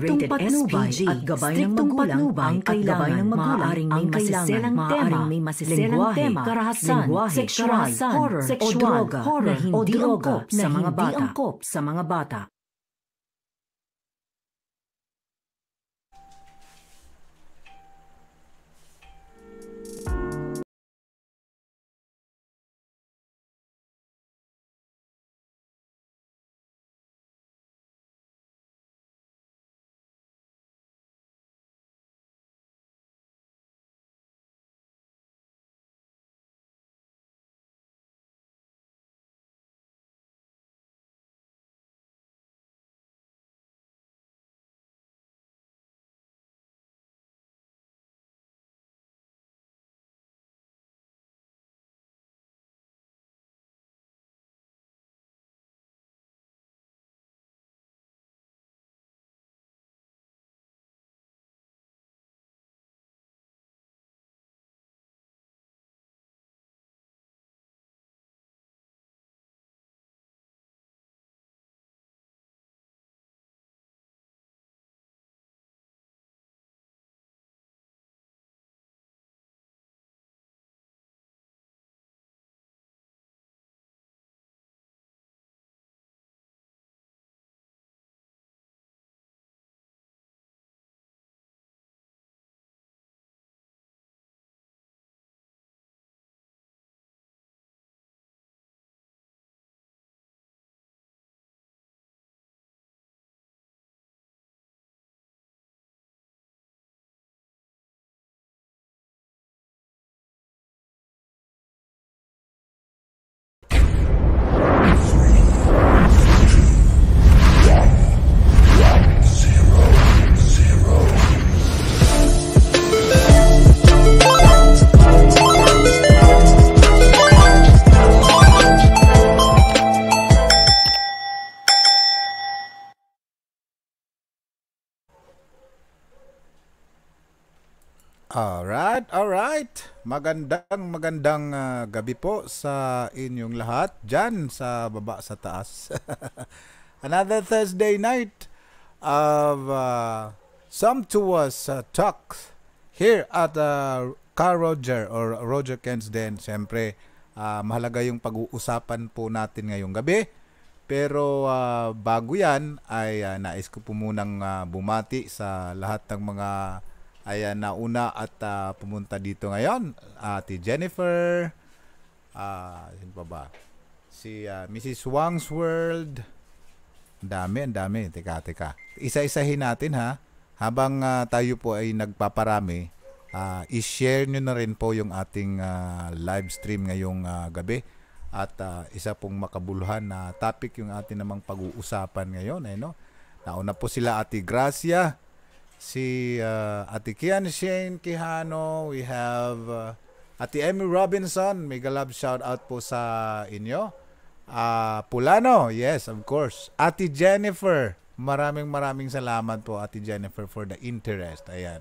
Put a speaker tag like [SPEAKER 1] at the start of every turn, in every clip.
[SPEAKER 1] Striktong patnubay SPG. at gabay ng magulang ang kailangan ng maaaring may masiselang tema, may masiselang tema, karahasan, sexual, horror, o droga, na hindi sa mga bata. Angkop sa mga bata.
[SPEAKER 2] Alright, alright. Magandang magandang uh, gabi po sa inyong lahat dyan sa baba sa taas. Another Thursday night of uh, Sumptuous uh, Talks here at uh, Car Roger or Roger Ken's Den. Siyempre, uh, mahalaga yung pag-uusapan po natin ngayong gabi. Pero uh, bago yan ay uh, nais ko po munang uh, bumati sa lahat ng mga ay uh, nauna at uh, pumunta dito ngayon. Ate uh, Jennifer, ah, uh, pa ba? Si uh, ah, Mrs. Wang's World. Ang dami, ang dami. Teka, teka. Isa-isahin natin ha. Habang uh, tayo po ay nagpaparami, uh, i-share nyo na rin po yung ating uh, live stream ngayong uh, gabi at uh, isa pong makabuluhan na topic yung atin namang pag-uusapan ngayon eh no. Nauna po sila Ate Gracia si uh, Ate Kian Shane Quijano, we have uh, Ate Emmy Robinson, mega love shout out po sa inyo. Uh, Pulano, yes, of course. Ate Jennifer, maraming maraming salamat po Ate Jennifer for the interest. Ayan.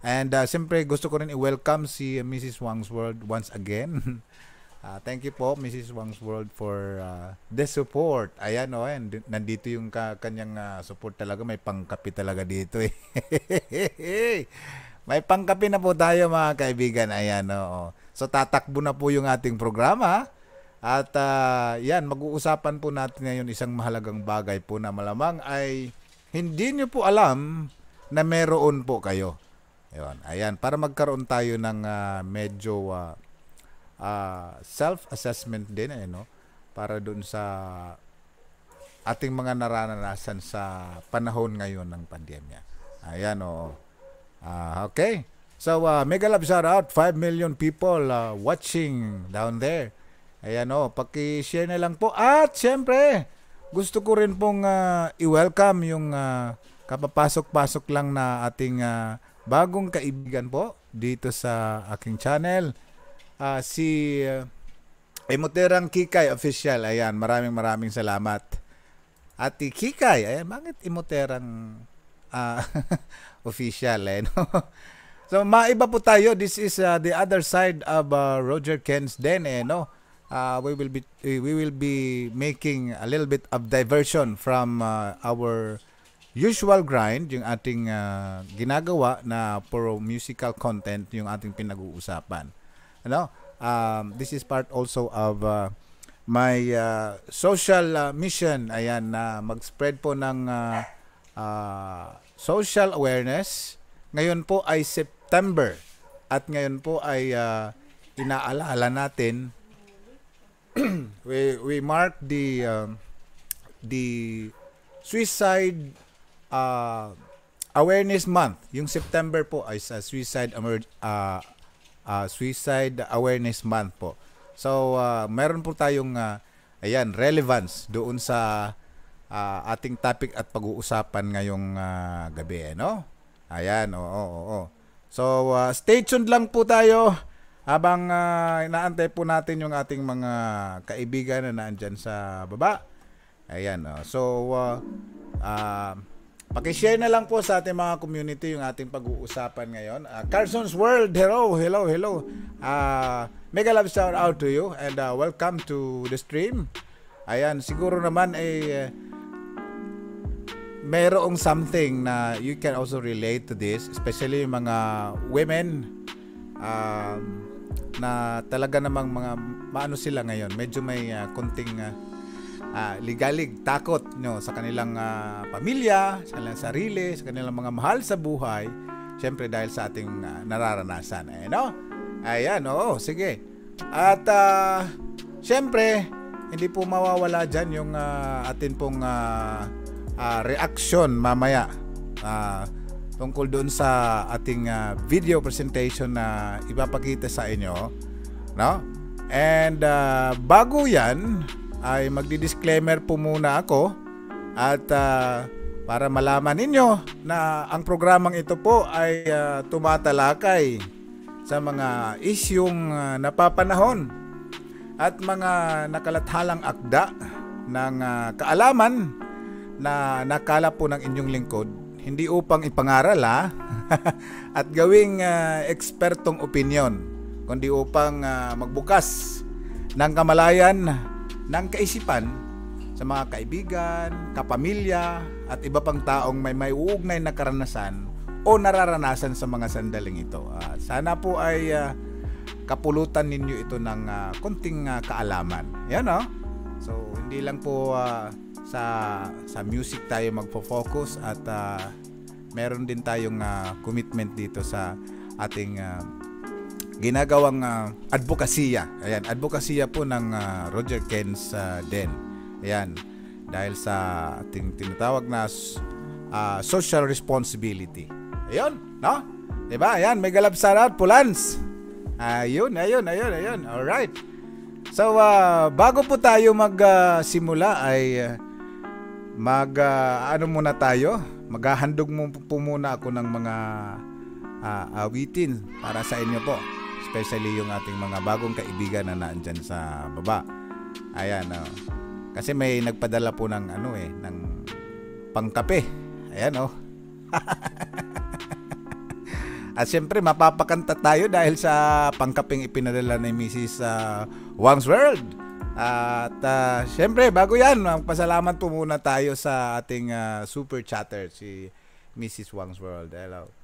[SPEAKER 2] And uh, siyempre gusto ko rin i-welcome si Mrs. Wang's World once again. Uh, thank you po Mrs. Wang's World, for uh, the support. Ayan oh, and nandito yung ka kanyang uh, support talaga, may pangkapi talaga dito eh. may pangkapi na po tayo mga kaibigan. Ayan oh, oh. So tatakbo na po yung ating programa. At uh, yan, mag-uusapan po natin ngayon isang mahalagang bagay po na malamang ay hindi nyo po alam na meron po kayo. Ayan, ayan para magkaroon tayo ng uh, medyo uh, uh, self-assessment din eh, no? para doon sa ating mga naranasan sa panahon ngayon ng pandemya. Ayan, Oh. Uh, okay. So, uh, mega love shout out. 5 million people uh, watching down there. Ayan, oo. Paki-share na lang po. At, syempre, gusto ko rin pong uh, i-welcome yung uh, kapapasok-pasok lang na ating uh, bagong kaibigan po dito sa aking channel uh, si uh, Emoterang Kikay official. Ayan, maraming maraming salamat. Ati Kikay, ayan, bakit Emoterang uh, official eh, no? So maiba po tayo. This is uh, the other side of uh, Roger Ken's den eh, no? Uh, we will be we will be making a little bit of diversion from uh, our usual grind, yung ating uh, ginagawa na pro musical content yung ating pinag-uusapan ano um, this is part also of uh, my uh, social uh, mission ayan na uh, mag-spread po ng uh, uh, social awareness ngayon po ay September at ngayon po ay uh, inaalala natin we we mark the um, the suicide uh, awareness month yung September po ay sa suicide uh, uh, Suicide Awareness Month po. So, uh, meron po tayong uh, ayan, relevance doon sa uh, ating topic at pag-uusapan ngayong uh, gabi, eh, no? Ayan, oo, oo, So, uh, stay tuned lang po tayo habang uh, inaantay po natin yung ating mga kaibigan na naandyan sa baba. Ayan, oh. so, uh, uh, Pakishare na lang po sa ating mga community yung ating pag-uusapan ngayon. Uh, Carson's World, hello, hello, hello. Uh, mega love shout out to you and uh, welcome to the stream. Ayan, siguro naman ay eh, mayroong something na you can also relate to this, especially yung mga women uh, na talaga namang mga maano sila ngayon. Medyo may uh, konting uh, uh, ligalig takot no sa kanilang uh, pamilya, sa kanilang sarili, sa kanilang mga mahal sa buhay. Siyempre dahil sa ating uh, nararanasan. Eh, no? Ayan, oo, sige. At uh, siyempre, hindi po mawawala dyan yung uh, atin pong uh, uh, reaction mamaya uh, tungkol doon sa ating uh, video presentation na ipapakita sa inyo. No? And uh, bago yan, ay magdi-disclaimer po muna ako at uh, para malaman ninyo na ang programang ito po ay uh, tumatalakay sa mga isyung uh, napapanahon at mga nakalathalang akda ng uh, kaalaman na nakala po ng inyong lingkod hindi upang ipangaral ha at gawing uh, ekspertong opinion kundi upang uh, magbukas ng kamalayan ng kaisipan sa mga kaibigan, kapamilya at iba pang taong may may uugnay na karanasan o nararanasan sa mga sandaling ito. Uh, sana po ay uh, kapulutan ninyo ito ng uh, konting uh, kaalaman. Yan o. Oh. So, hindi lang po uh, sa, sa music tayo magpo-focus at uh, meron din tayong uh, commitment dito sa ating uh, ginagawang uh, advokasya. Ayan, advokasya po ng uh, Roger Kens uh, ah, Den. Ayan, dahil sa ating tinatawag na uh, social responsibility. Ayun, no? Diba? Ayan, may galab sarap, pulans. Ayun, ayun, ayun, ayun. All right. So, uh, bago po tayo magsimula uh, ay mag uh, ano muna tayo? Maghahandog mo po muna ako ng mga uh, awitin para sa inyo po especially yung ating mga bagong kaibigan na naandyan sa baba. Ayan, oh. Kasi may nagpadala po ng ano eh, ng pangkape. Ayan, oh. At syempre, mapapakanta tayo dahil sa pangkaping ipinadala ni Mrs. Uh, ah, Wang's World. At uh, syempre, bago yan, magpasalamat po muna tayo sa ating uh, super chatter, si Mrs. Wang's World. Hello.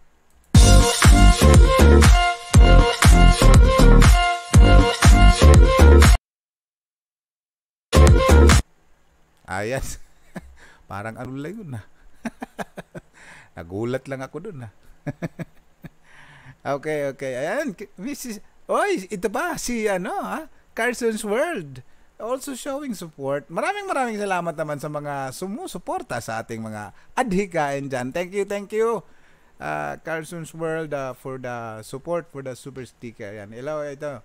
[SPEAKER 2] Ayan. Parang ano lang yun na. Ah. Nagulat lang ako dun na. Ah. okay, okay. Ayan. Mrs. Oy, ito pa, si ano ha? Carson's World also showing support. Maraming maraming salamat naman sa mga sumusuporta sa ating mga adhikain dyan. Thank you, thank you uh, Carson's World uh, for the support
[SPEAKER 3] for the super sticker. Yan. Hello, ito.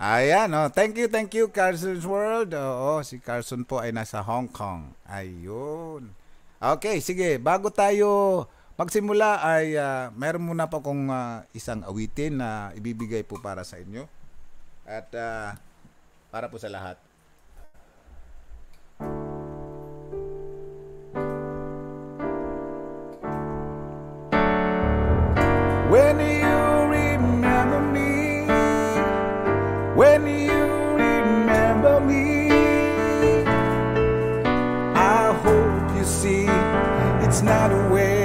[SPEAKER 2] Ayan, oh. thank you, thank you, Carson's World. Oo, si Carson po ay nasa Hong Kong. Ayun. Okay, sige, bago tayo magsimula ay uh, meron muna pa kong uh, isang awitin na ibibigay po para sa inyo. At uh, para po sa lahat.
[SPEAKER 4] When you remember me? When you remember me? I hope you see it's not a way.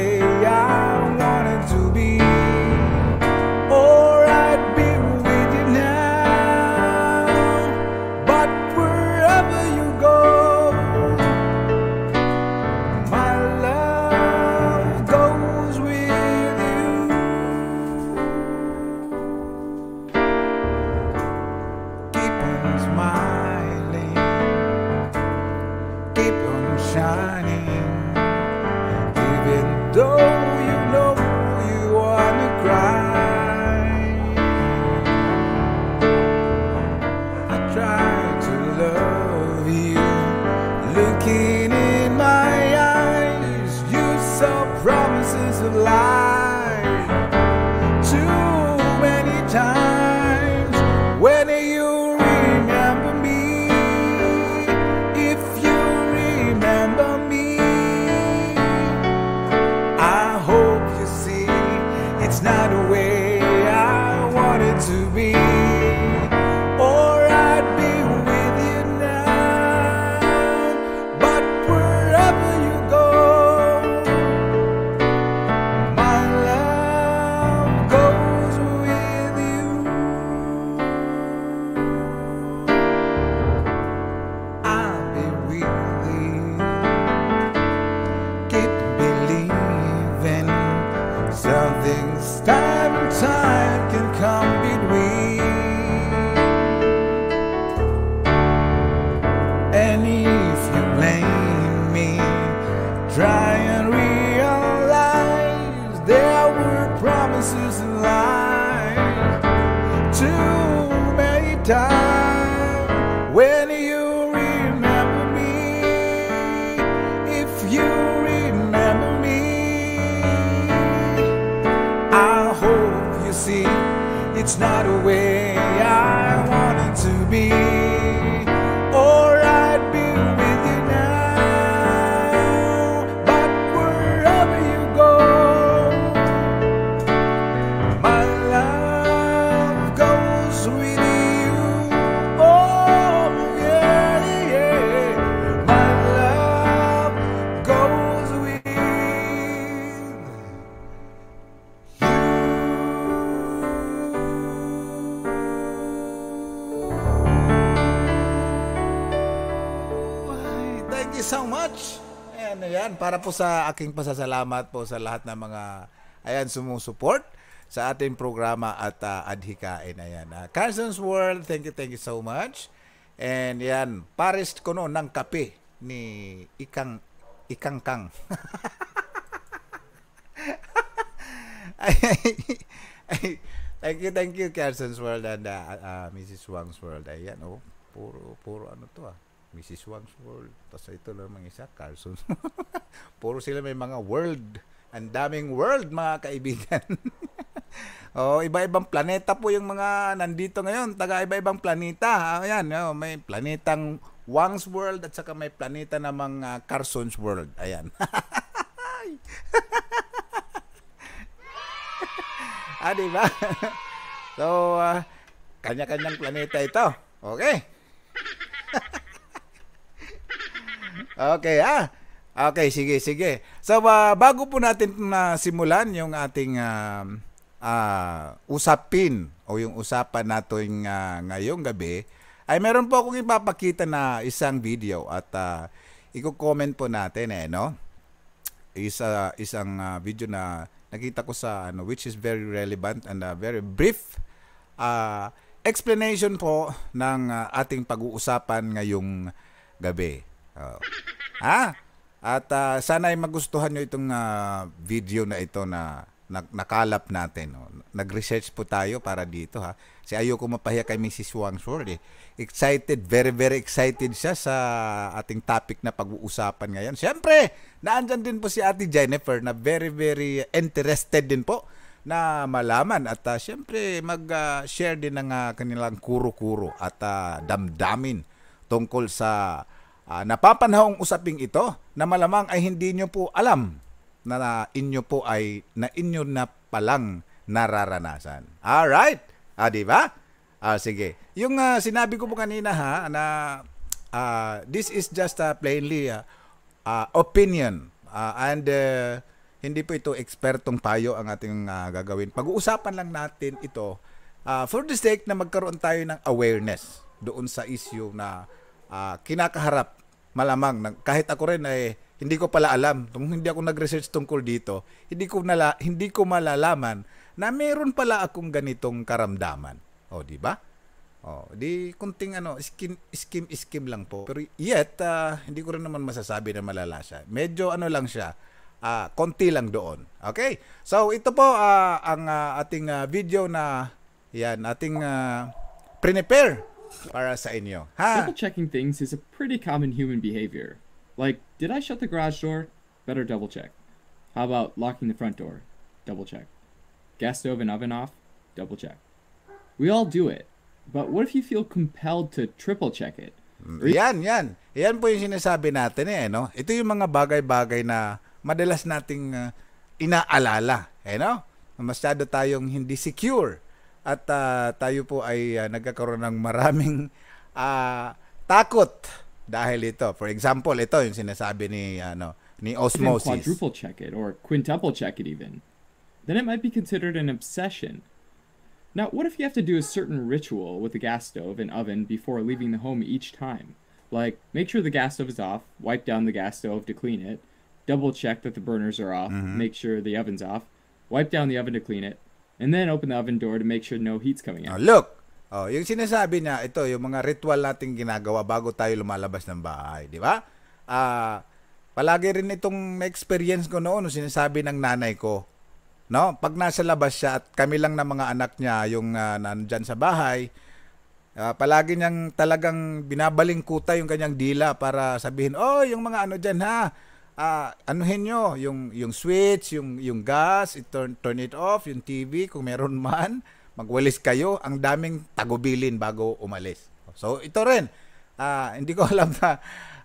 [SPEAKER 2] po sa aking pasasalamat po sa lahat ng mga ayan sumusuport sa ating programa at uh, adhikain. Ayan. Uh, Carson's World, thank you, thank you so much. And yan, Paris kuno ng kape ni Ikang Ikang Kang. thank you, thank you, Carson's World and uh, ah, uh, Mrs. Wang's World. Ayan, oh. Puro, puro ano to ah. Mrs. Wang's World. Tapos ito lang namang isa, Carlson. Puro sila may mga world. Ang daming world, mga kaibigan. oh, iba-ibang planeta po yung mga nandito ngayon. Taga iba-ibang planeta. Ah, ayan, oh, may planetang Wang's World at saka may planeta namang uh, Carson's World. Ayan. ah, di ba? so, uh, kanya-kanyang planeta ito. Okay. Okay, ah. Okay, sige, sige. So, uh, bago po natin na simulan yung ating uh, uh, usapin o yung usapan natin uh, ah, ngayong gabi, ay meron po akong ipapakita na isang video at uh, i-comment po natin eh, no? Isa, isang uh, video na nakita ko sa ano which is very relevant and uh, very brief uh, explanation po ng uh, ating pag-uusapan ngayong gabi. Oh. Ah, ha? At uh, ah, sana ay magustuhan nyo itong uh, video na ito na na- nakalap natin. No? Nag-research po tayo para dito ha. Si ayoko mapahiya kay Mrs. Wang eh. Excited, very very excited siya sa ating topic na pag-uusapan ngayon. Siyempre, naandyan din po si Ate Jennifer na very very interested din po na malaman at uh, siyempre mag-share uh, din ng uh, kanilang kuro-kuro at uh, damdamin tungkol sa Uh, napapanahong usaping ito na malamang ay hindi nyo po alam na, na inyo po ay na inyo na palang nararanasan. All right. Ah, di ba? Ah, sige. Yung uh, sinabi ko po kanina ha, na uh, this is just a plainly uh, uh, opinion uh, and uh, hindi po ito ekspertong payo ang ating uh, gagawin. Pag-uusapan lang natin ito uh, for the sake na magkaroon tayo ng awareness doon sa issue na uh, kinakaharap malamang ng, kahit ako rin ay eh, hindi ko pala alam kung hindi ako nagresearch tungkol dito hindi ko nala, hindi ko malalaman na meron pala akong ganitong karamdaman oh, di ba Oh, di kunting ano, skim skim skim lang po. Pero yet uh, hindi ko rin naman masasabi na malala siya. Medyo ano lang siya, uh, konti lang doon. Okay? So ito po uh, ang uh,
[SPEAKER 1] ating uh, video na yan, ating uh, prepare para sa inyo. Ha? Double checking things is a pretty common human behavior. Like, did I shut the garage door? Better double check. How about locking the front door? Double check. Gas stove and oven off? Double check. We all do it. But what if you feel compelled to
[SPEAKER 2] triple check it? Or mm, yan, yan. Yan po yung sinasabi natin eh, no? Ito yung mga bagay-bagay na madalas nating uh, inaalala, eh, no? Masyado tayong hindi secure at uh, tayo po ay uh, nagkakaroon ng maraming uh, takot dahil ito. For example, ito yung sinasabi ni ano
[SPEAKER 1] ni osmosis. quadruple check it or quintuple check it even. Then it might be considered an obsession. Now, what if you have to do a certain ritual with the gas stove and oven before leaving the home each time? Like, make sure the gas stove is off, wipe down the gas stove to clean it, double check that the burners are off, mm-hmm. make sure the oven's off, wipe down the oven to clean it, And then open the oven door to make sure no heat's coming out. Oh, look! Oh, yung sinasabi niya, ito, yung mga ritual
[SPEAKER 2] nating ginagawa bago tayo lumalabas ng bahay, di ba? Ah, uh, palagi rin itong experience ko noon, sinasabi ng nanay ko, no? Pag nasa labas siya at kami lang ng mga anak niya yung uh, nandyan sa bahay, Uh, palagi niyang talagang binabalingkuta yung kanyang dila para sabihin, oh, yung mga ano diyan ha, uh, anuhin nyo, yung, yung switch, yung, yung gas, it turn, turn it off, yung TV, kung meron man, magwalis kayo, ang daming tagubilin bago umalis. So, ito rin, uh, hindi ko alam na,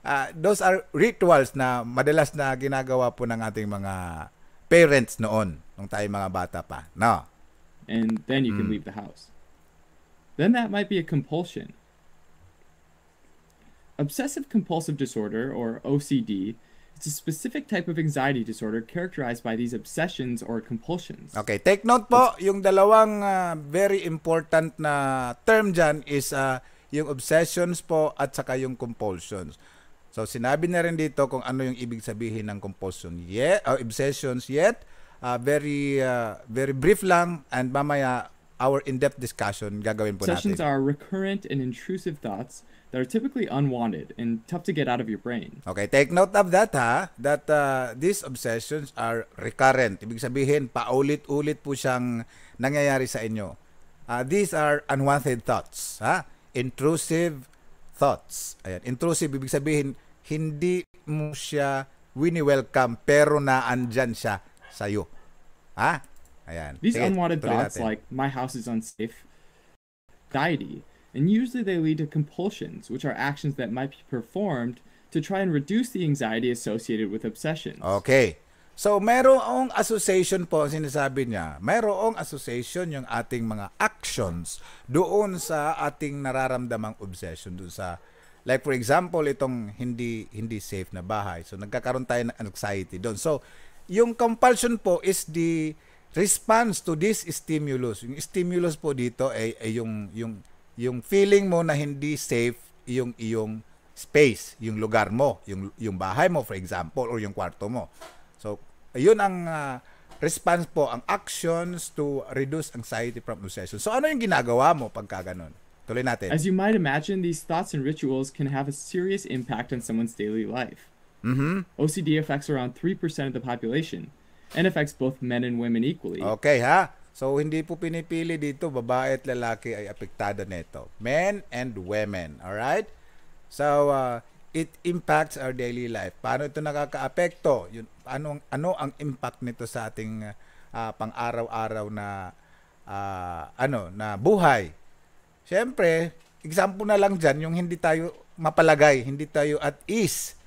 [SPEAKER 2] uh, those are rituals na madalas na ginagawa po ng ating mga parents noon, nung tayo mga bata pa. No?
[SPEAKER 1] And then you can mm. leave the house. Then that might be a compulsion. Obsessive compulsive disorder, or OCD, It's a specific type of anxiety disorder characterized by these obsessions or compulsions. Okay, take note po, It's,
[SPEAKER 2] yung dalawang uh, very important na term dyan is uh, yung obsessions po at saka yung compulsions. So sinabi na rin dito kung ano yung ibig sabihin ng compulsion yet, or ah, obsessions yet. Uh, very uh, very brief lang
[SPEAKER 1] and mamaya our in-depth discussion gagawin po Sessions natin. Obsessions are recurrent and intrusive thoughts that are typically unwanted and tough to get out of your brain. Okay, take note of that ha, that
[SPEAKER 2] uh, these obsessions are recurrent. Ibig sabihin, paulit-ulit po siyang nangyayari sa inyo. Uh, these are unwanted thoughts, ha? Intrusive thoughts. Ayan, intrusive ibig sabihin hindi mo siya wini-welcome pero naandyan siya sa iyo. Ha? Ayan. These Sige, unwanted thoughts natin. like
[SPEAKER 1] my house is unsafe, anxiety, and usually they lead to compulsions, which are actions that might be performed to try and reduce the anxiety associated with obsessions. Okay. So, merong association po, sinasabi niya, merong
[SPEAKER 2] association yung ating mga actions doon sa ating nararamdamang obsession, doon sa, like for example, itong hindi, hindi safe na bahay. So, nagkakaroon tayo ng anxiety doon. So, yung compulsion po is the response to this stimulus. Yung stimulus po dito ay, ay yung, yung yung feeling mo na hindi safe yung iyong space, yung lugar mo, yung yung bahay mo for example or yung kwarto mo. So, ayun ang uh, response po ang actions to
[SPEAKER 1] reduce anxiety from obsession. So, ano yung ginagawa mo pagka ganun? Tuloy natin. As you might imagine, these thoughts and rituals can have a serious impact on someone's daily life. Mm-hmm. OCD affects around 3% of the population and affects both men and women equally. Okay, ha? So,
[SPEAKER 2] hindi po pinipili dito babae at lalaki ay apektado nito. Men and women, all right? So, uh, it impacts our daily life. Paano ito nakakaapekto? Yun, ano, ano ang impact nito sa ating uh, pang-araw-araw na uh, ano na buhay? Siyempre, example na lang dyan, yung hindi tayo mapalagay, hindi tayo at ease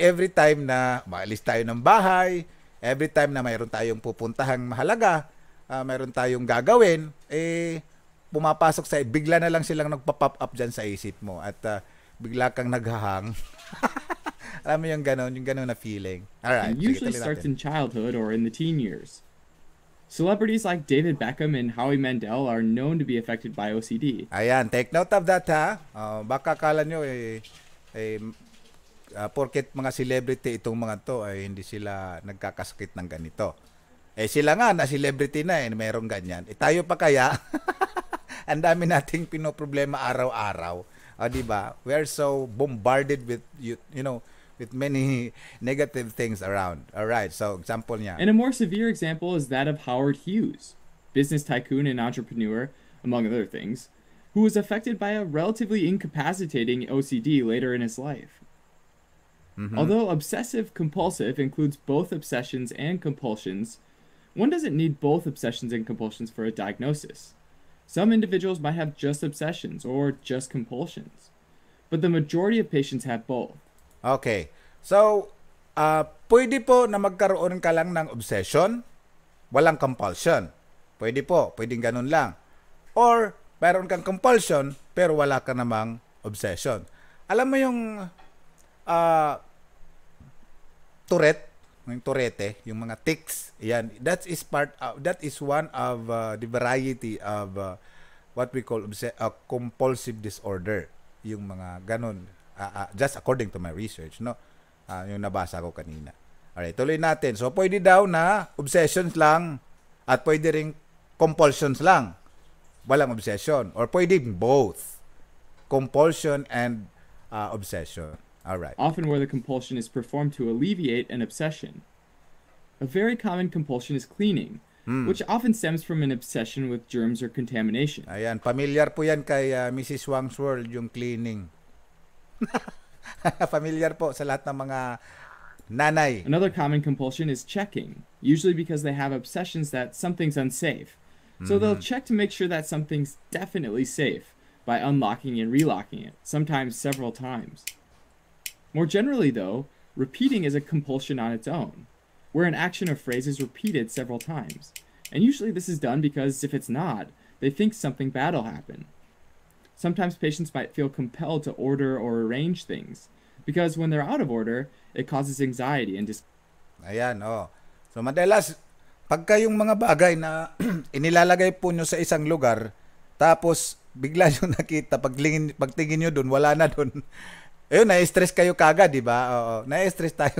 [SPEAKER 2] every time na maalis tayo ng bahay, every time na mayroon tayong pupuntahang mahalaga, uh, meron tayong gagawin, eh, pumapasok sa, bigla na lang silang nagpa-pop up dyan sa isip mo at uh, bigla kang naghahang. Alam mo yung ganon, yung ganon na feeling. All right, It usually starts natin.
[SPEAKER 1] in childhood or in the teen years. Celebrities like David Beckham and Howie Mandel are known to be affected by OCD. Ayan, take note of that ha. Uh, baka
[SPEAKER 2] kala nyo eh, eh uh, porket mga celebrity itong mga to ay eh, hindi sila nagkakasakit ng ganito. Eh sila nga na celebrity na eh, mayroong ganyan. Eh tayo pa kaya? Ang dami nating pinoproblema araw-araw. O oh, ah, di ba? We're so bombarded with you, you know, with many negative things around. All right, so example niya. And
[SPEAKER 1] a more severe example is that of Howard Hughes, business tycoon and entrepreneur, among other things, who was affected by a relatively incapacitating OCD later in his life. Mm-hmm. Although obsessive compulsive includes both obsessions and compulsions, one doesn't need both obsessions and compulsions for a diagnosis. Some individuals might have just obsessions or just compulsions, but the majority of patients have both. Okay. So, uh, pwede
[SPEAKER 2] po na magkaroon ka lang ng obsession, walang compulsion. Pwede po, pwedeng ganun lang. Or, meron kang compulsion, pero wala ka namang obsession. Alam mo yung uh, ah, Tourette? ng torete, yung mga ticks. Yan, that is part of, that is one of uh, the variety of uh, what we call obs- uh, compulsive disorder. Yung mga ganun, uh, uh, just according to my research, no? Uh, yung nabasa ko kanina. Alright, tuloy natin. So, pwede daw na obsessions lang at pwede ring compulsions lang. Walang obsession. Or pwede both. Compulsion
[SPEAKER 1] and uh, obsession. All right. Often where the compulsion is performed to alleviate an obsession. A very common compulsion is cleaning, mm. which often stems from an obsession with germs or contamination. Ayan, familiar po yan kay uh, Mrs. Wang's World, yung cleaning. familiar po sa lahat ng mga nanay. Another common compulsion is checking, usually because they have obsessions that something's unsafe. So mm. they'll mm-hmm. check to make sure that something's definitely safe by unlocking and relocking it, sometimes several times. More generally, though, repeating is a compulsion on its own, where an action or phrase is repeated several times. And usually this is done because if it's not, they think something bad will happen. Sometimes patients might feel compelled to order or arrange things, because when they're out of order, it causes anxiety and dis- Ayan, oh. So madalas, pagka yung mga bagay na inilalagay
[SPEAKER 2] po nyo sa isang lugar, tapos bigla nyo nakita, paglingin, pagtingin nyo doon, wala na na-stress kayo kagad, di ba? Oo, na-stress tayo.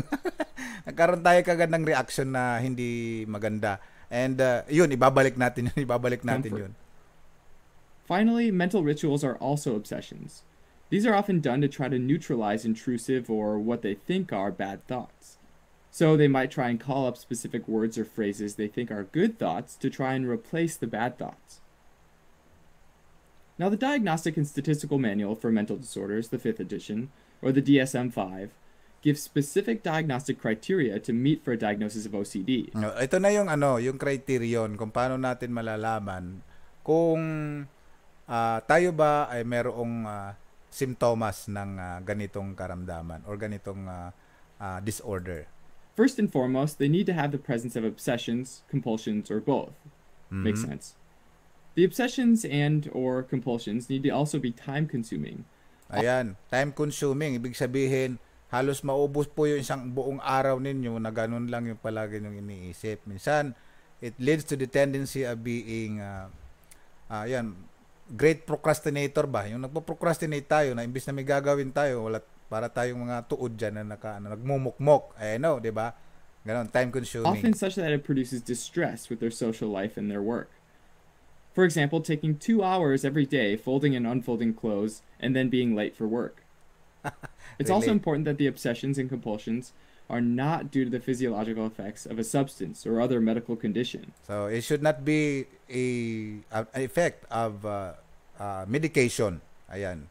[SPEAKER 2] Nagkaroon tayo kagad ng reaction na hindi maganda. And uh, yun, ibabalik natin yun, ibabalik
[SPEAKER 1] natin Comfort. yun. Finally, mental rituals are also obsessions. These are often done to try to neutralize intrusive or what they think are bad thoughts. So they might try and call up specific words or phrases they think are good thoughts to try and replace the bad thoughts. Now, the Diagnostic and Statistical Manual for Mental Disorders, the 5th edition, or the DSM 5, gives specific diagnostic criteria to meet for a diagnosis of OCD. No, ito na yung ano, yung criterion kung paano natin malalaman
[SPEAKER 2] kung uh, tayo ba ay merong uh, simptomas
[SPEAKER 1] ng uh, ganitong karamdaman or ganitong uh, uh, disorder. First and foremost, they need to have the presence of obsessions, compulsions, or both. Mm-hmm. Makes sense. The obsessions and or compulsions need to also be time-consuming. Ayan,
[SPEAKER 2] time-consuming. Ibig sabihin, halos maubos po yung isang buong araw ninyo na ganun lang yung palagi yung iniisip. Minsan, it leads to the tendency of being, uh, ah, uh, ah, yan, great procrastinator ba? Yung nagpo-procrastinate tayo na imbis na may gagawin tayo, wala, para tayong mga tuod dyan na naka, ano, nagmumukmok. I know, di ba? Ganon, time-consuming. Often
[SPEAKER 1] such that it produces distress with their social life and their work. For example, taking two hours every day folding and unfolding clothes and then being late for work.
[SPEAKER 2] it's also
[SPEAKER 1] important that the obsessions and compulsions are not due to the physiological effects of a substance or other medical condition.
[SPEAKER 2] So it should not be
[SPEAKER 1] a,
[SPEAKER 2] a an effect of uh, uh, medication. Ayan.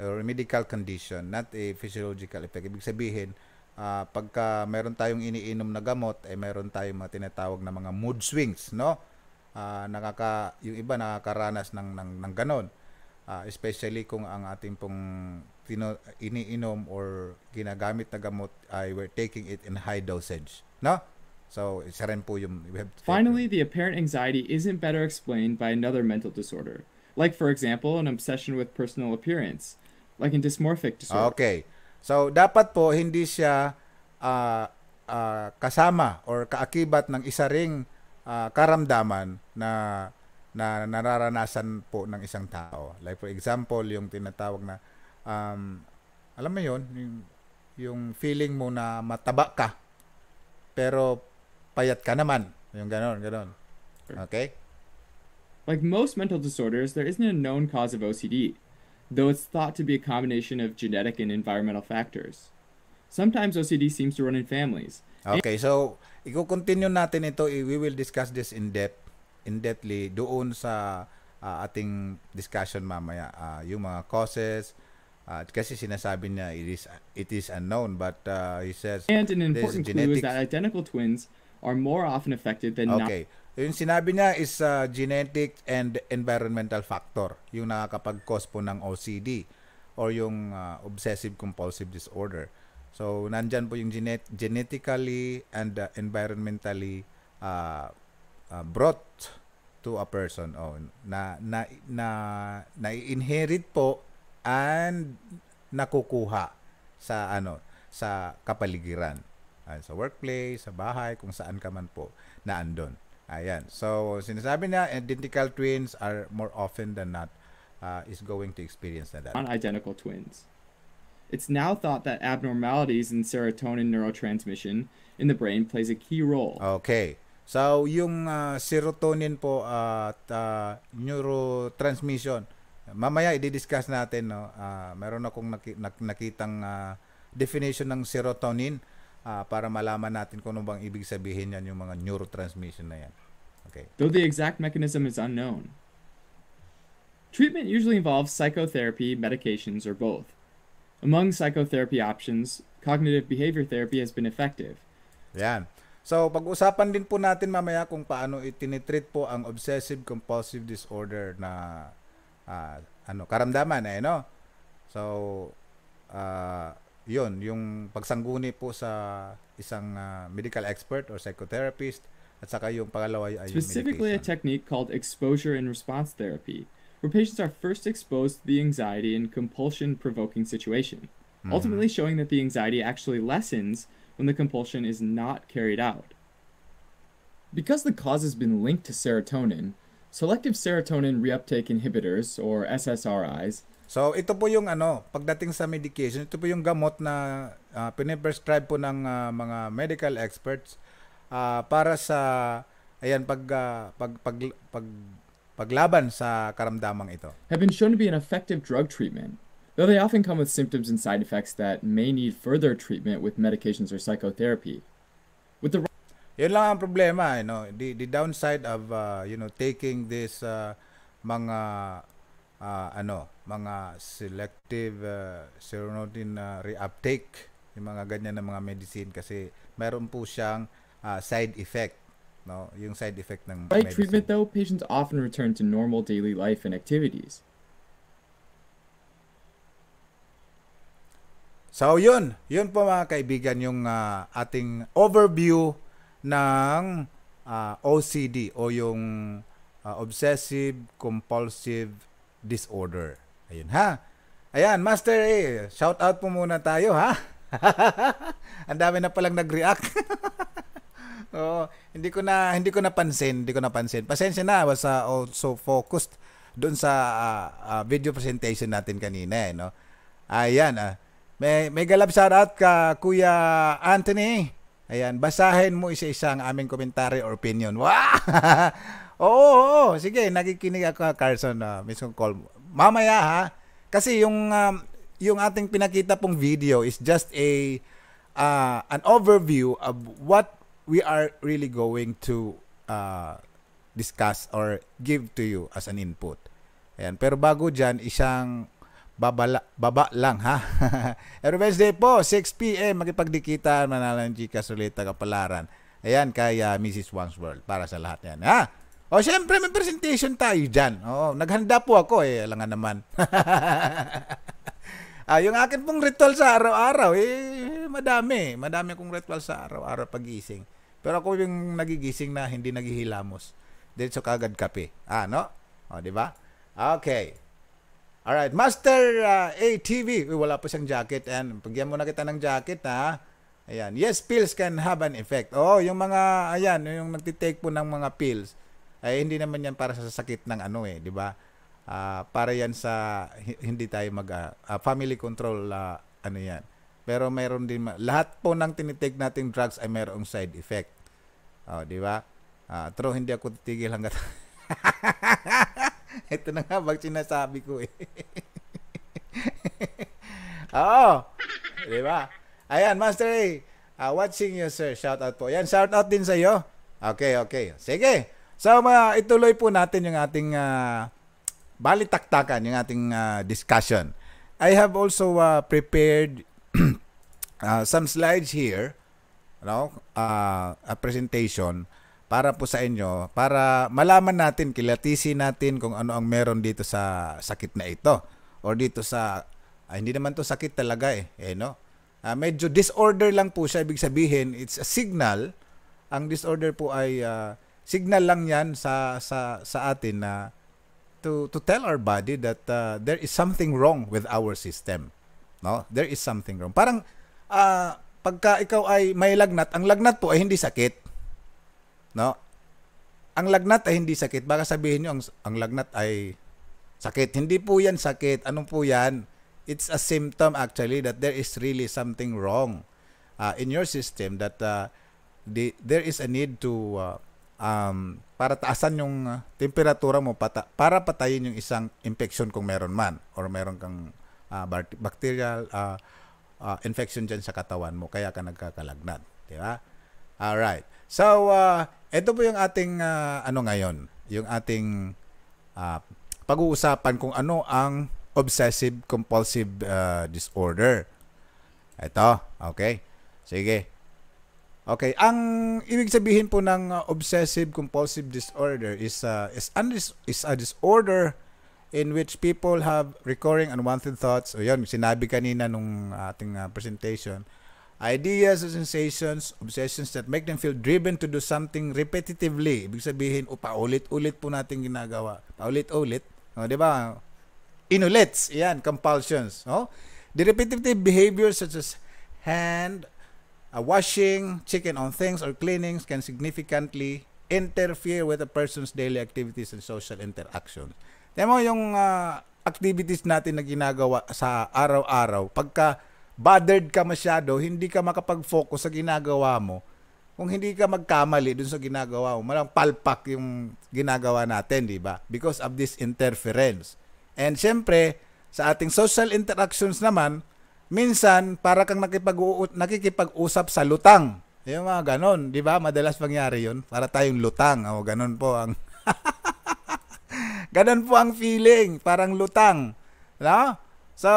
[SPEAKER 2] Or medical condition, not a physiological effect. Ibig sabihin, uh, pagka meron tayong iniinom na gamot, eh meron tayong mga tinatawag na mga mood swings, no? uh, nakaka yung iba nakakaranas ng ng ng ganon. Uh, especially kung ang ating pong tino, iniinom or ginagamit na gamot ay we're taking it in high dosage.
[SPEAKER 1] No? So, isa rin po yung... We Finally, the apparent anxiety isn't better explained by another mental disorder. Like, for example, an obsession with personal appearance. Like in dysmorphic disorder. Okay. So, dapat po hindi siya uh, uh,
[SPEAKER 2] kasama or kaakibat ng isa ring uh, karamdaman na na nararanasan po ng isang tao. Like for example, yung tinatawag na um, alam mo yon yung, yung feeling mo na mataba ka
[SPEAKER 1] pero payat ka naman. Yung ganon, ganon. Okay? Like most mental disorders, there isn't a known cause of OCD, though it's thought to be a combination of genetic and environmental factors. Sometimes OCD seems to run in families. Okay, so iko continue natin ito. We will discuss this in depth, in depthly doon
[SPEAKER 2] sa uh, ating discussion mamaya. Uh, yung mga causes, uh, kasi sinasabi niya it is, it is unknown but uh, he says And an important clue is that identical twins are more often affected than okay. not. Yung sinabi niya is uh, genetic and environmental factor, yung nakakapag-cause po ng OCD or yung uh, obsessive compulsive disorder. So, nandyan po yung genet- genetically and uh, environmentally uh, uh, brought to a person oh, na na na na-inherit po and nakukuha sa ano sa kapaligiran uh, sa workplace sa bahay kung saan ka man po na andon ayan so sinasabi na identical
[SPEAKER 1] twins are
[SPEAKER 2] more often than not uh, is going to experience
[SPEAKER 1] na that. On identical twins. It's now thought that abnormalities in serotonin neurotransmission in the brain plays a key role. Okay. So, yung uh, serotonin po at
[SPEAKER 2] uh, neurotransmission, mamaya i-discuss natin. No? Uh, meron akong naki- nakitang uh, definition ng serotonin uh, para malaman natin
[SPEAKER 1] kung ano bang ibig sabihin yan yung mga neurotransmission na yan. Okay. Though the exact mechanism is unknown. Treatment usually involves psychotherapy, medications, or both. Among psychotherapy options, cognitive behavior therapy has been effective. Yan.
[SPEAKER 2] So, pag-usapan din po natin mamaya kung paano itinitreat po ang obsessive compulsive disorder na uh, ano, karamdaman eh, no? So, uh, yun, yung pagsangguni po sa isang uh, medical expert or psychotherapist at saka yung pangalawa ay Specifically
[SPEAKER 1] medication. a technique called exposure and response therapy. where patients are first exposed to the anxiety and compulsion provoking situation, mm ultimately showing that the anxiety actually lessens when the compulsion is not carried out. Because the cause has been linked to serotonin, selective serotonin reuptake inhibitors or SSRIs. So ito po yung ano,
[SPEAKER 2] pagdating sa medication, ito po yung gamot na uh, piniprescribe po ng uh, mga medical experts uh, para sa ayan pag, uh, pag pag pag
[SPEAKER 1] paglaban sa karamdamang ito. Have been shown to be an effective drug treatment, though they often come with symptoms and side effects that may need further treatment with medications or psychotherapy.
[SPEAKER 2] With the Yun lang ang problema, you eh, know, the the downside of uh, you know taking this uh, mga uh, ano, mga selective uh, serotonin uh, reuptake, yung mga ganyan na mga medicine kasi meron po siyang uh, side effect no? Yung side effect ng By medicine. treatment
[SPEAKER 1] though, patients often return to normal daily life and activities.
[SPEAKER 2] So yun, yun po mga kaibigan yung uh, ating overview ng uh, ah, OCD o yung uh, obsessive compulsive disorder. Ayun ha. Ayan, Master A, shout out po muna tayo ha. Ang dami na palang nag-react. Oo, hindi ko na hindi ko napansin, hindi ko napansin. Pasensya na, was uh, also focused doon sa uh, uh, video presentation natin kanina eh, no. Ayan, Uh, may may galab shout out ka Kuya Anthony. Ayan, basahin mo isa-isa ang aming komentaryo or opinion. Wow! oo, oo, sige, nakikinig ako ah, Carson, uh, mismo call mo. Mamaya ha, kasi yung um, yung ating pinakita pong video is just a uh, an overview of what we are really going to uh, discuss or give to you as an input. Ayan. Pero bago dyan, isang babala, baba lang ha. Every Wednesday po, 6pm, makipagdikitan, manalang chika sulit, tagapalaran. Ayan, kaya uh, Mrs. Wang's World para sa lahat yan. Ha? O, syempre, may presentation tayo dyan. Oo, naghanda po ako eh, alam naman. ah, yung akin pong ritual sa araw-araw, eh, madami. Madami kong ritual sa araw-araw pagising. Pero ako yung nagigising na hindi naghihilamos. Diretso kagad kape. Ah, no? O, di ba? Okay. All right, Master uh, ah, ATV. Uy, wala pa siyang jacket. And pagyan mo na kita ng jacket, ha? Ayan. Yes, pills can have an effect. Oh, yung mga, ayan, yung nagtitake po ng mga pills, ay hindi naman yan para sa sakit ng ano eh, di ba? Uh, para yan sa hindi tayo mag, uh, family control, uh, ano yan, pero mayroon din, lahat po ng tinitake nating drugs ay mayroong side effect. oh, di ba? Ah, true, hindi ako titigil hanggat... Ito na nga bag sinasabi ko eh. Oo. Di ba? Ayan, Master A. Uh, watching you, sir. Shout out po. Ayan, shout out din sa iyo. Okay, okay. Sige. So, uh, ituloy po natin yung ating uh, balitaktakan, yung ating uh, discussion. I have also uh, prepared uh, some slides here, no? Uh, ah, a presentation para po sa inyo para malaman natin, kilatisin natin kung ano ang meron dito sa sakit na ito or dito sa ah, hindi naman to sakit talaga eh, eh no. Uh, medyo disorder lang po siya ibig sabihin it's a signal. Ang disorder po ay uh, signal lang 'yan sa sa sa atin na to to tell our body that uh, there is something wrong with our system. No? There is something wrong. Parang uh, pagka ikaw ay may lagnat, ang lagnat po ay hindi sakit. No? Ang lagnat ay hindi sakit. Baka sabihin niyo ang, ang lagnat ay sakit. Hindi po 'yan sakit. Ano po 'yan? It's a symptom actually that there is really something wrong uh, in your system that uh, the, there is a need to uh, um, para taasan yung temperatura mo pata, para patayin yung isang infection kung meron man or meron kang uh, bacterial uh, uh, infection dyan sa katawan mo kaya ka nagkakalagnat di ba all right so uh, ito po yung ating uh, ano ngayon yung ating uh, pag-uusapan kung ano ang obsessive compulsive uh, disorder ito okay sige Okay, ang ibig sabihin po ng obsessive compulsive disorder is uh, is, an, is a disorder in which people have recurring unwanted thoughts. O yun, sinabi kanina nung ating uh, presentation. Ideas and sensations, obsessions that make them feel driven to do something repetitively. Ibig sabihin, o oh, paulit-ulit po natin ginagawa. Paulit-ulit. O, oh, di ba? Inulits. Yan, compulsions. O? Oh. The repetitive behaviors such as hand, uh, washing, checking on things, or cleanings can significantly interfere with a person's daily activities and social interactions. Tiyan mo yung uh, activities natin na ginagawa sa araw-araw, pagka bothered ka masyado, hindi ka makapag-focus sa ginagawa mo, kung hindi ka magkamali dun sa ginagawa mo, malang palpak yung ginagawa natin, di ba? Because of this interference. And siyempre, sa ating social interactions naman, minsan para kang nakipag nakikipag-usap sa lutang. Yung mga ganon, di ba? Madalas pangyari yun. Para tayong lutang. O, ganon po ang Ganun po ang feeling, parang lutang. No? So,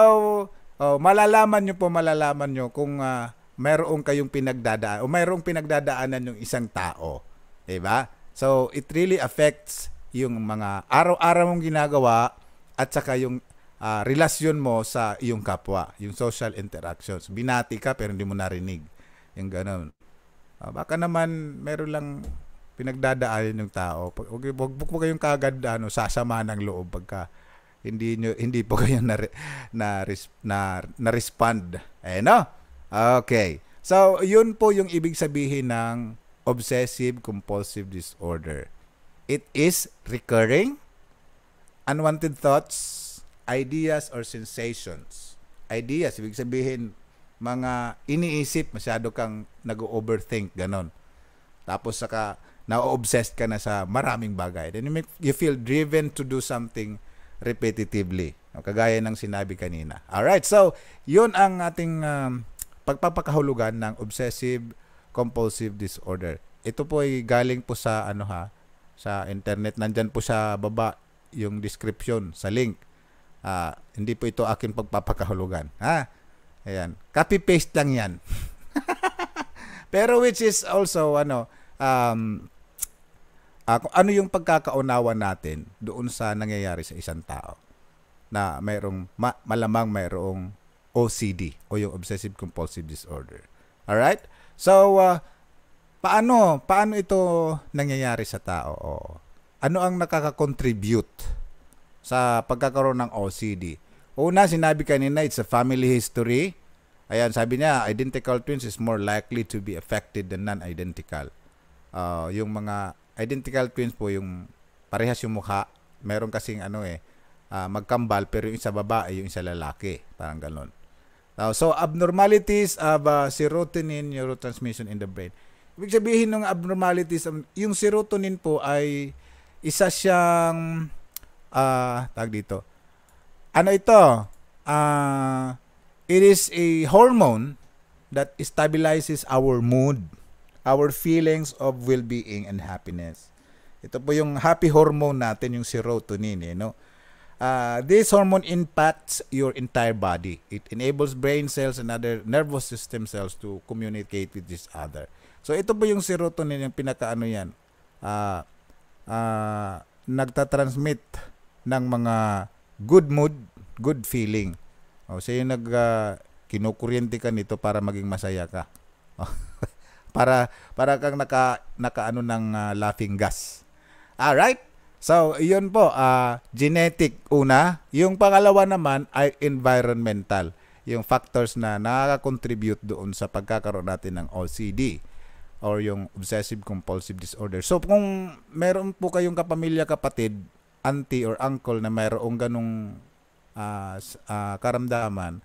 [SPEAKER 2] oh, malalaman nyo po, malalaman nyo kung uh, mayroong kayong pinagdadaan o mayroong pinagdadaanan yung isang tao. Diba? So, it really affects yung mga araw-araw mong ginagawa at saka yung uh, relasyon mo sa iyong kapwa, yung social interactions. Binati ka pero hindi mo narinig. Yung ganun. Uh, baka naman meron lang pinagdadaanan ng tao. Pag, wag, wag, wag, wag kayong kagad ano, sasama ng loob pagka hindi nyo, hindi po kayo na na, na, na respond. Eh no? Okay. So, yun po yung ibig sabihin ng obsessive compulsive disorder. It is recurring unwanted thoughts, ideas or sensations. Ideas, ibig sabihin mga iniisip, masyado kang nag-overthink, ganon. Tapos saka na-obsessed ka na sa maraming bagay. Then you, make, you feel driven to do something repetitively. No? Kagaya ng sinabi kanina. All right. so yun ang ating um, pagpapakahulugan ng obsessive compulsive disorder. Ito po ay galing po sa ano ha, sa internet. Nandyan po sa baba yung description sa link. Uh, hindi po ito akin pagpapakahulugan. Ha? Ayan. Copy-paste lang yan. Pero which is also ano, um, ako, ano yung pagkakaunawa natin doon sa nangyayari sa isang tao na mayroong ma- malamang mayroong OCD o yung obsessive compulsive disorder. All right? So uh, paano paano ito nangyayari sa tao? O, ano ang nakaka-contribute sa pagkakaroon ng OCD? Una, sinabi kanina, it's a family history. Ayan, sabi niya, identical twins is more likely to be affected than non-identical. Uh, yung mga identical twins po yung parehas yung mukha. Meron kasing ano eh, uh, magkambal pero yung isa babae, yung isa lalaki. Parang ganun. Now, so, abnormalities of uh, serotonin neurotransmission in the brain. Ibig sabihin ng abnormalities, um, yung serotonin po ay isa siyang, uh, ah, tag dito, ano ito? Uh, it is a hormone that stabilizes our mood our feelings of well-being and happiness. Ito po yung happy hormone natin, yung serotonin, eh, no? Uh, this hormone impacts your entire body. It enables brain cells and other nervous system cells to communicate with each other. So ito po yung serotonin, yung pinakaano yan, uh, uh, nagtatransmit ng mga good mood, good feeling. O, oh, so yung nag, uh, kinukuryente ka nito para maging masaya ka. para para kang naka nakaano ng uh, laughing gas. All right? So, yun po, uh, genetic una. Yung pangalawa naman ay environmental. Yung factors na nakaka-contribute doon sa pagkakaroon natin ng OCD or yung obsessive compulsive disorder. So kung meron po kayong kapamilya kapatid, auntie or uncle na mayroong ganung uh, uh, karamdaman,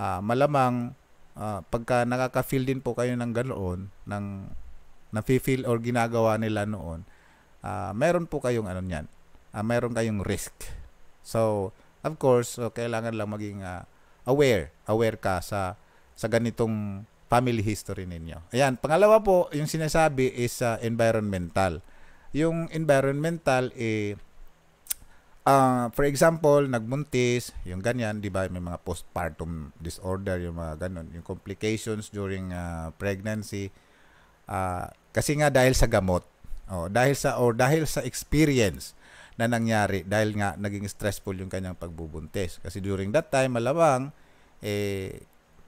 [SPEAKER 2] uh, malamang uh, pagka nakaka-feel din po kayo ng ganoon, ng na feel or ginagawa nila noon, uh, meron po kayong ano niyan, uh, meron kayong risk. So, of course, so kailangan lang maging uh, aware, aware ka sa sa ganitong family history ninyo. Ayan, pangalawa po, yung sinasabi is uh, environmental. Yung environmental eh uh, for example, nagbuntis, yung ganyan, di ba, may mga postpartum disorder, yung mga ganun, yung complications during uh, pregnancy. Uh, kasi nga dahil sa gamot, oh, dahil sa or dahil sa experience na nangyari dahil nga naging stressful yung kanyang pagbubuntis. Kasi during that time, malawang, eh,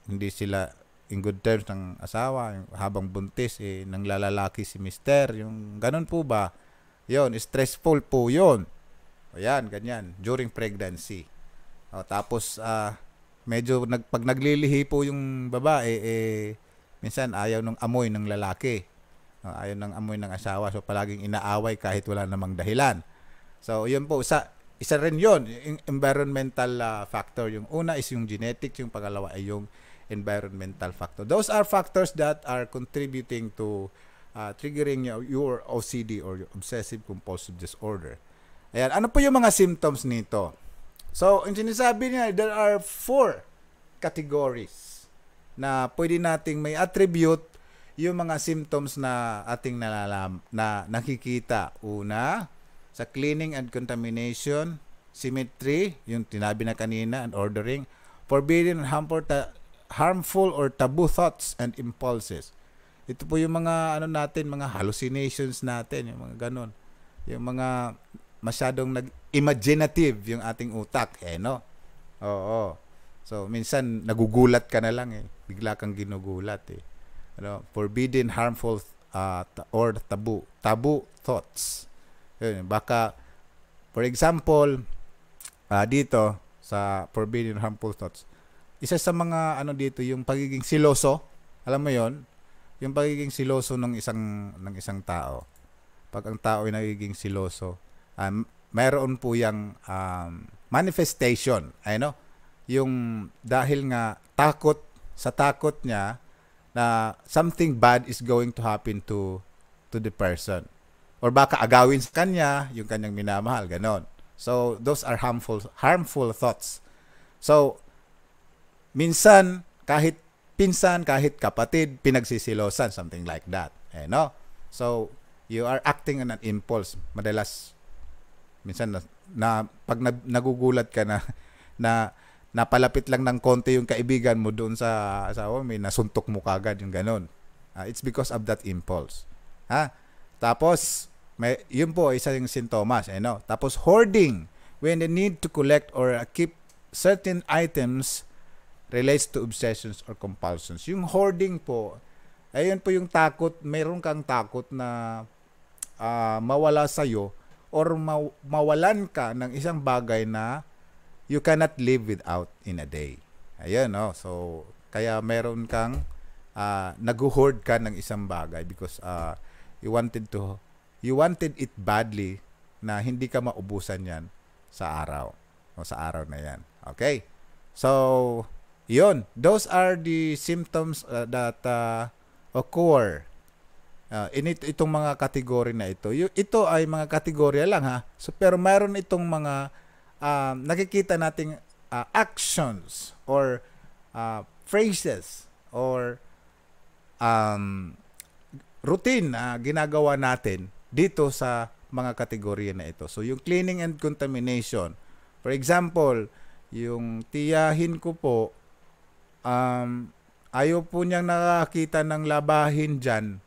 [SPEAKER 2] hindi sila in good terms ng asawa. Habang buntis, eh, nang lalaki si mister. Yung ganun po ba? yon stressful po yon Ayan, ganyan. During pregnancy. O, tapos, uh, medyo nag, pag naglilihi po yung babae, eh, minsan ayaw ng amoy ng lalaki. O, ayaw ng amoy ng asawa. So, palaging inaaway kahit wala namang dahilan. So, yun po. Isa, isa rin yun. Yung environmental uh, factor. Yung una is yung genetics. Yung pangalawa ay yung environmental factor. Those are factors that are contributing to uh, triggering your, your OCD or your obsessive compulsive disorder. Ayan, ano po yung mga symptoms nito? So, yung sinasabi niya, there are four categories na pwede nating may attribute yung mga symptoms na ating nalalam, na nakikita. Una, sa cleaning and contamination, symmetry, yung tinabi na kanina, and ordering, forbidden and harmful, ta- harmful or taboo thoughts and impulses. Ito po yung mga ano natin, mga hallucinations natin, yung mga ganun. Yung mga masyadong nag-imaginative yung ating utak. Eh, no? Oo. So, minsan, nagugulat ka na lang eh. Bigla kang ginugulat eh. Ano, forbidden, harmful, uh, or taboo. Taboo thoughts. Yun, baka, for example, uh, dito, sa forbidden, harmful thoughts, isa sa mga ano dito yung pagiging siloso alam mo yon yung pagiging siloso ng isang ng isang tao pag ang tao ay nagiging siloso um, mayroon po yung um, manifestation. Ay no? Yung dahil nga takot, sa takot niya na something bad is going to happen to to the person. Or baka agawin sa kanya yung kanyang minamahal, ganon. So, those are harmful harmful thoughts. So, minsan, kahit pinsan, kahit kapatid, pinagsisilosan, something like that. Eh, no? So, you are acting on an impulse. Madalas, Minsan na, na pag na, nagugulat ka na na napalapit lang ng konti yung kaibigan mo doon sa asawa mo, nasuntok mo kagad yung ganun. Uh, it's because of that impulse. Ha? Tapos, may, yun po, isa yung sintomas. Eh, no? Tapos, hoarding. When the need to collect or uh, keep certain items relates to obsessions or compulsions. Yung hoarding po, ayun po yung takot, meron kang takot na uh, mawala sa'yo or ma- mawalan ka ng isang bagay na you cannot live without in a day. Ayun, no? So, kaya meron kang uh, ah, nag-hoard ka ng isang bagay because uh, you wanted to you wanted it badly na hindi ka maubusan yan sa araw o sa araw na yan. Okay? So, yun. Those are the symptoms uh, that uh, occur Uh, in it, itong mga kategory na ito. Y- ito ay mga kategorya lang ha. So, pero mayroon itong mga uh, nakikita nating uh, actions or uh, phrases or um, routine na uh, ginagawa natin dito sa mga kategorya na ito. So, yung cleaning and contamination. For example, yung tiyahin ko po, um, ayaw po niyang nakakita ng labahin dyan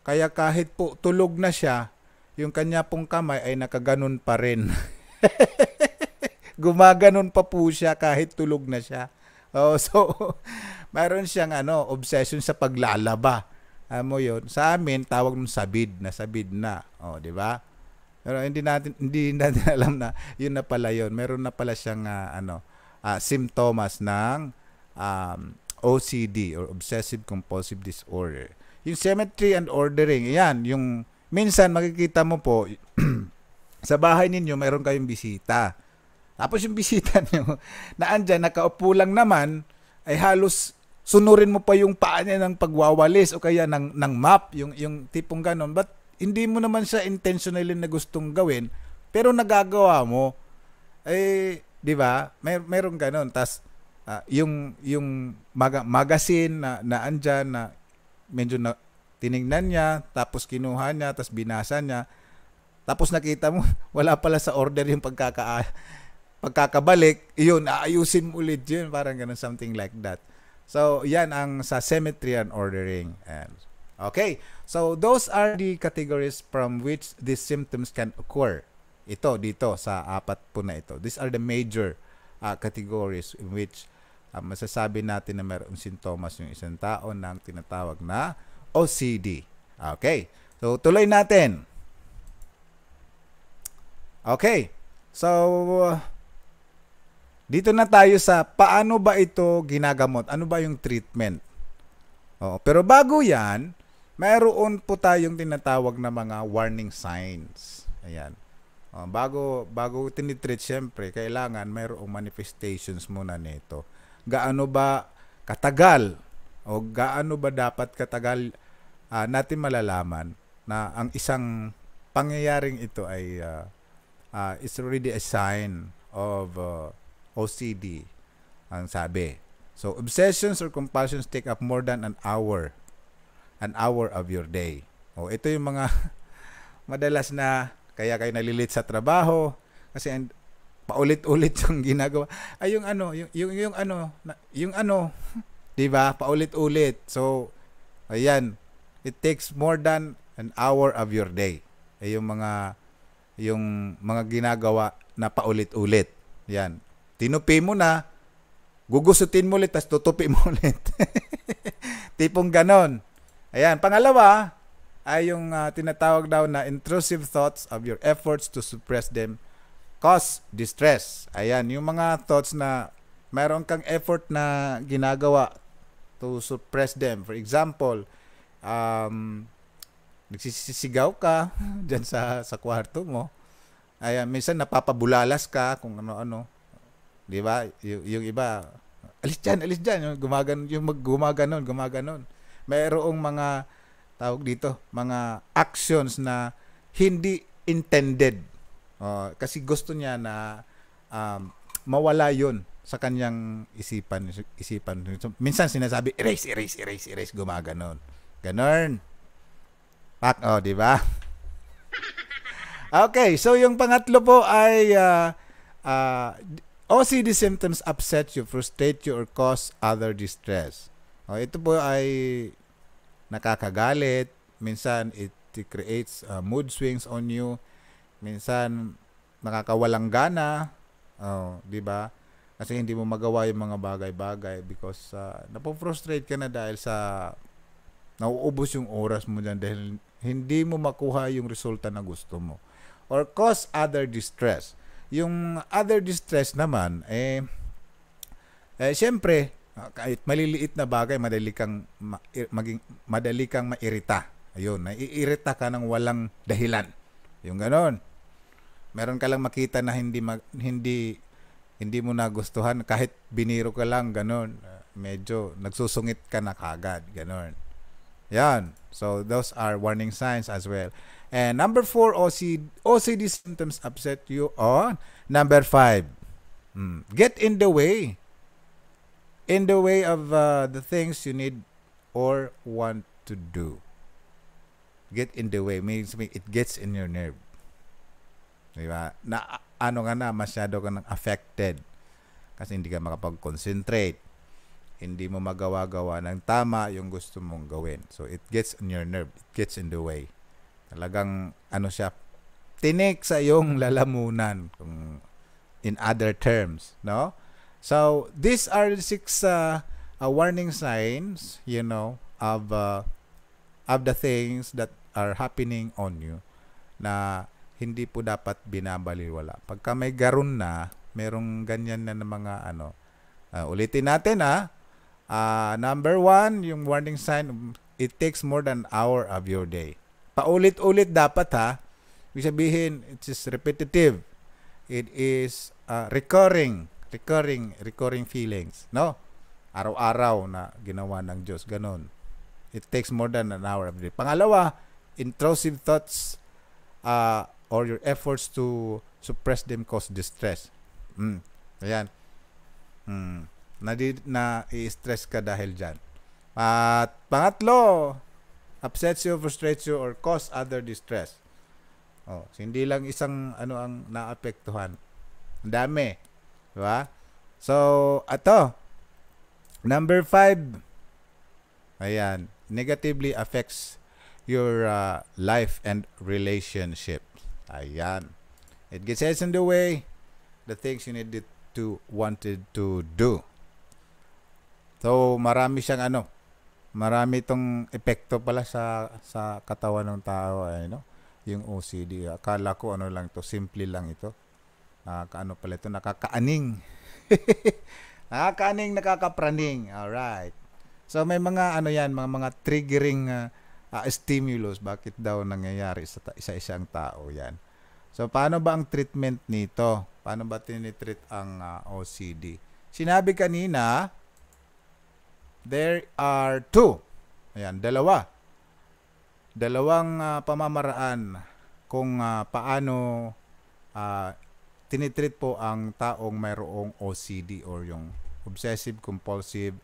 [SPEAKER 2] kaya kahit po tulog na siya, yung kanya pong kamay ay nakaganon pa rin. Gumaganon pa po siya kahit tulog na siya. Oh, so, mayroon siyang ano, obsession sa paglalaba. Alam mo yun, sa amin, tawag nung sabid, na sabid na. oh, di ba? Pero hindi natin, hindi natin alam na yun na pala 'yon. Meron na pala siyang uh, ano, uh, ah, symptoms ng um, OCD or Obsessive Compulsive Disorder. Yung symmetry and ordering, yan, yung minsan makikita mo po, sa bahay ninyo mayroon kayong bisita. Tapos yung bisita nyo, na andyan, nakaupo lang naman, ay halos sunurin mo pa yung paa niya ng pagwawalis o kaya ng, ng map, yung, yung tipong ganon. But hindi mo naman siya intentionally na gustong gawin, pero nagagawa mo, eh, di ba? May, meron ganon. Tapos, uh, ah, yung, yung mag- magazine na, na andyan, na medyo na, tinignan niya, tapos kinuha niya, tapos binasa niya. Tapos nakita mo, wala pala sa order yung pagkaka pagkakabalik, yun, aayusin mo ulit yun. Parang ganun, something like that. So, yan ang sa symmetry and ordering. And, okay, so those are the categories from which these symptoms can occur. Ito, dito, sa apat po na ito. These are the major uh, categories in which uh, masasabi natin na mayroong sintomas yung isang tao ng tinatawag na OCD. Okay. So, tuloy natin. Okay. So, dito na tayo sa paano ba ito ginagamot? Ano ba yung treatment? Oo. Pero bago yan, mayroon po tayong tinatawag na mga warning signs. Ayan. Uh, bago, bago tinitreat, syempre, kailangan mayroong manifestations muna nito gaano ba katagal o gaano ba dapat katagal uh, natin malalaman na ang isang pangyayaring ito ay uh, uh, is already a sign of uh, OCD ang sabi. So obsessions or compulsions take up more than an hour an hour of your day. O ito yung mga madalas na kaya kayo nalilit sa trabaho kasi paulit-ulit yung ginagawa. Ay yung ano, yung yung, yung ano, yung ano, 'di ba? Paulit-ulit. So ayan, it takes more than an hour of your day. Ay yung mga yung mga ginagawa na paulit-ulit. Yan. Tinupi mo na, gugusutin mo ulit, tapos tutupi mo ulit. Tipong ganon. Ayan. Pangalawa, ay yung uh, tinatawag daw na intrusive thoughts of your efforts to suppress them cause distress. Ayan, yung mga thoughts na mayroon kang effort na ginagawa to suppress them. For example, um, nagsisigaw ka dyan sa, sa kwarto mo. Ayan, minsan napapabulalas ka kung ano-ano. Di ba? Y- yung iba, alis dyan, alis dyan. Yung gumaganon, yung mag gumaganon, gumaganon. Mayroong mga, tawag dito, mga actions na hindi intended Uh, kasi gusto niya na um, mawala yon sa kanyang isipan. isipan. So, minsan sinasabi, erase, erase, erase, erase, gumaganon. Ganon. Pak, oh, di ba? okay, so yung pangatlo po ay uh, ah, uh, ah, OCD symptoms upset you, frustrate you, or cause other distress. Oh, ito po ay nakakagalit. Minsan, it creates uh, mood swings on you. Minsan nakakawalang gana, oh, 'di ba? Kasi hindi mo magawa yung mga bagay-bagay because uh, napo-frustrate ka na dahil sa nauubos yung oras mo dyan dahil hindi mo makuha yung resulta na gusto mo or cause other distress. Yung other distress naman, eh, eh syempre, ah, kahit maliliit na bagay, madali kang, ma- maging, madali kang mairita. Ayun, naiirita ka ng walang dahilan. Yung ganon meron ka lang makita na hindi mag, hindi hindi mo nagustuhan kahit biniro ka lang ganun medyo nagsusungit ka na kagad ganun yan so those are warning signs as well and number 4 OCD, OCD symptoms upset you on number 5 mm, get in the way in the way of uh, the things you need or want to do get in the way means it gets in your nerve Di ba? Na ano nga na, masyado ka nang affected. Kasi hindi ka makapag-concentrate. Hindi mo magawa-gawa ng tama yung gusto mong gawin. So it gets on your nerve. It gets in the way. Talagang ano siya, tinik sa iyong lalamunan kung in other terms, no? So these are the six uh, uh, warning signs, you know, of uh, of the things that are happening on you na hindi po dapat binabaliwala. Pagka may garon na, merong ganyan na ng mga ano. Uh, ulitin natin ha. Uh, ah, number one, yung warning sign, it takes more than hour of your day. Paulit-ulit dapat ha. Ibig sabihin, it is repetitive. It is uh, recurring, recurring, recurring feelings. No? Araw-araw na ginawa ng Diyos. Ganon. It takes more than an hour of the day. Pangalawa, intrusive thoughts. Uh, or your efforts to suppress them cause distress. Mm. Ayan. Mm. Nadid na i-stress ka dahil dyan. At pangatlo, upsets you, frustrates you, or cause other distress. Oh, so hindi lang isang ano ang naapektuhan. Ang dami. Di ba? So, ato. Number five. Ayan. Negatively affects your uh, life and relationship. Ayan. It gets in the way the things you needed to wanted to do. So marami siyang ano, marami itong epekto pala sa sa katawan ng tao ay eh, no, yung OCD. Akala ko ano lang to, simple lang ito. Uh, ano pala ito, nakakaaning. nakakaaning, nakakapraning. All right. So may mga ano yan, mga mga triggering uh, uh, stimulus, bakit daw nangyayari sa isa-isang tao yan. So, paano ba ang treatment nito? Paano ba tinitreat ang uh, ah, OCD? Sinabi kanina, there are two. Ayan, dalawa. Dalawang uh, pamamaraan kung uh, paano uh, tinitreat po ang taong mayroong OCD or yung Obsessive Compulsive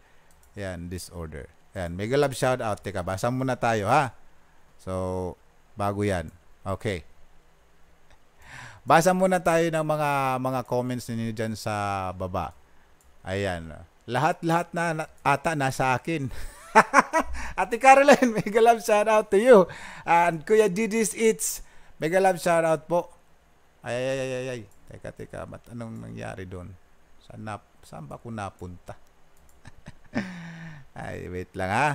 [SPEAKER 2] yan, Disorder. Ayan, mega love shout out. Teka, basa muna tayo ha. So, bago yan. Okay. Basa muna tayo ng mga mga comments ninyo diyan sa baba. Ayan. Lahat-lahat na ata nasa akin. Ate Caroline, mega love shout out to you. And Kuya Didis Eats, mega love shout out po. Ay, ay, ay, ay, ay. Teka, teka. Ba't anong nangyari doon? Saan, na, saan ba ako napunta? Ay, wait lang ha.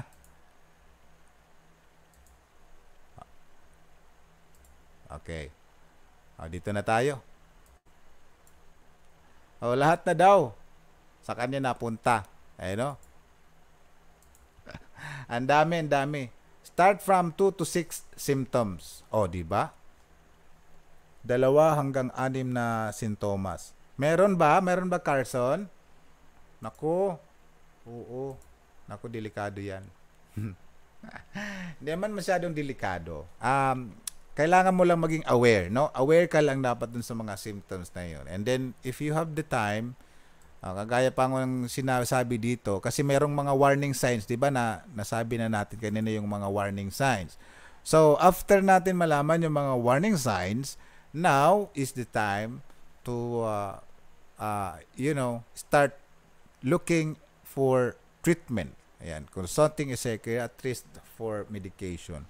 [SPEAKER 2] Okay. O, oh, dito na tayo. O, oh, lahat na daw. Sa kanya napunta. Ayun o. ang dami, ang dami. Start from 2 to 6 symptoms. O, oh, di ba? Dalawa hanggang anim na sintomas. Meron ba? Meron ba, Carson? Naku. Oo. Ako delikado yan. Hindi man masyadong delikado. Um, kailangan mo lang maging aware, no? Aware ka lang dapat dun sa mga symptoms na 'yon. And then, if you have the time, uh, kagaya pa ng sinasabi dito, kasi merong mga warning signs, di ba, na nasabi na natin kanina yung mga warning signs. So, after natin malaman yung mga warning signs, now is the time to, uh, uh, you know, start looking for treatment Ayan, consulting a psychiatrist for medication.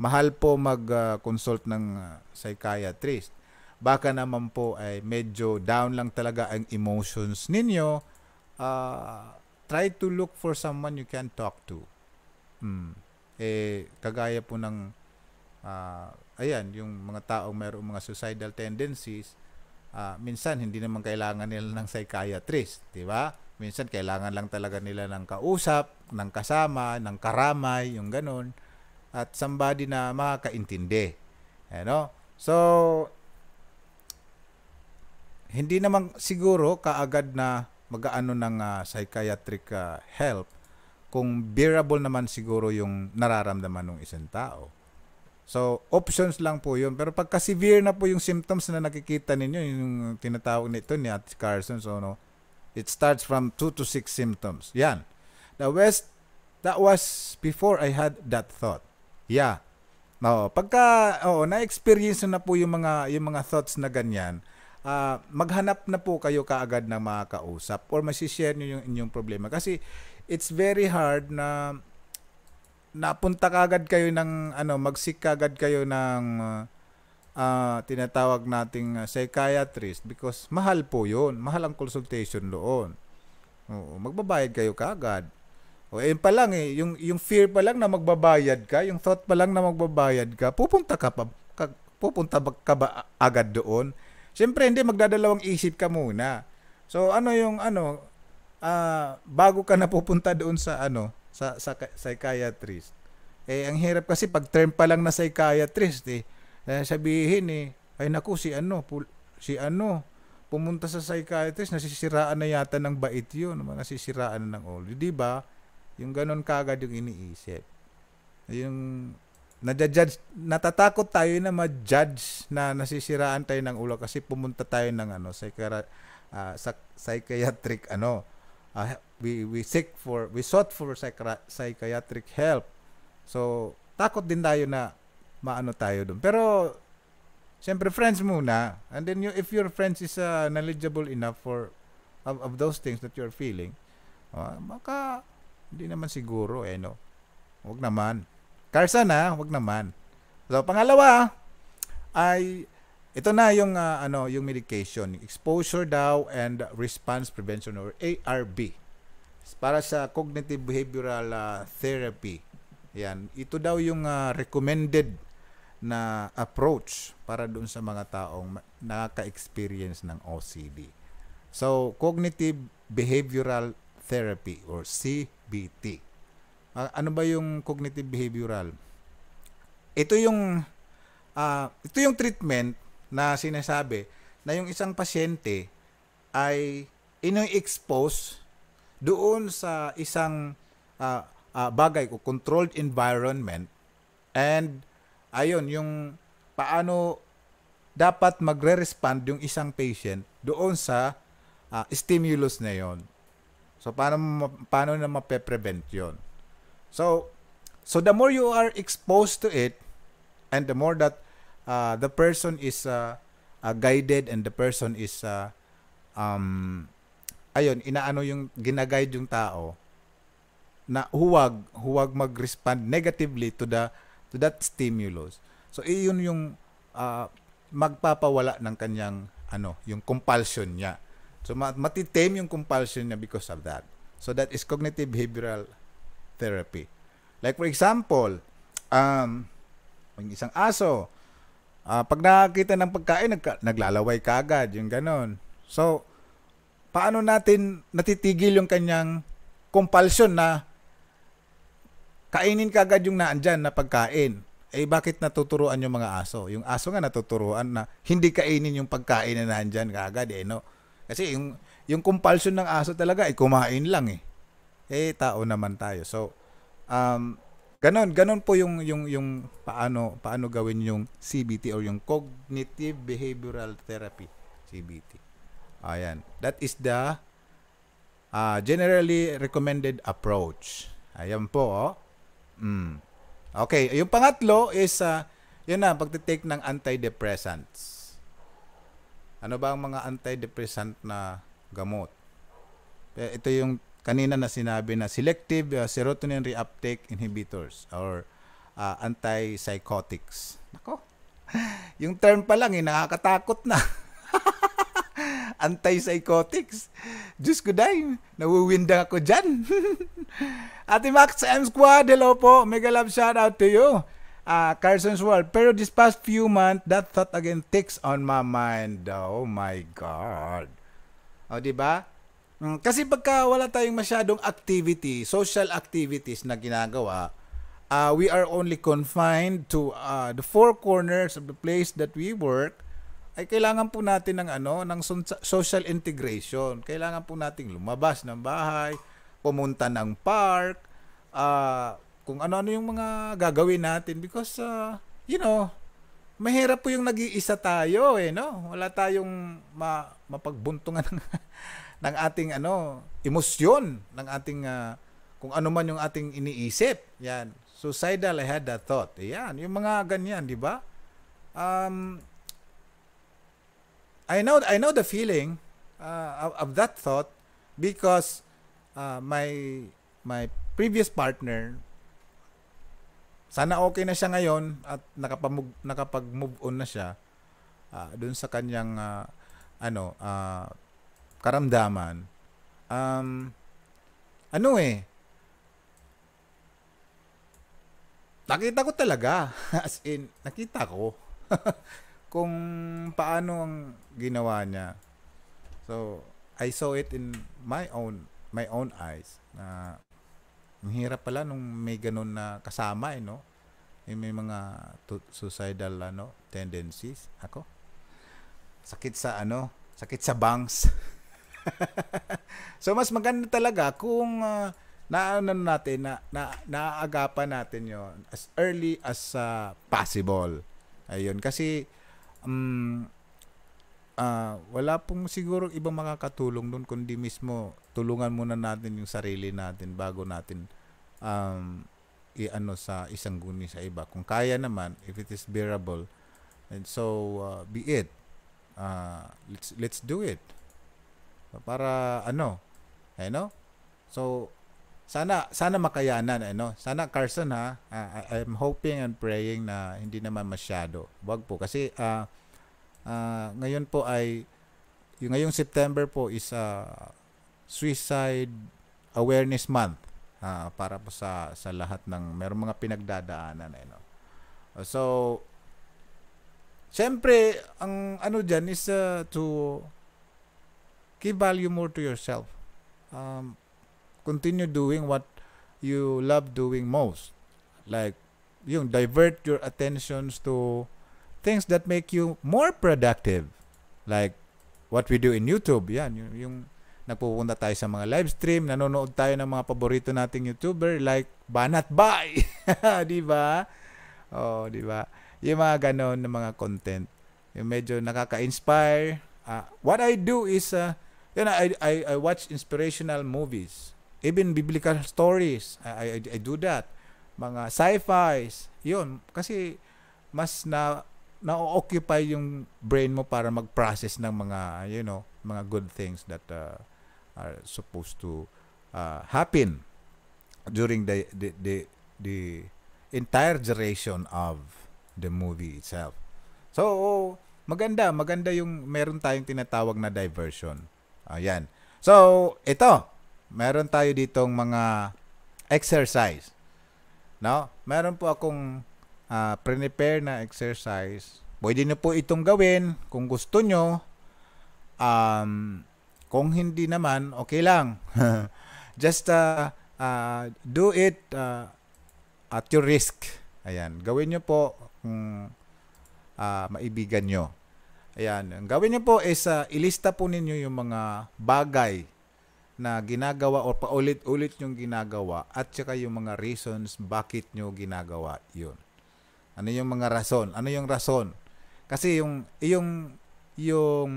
[SPEAKER 2] Mahal po mag-consult ah, uh, ng uh, psychiatrist. Baka naman po ay medyo down lang talaga ang emotions ninyo. Uh, try to look for someone you can talk to. Hmm. Eh, kagaya po ng uh, ayan, yung mga taong mayroong mga suicidal tendencies, uh, minsan hindi naman kailangan nila ng psychiatrist, di ba? Minsan kailangan lang talaga nila ng kausap ng kasama, ng karamay, yung ganun. At somebody na makakaintindi. Ano? So, hindi naman siguro kaagad na mag-ano ng uh, psychiatric uh, help kung bearable naman siguro yung nararamdaman ng isang tao. So, options lang po yun. Pero pagka severe na po yung symptoms na nakikita ninyo, yung tinatawag nito ni Ate Carson, so no, it starts from 2 to 6 symptoms. Yan. The West, that was before I had that thought. Yeah. No, pagka oh, na-experience na po yung mga yung mga thoughts na ganyan, uh, maghanap na po kayo kaagad na makakausap or masishare niyo yung inyong problema kasi it's very hard na napunta kaagad kayo ng ano, magsik kaagad kayo ng uh, uh, tinatawag nating ah, psychiatrist because mahal po 'yon. Mahal ang consultation doon. Oo, magbabayad kayo kaagad. O eh pa lang eh, yung yung fear pa lang na magbabayad ka, yung thought pa lang na magbabayad ka, pupunta ka pa ka, pupunta ba, ka ba agad doon? Siyempre hindi magdadalawang isip ka muna. So ano yung ano uh, bago ka napupunta doon sa ano sa, sa psychiatrist. Eh ang hirap kasi pag term pa lang na psychiatrist eh, eh sabihin eh ay naku si ano pul- si ano pumunta sa psychiatrist nasisiraan na yata ng bait yun nasisiraan na ng all di ba yung ganun kagad yung iniisip. Yung nadjudge, natatakot tayo na ma-judge na nasisiraan tayo ng ulo kasi pumunta tayo ng ano, psychiatric, uh, ah, psychiatric ano, uh, we, we seek for, we sought for psychiatric help. So, takot din tayo na maano tayo doon. Pero, siyempre friends muna. And then you, if your friends is uh, knowledgeable enough for of, of those things that you're feeling, uh, maka hindi naman siguro eh no. Huwag naman. Carson ha, ah, wag naman. So pangalawa ay ito na yung uh, ano yung medication, exposure daw and response prevention or ARB. Para sa cognitive behavioral uh, therapy. Yan, ito daw yung uh, recommended na approach para doon sa mga taong nakaka-experience ng OCD. So, cognitive behavioral therapy or CBT. Uh, ah, ano ba yung cognitive behavioral? Ito yung uh, ito yung treatment na sinasabi na yung isang pasyente ay ino-expose doon sa isang uh, uh, bagay o controlled environment and ayun yung paano dapat magre-respond yung isang patient doon sa uh, stimulus na yon. So paano paano na mape-prevent 'yon? So so the more you are exposed to it and the more that uh, the person is uh, uh, guided and the person is uh, um ayun inaano yung ginaguide yung tao na huwag huwag mag-respond negatively to the to that stimulus. So iyon yung uh, magpapawala ng kanyang ano, yung compulsion niya. So matitame yung compulsion niya because of that. So that is cognitive behavioral therapy. Like for example, um, isang aso, uh, pag nakakita ng pagkain, nag- naglalaway kagad, yung ganon. So, paano natin natitigil yung kanyang compulsion na kainin kagad yung naandyan na pagkain? Eh bakit natuturuan yung mga aso? Yung aso nga natuturuan na hindi kainin yung pagkain na naandyan kagad eh no. Kasi yung, yung compulsion ng aso talaga ay eh, kumain lang eh. Eh, tao naman tayo. So, um, ganon, ganon po yung, yung, yung paano, paano gawin yung CBT or yung Cognitive Behavioral Therapy, CBT. Ayan. That is the uh, generally recommended approach. Ayan po, oh. Mm. Okay, yung pangatlo is, uh, yun na, pagtitake ng antidepressants. Ano ba ang mga antidepressant na gamot? Eh, ito yung kanina na sinabi na selective uh, serotonin reuptake inhibitors or uh, antipsychotics. Nako. Yung term pa lang eh, nakakatakot na. antipsychotics. Diyos ko dahil, nawiwinda ako dyan. Ate Max M Squad, hello po. Mega love shout out to you uh, ah, Carson's World. Pero this past few months, that thought again takes on my mind. Oh my God. O, oh, di ba? Mm, kasi pagka wala tayong masyadong activity, social activities na ginagawa, uh, we are only confined to uh, the four corners of the place that we work, ay kailangan po natin ng ano, ng social integration. Kailangan po nating lumabas ng bahay, pumunta ng park, uh, kung ano-ano yung mga gagawin natin because uh, you know, mahirap po yung nag-iisa tayo eh, no? Wala tayong ma- mapagbuntungan ng, ng ating ano, emosyon, ng ating uh, kung ano man yung ating iniisip. Yan. Suicidal, I had that thought. Yan. Yung mga ganyan, di ba? Um, I know, I know the feeling uh, of, of that thought because uh, my my previous partner sana okay na siya ngayon at nakapamug, nakapag-move on na siya uh, ah, doon sa kanyang uh, ano uh, karamdaman. Um, ano eh, nakita ko talaga. As in, nakita ko. kung paano ang ginawa niya. So, I saw it in my own my own eyes na ang hirap pala nung may ganun na kasama eh, no? Eh, may mga suicidal ano, tendencies. Ako? Sakit sa ano? Sakit sa bangs. so mas maganda talaga kung uh, naano natin na, na naaagapan natin 'yon as early as uh, possible. Ayun kasi um, uh, wala pong siguro ibang makakatulong doon kundi mismo tulungan muna natin yung sarili natin bago natin um, i-ano sa isang guni sa iba. Kung kaya naman, if it is bearable, and so uh, be it. Uh, let's let's do it. Para ano, you eh, know? So sana sana makayanan ano. Sana Carson ha, uh, I, I'm hoping and praying na hindi naman masyado. Wag po kasi uh, uh, ngayon po ay yung ngayong September po is uh, Suicide Awareness Month uh, para po sa sa lahat ng merong mga pinagdadaanan eh, no? Ah, so syempre ang ano diyan is uh, to give value more to yourself. Um, continue doing what you love doing most. Like, yung divert your attentions to things that make you more productive. Like, what we do in YouTube. Yan, yung, yung Nagpupunta tayo sa mga live stream, nanonood tayo ng mga paborito nating YouTuber like Banat Bay. 'Di ba? Oh, 'di ba? Yung mga ganon ng mga content. Yung medyo nakaka-inspire. Uh, what I do is uh, ah, you know, I, I I watch inspirational movies, even biblical stories. I I, I do that. Mga sci-fis. 'Yun kasi mas na na-occupy yung brain mo para mag-process ng mga you know, mga good things that uh, are supposed to uh, happen during the the, the the entire duration of the movie itself. So, maganda, maganda yung meron tayong tinatawag na diversion. Ayan. So, ito, meron tayo ditong mga exercise. No? Meron po akong uh, prepare na exercise. Pwede niyo po itong gawin kung gusto nyo. Um, kung hindi naman, okay lang. Just uh, uh, do it uh, at your risk. Ayan, gawin nyo po kung uh, maibigan nyo. Ayan, ang gawin nyo po is uh, ilista po ninyo yung mga bagay na ginagawa o paulit-ulit yung ginagawa at saka yung mga reasons bakit nyo ginagawa yun. Ano yung mga rason? Ano yung rason? Kasi yung yung yung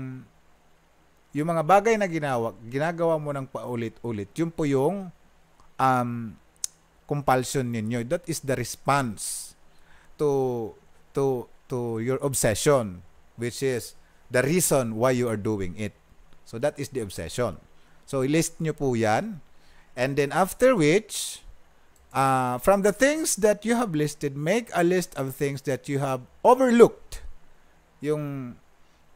[SPEAKER 2] yung mga bagay na ginawa, ginagawa mo ng paulit-ulit, yun po yung um, compulsion ninyo. That is the response to to to your obsession which is the reason why you are doing it. So that is the obsession. So list nyo po 'yan. And then after which uh, from the things that you have listed, make a list of things that you have overlooked. Yung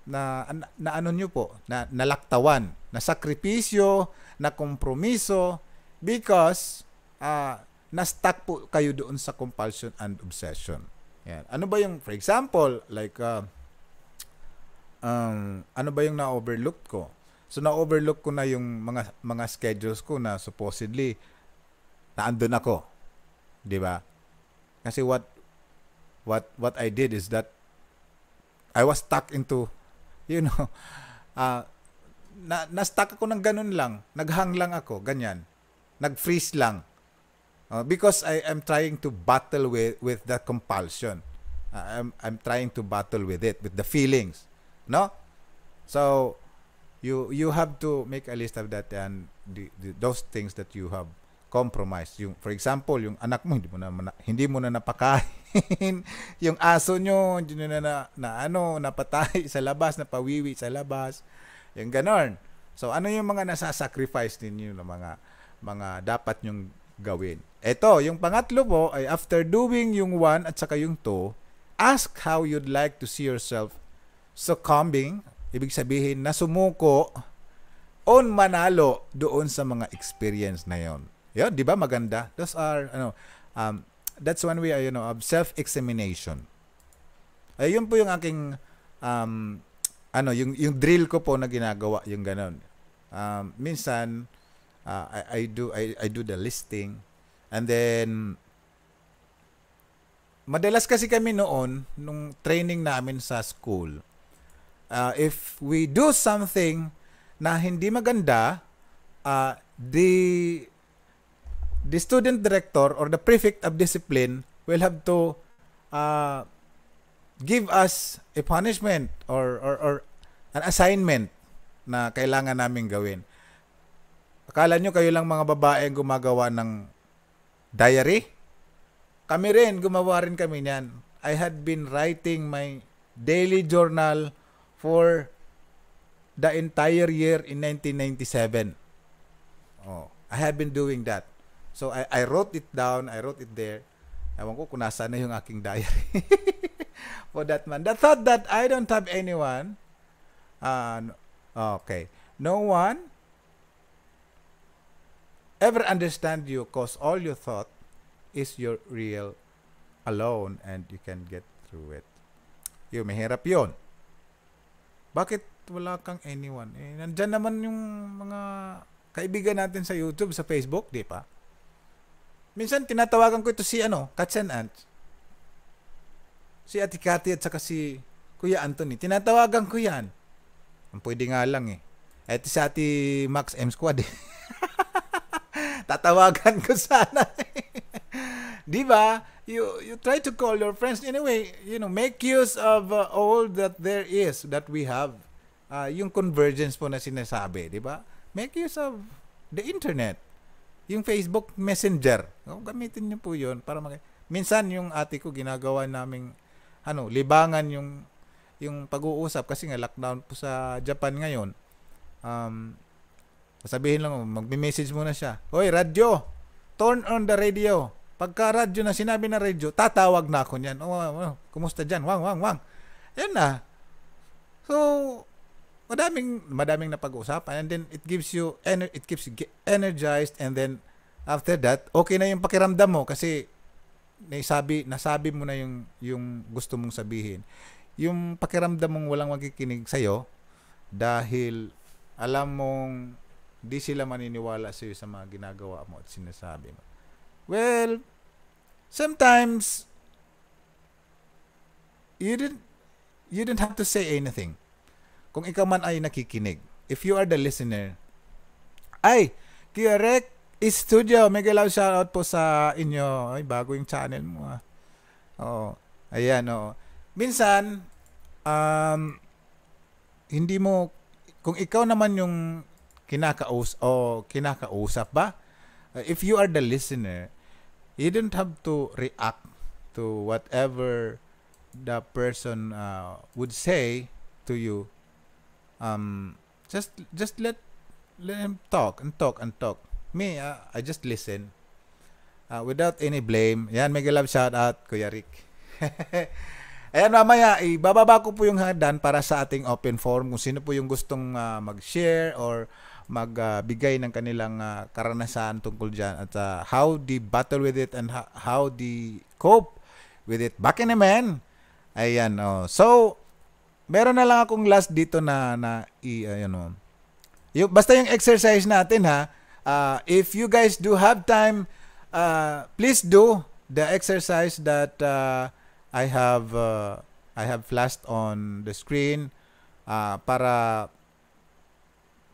[SPEAKER 2] na, na, na ano nyo po, na nalaktawan, na sakripisyo, na kompromiso because uh, na-stuck po kayo doon sa compulsion and obsession. Yan. Ano ba yung, for example, like, uh, um, ano ba yung na overlooked ko? So, na-overlook ko na yung mga, mga schedules ko na supposedly naandun ako. Di ba? Kasi what, what, what I did is that I was stuck into you know, uh, na, na-stuck ako ng ganun lang. Naghang lang ako, ganyan. Nag-freeze lang. Uh, because I am trying to battle with, with that compulsion. Uh, I'm, I'm trying to battle with it, with the feelings. No? So, you you have to make a list of that and the, the, those things that you have compromised. Yung, for example, yung anak mo, hindi mo na, hindi mo na napakain. yung aso nyo, yun na, na, na ano, napatay sa labas, napawiwi sa labas. Yung ganon. So, ano yung mga nasasacrifice ninyo ng mga, mga dapat nyong gawin? Ito, yung pangatlo po ay after doing yung one at saka yung two, ask how you'd like to see yourself succumbing, ibig sabihin na sumuko on manalo doon sa mga experience na yon. Yun, di ba maganda? Those are, ano, um, that's one way you know of self-examination. Ayun eh, po yung aking um, ano yung yung drill ko po na ginagawa yung ganun. Um, minsan uh, I, I do I, I do the listing and then madalas kasi kami noon nung training namin sa school uh, if we do something na hindi maganda uh, the the student director or the prefect of discipline will have to uh, give us a punishment or, or, or an assignment na kailangan namin gawin. Akala nyo kayo lang mga babae gumagawa ng diary? Kami rin, gumawa rin kami niyan. I had been writing my daily journal for the entire year in 1997. Oh, I have been doing that. So I, I wrote it down, I wrote it there. Ewan ko kung nasa na yung aking diary. For that man. The thought that I don't have anyone. Uh, okay. No one ever understand you cause all you thought is your real alone and you can get through it. Yung mahirap yon. Bakit wala kang anyone? Eh, nandyan naman yung mga kaibigan natin sa YouTube, sa Facebook, di pa? Minsan tinatawagan ko ito si ano, Cats Ant. Si Ate Cathy at saka si Kuya Anthony. Tinatawagan ko yan. Pwede nga lang eh. Ito si ati Max M Squad eh. Tatawagan ko sana. Eh. Di ba? You, you try to call your friends. Anyway, you know, make use of uh, all that there is that we have. Uh, yung convergence po na sinasabi. Di ba? Make use of the internet. Yung Facebook Messenger. Oh, gamitin niyo po 'yon para mag- Minsan yung ate ko ginagawa naming ano, libangan yung yung pag-uusap kasi nga lockdown po sa Japan ngayon. Um, sabihin lang, magme-message muna siya. Hoy, radyo! Turn on the radio! Pagka radyo na sinabi na radyo, tatawag na ako niyan. Oh, oh, oh kumusta diyan? Wang, wang, wang. Yan na. So, madaming madaming napag-uusapan and then it gives you ener- it keeps you energized and then after that okay na yung pakiramdam mo kasi nasabi nasabi mo na yung yung gusto mong sabihin yung pakiramdam mong walang magkikinig sa iyo dahil alam mong di sila maniniwala sa iyo sa mga ginagawa mo at sinasabi mo well sometimes you didn't you didn't have to say anything kung ikaw man ay nakikinig, if you are the listener, ay, Kiorek Studio, mega love shoutout po sa inyo. Ay, bago yung channel mo. Ah. Oo. Ayan, oo. Minsan, um, hindi mo, kung ikaw naman yung kinakaus o kinakausap ba, if you are the listener, you don't have to react to whatever the person uh, would say to you um, just just let let him talk and talk and talk. Me, uh, I just listen uh, without any blame. Yan, mega love shout out, Kuya Rick. Ayan, mamaya, ibababa ko po yung hagdan para sa ating open forum. Kung sino po yung gustong uh, mag-share or magbigay uh, ng kanilang uh, karanasan tungkol dyan at uh, how they battle with it and how, how they cope with it. Back in a man. Ayan, oh. So, meron na lang akong last dito na na i uh, ano. Yung, basta yung exercise natin ha. Uh, if you guys do have time, uh, please do the exercise that uh, I have uh, I have flashed on the screen uh, para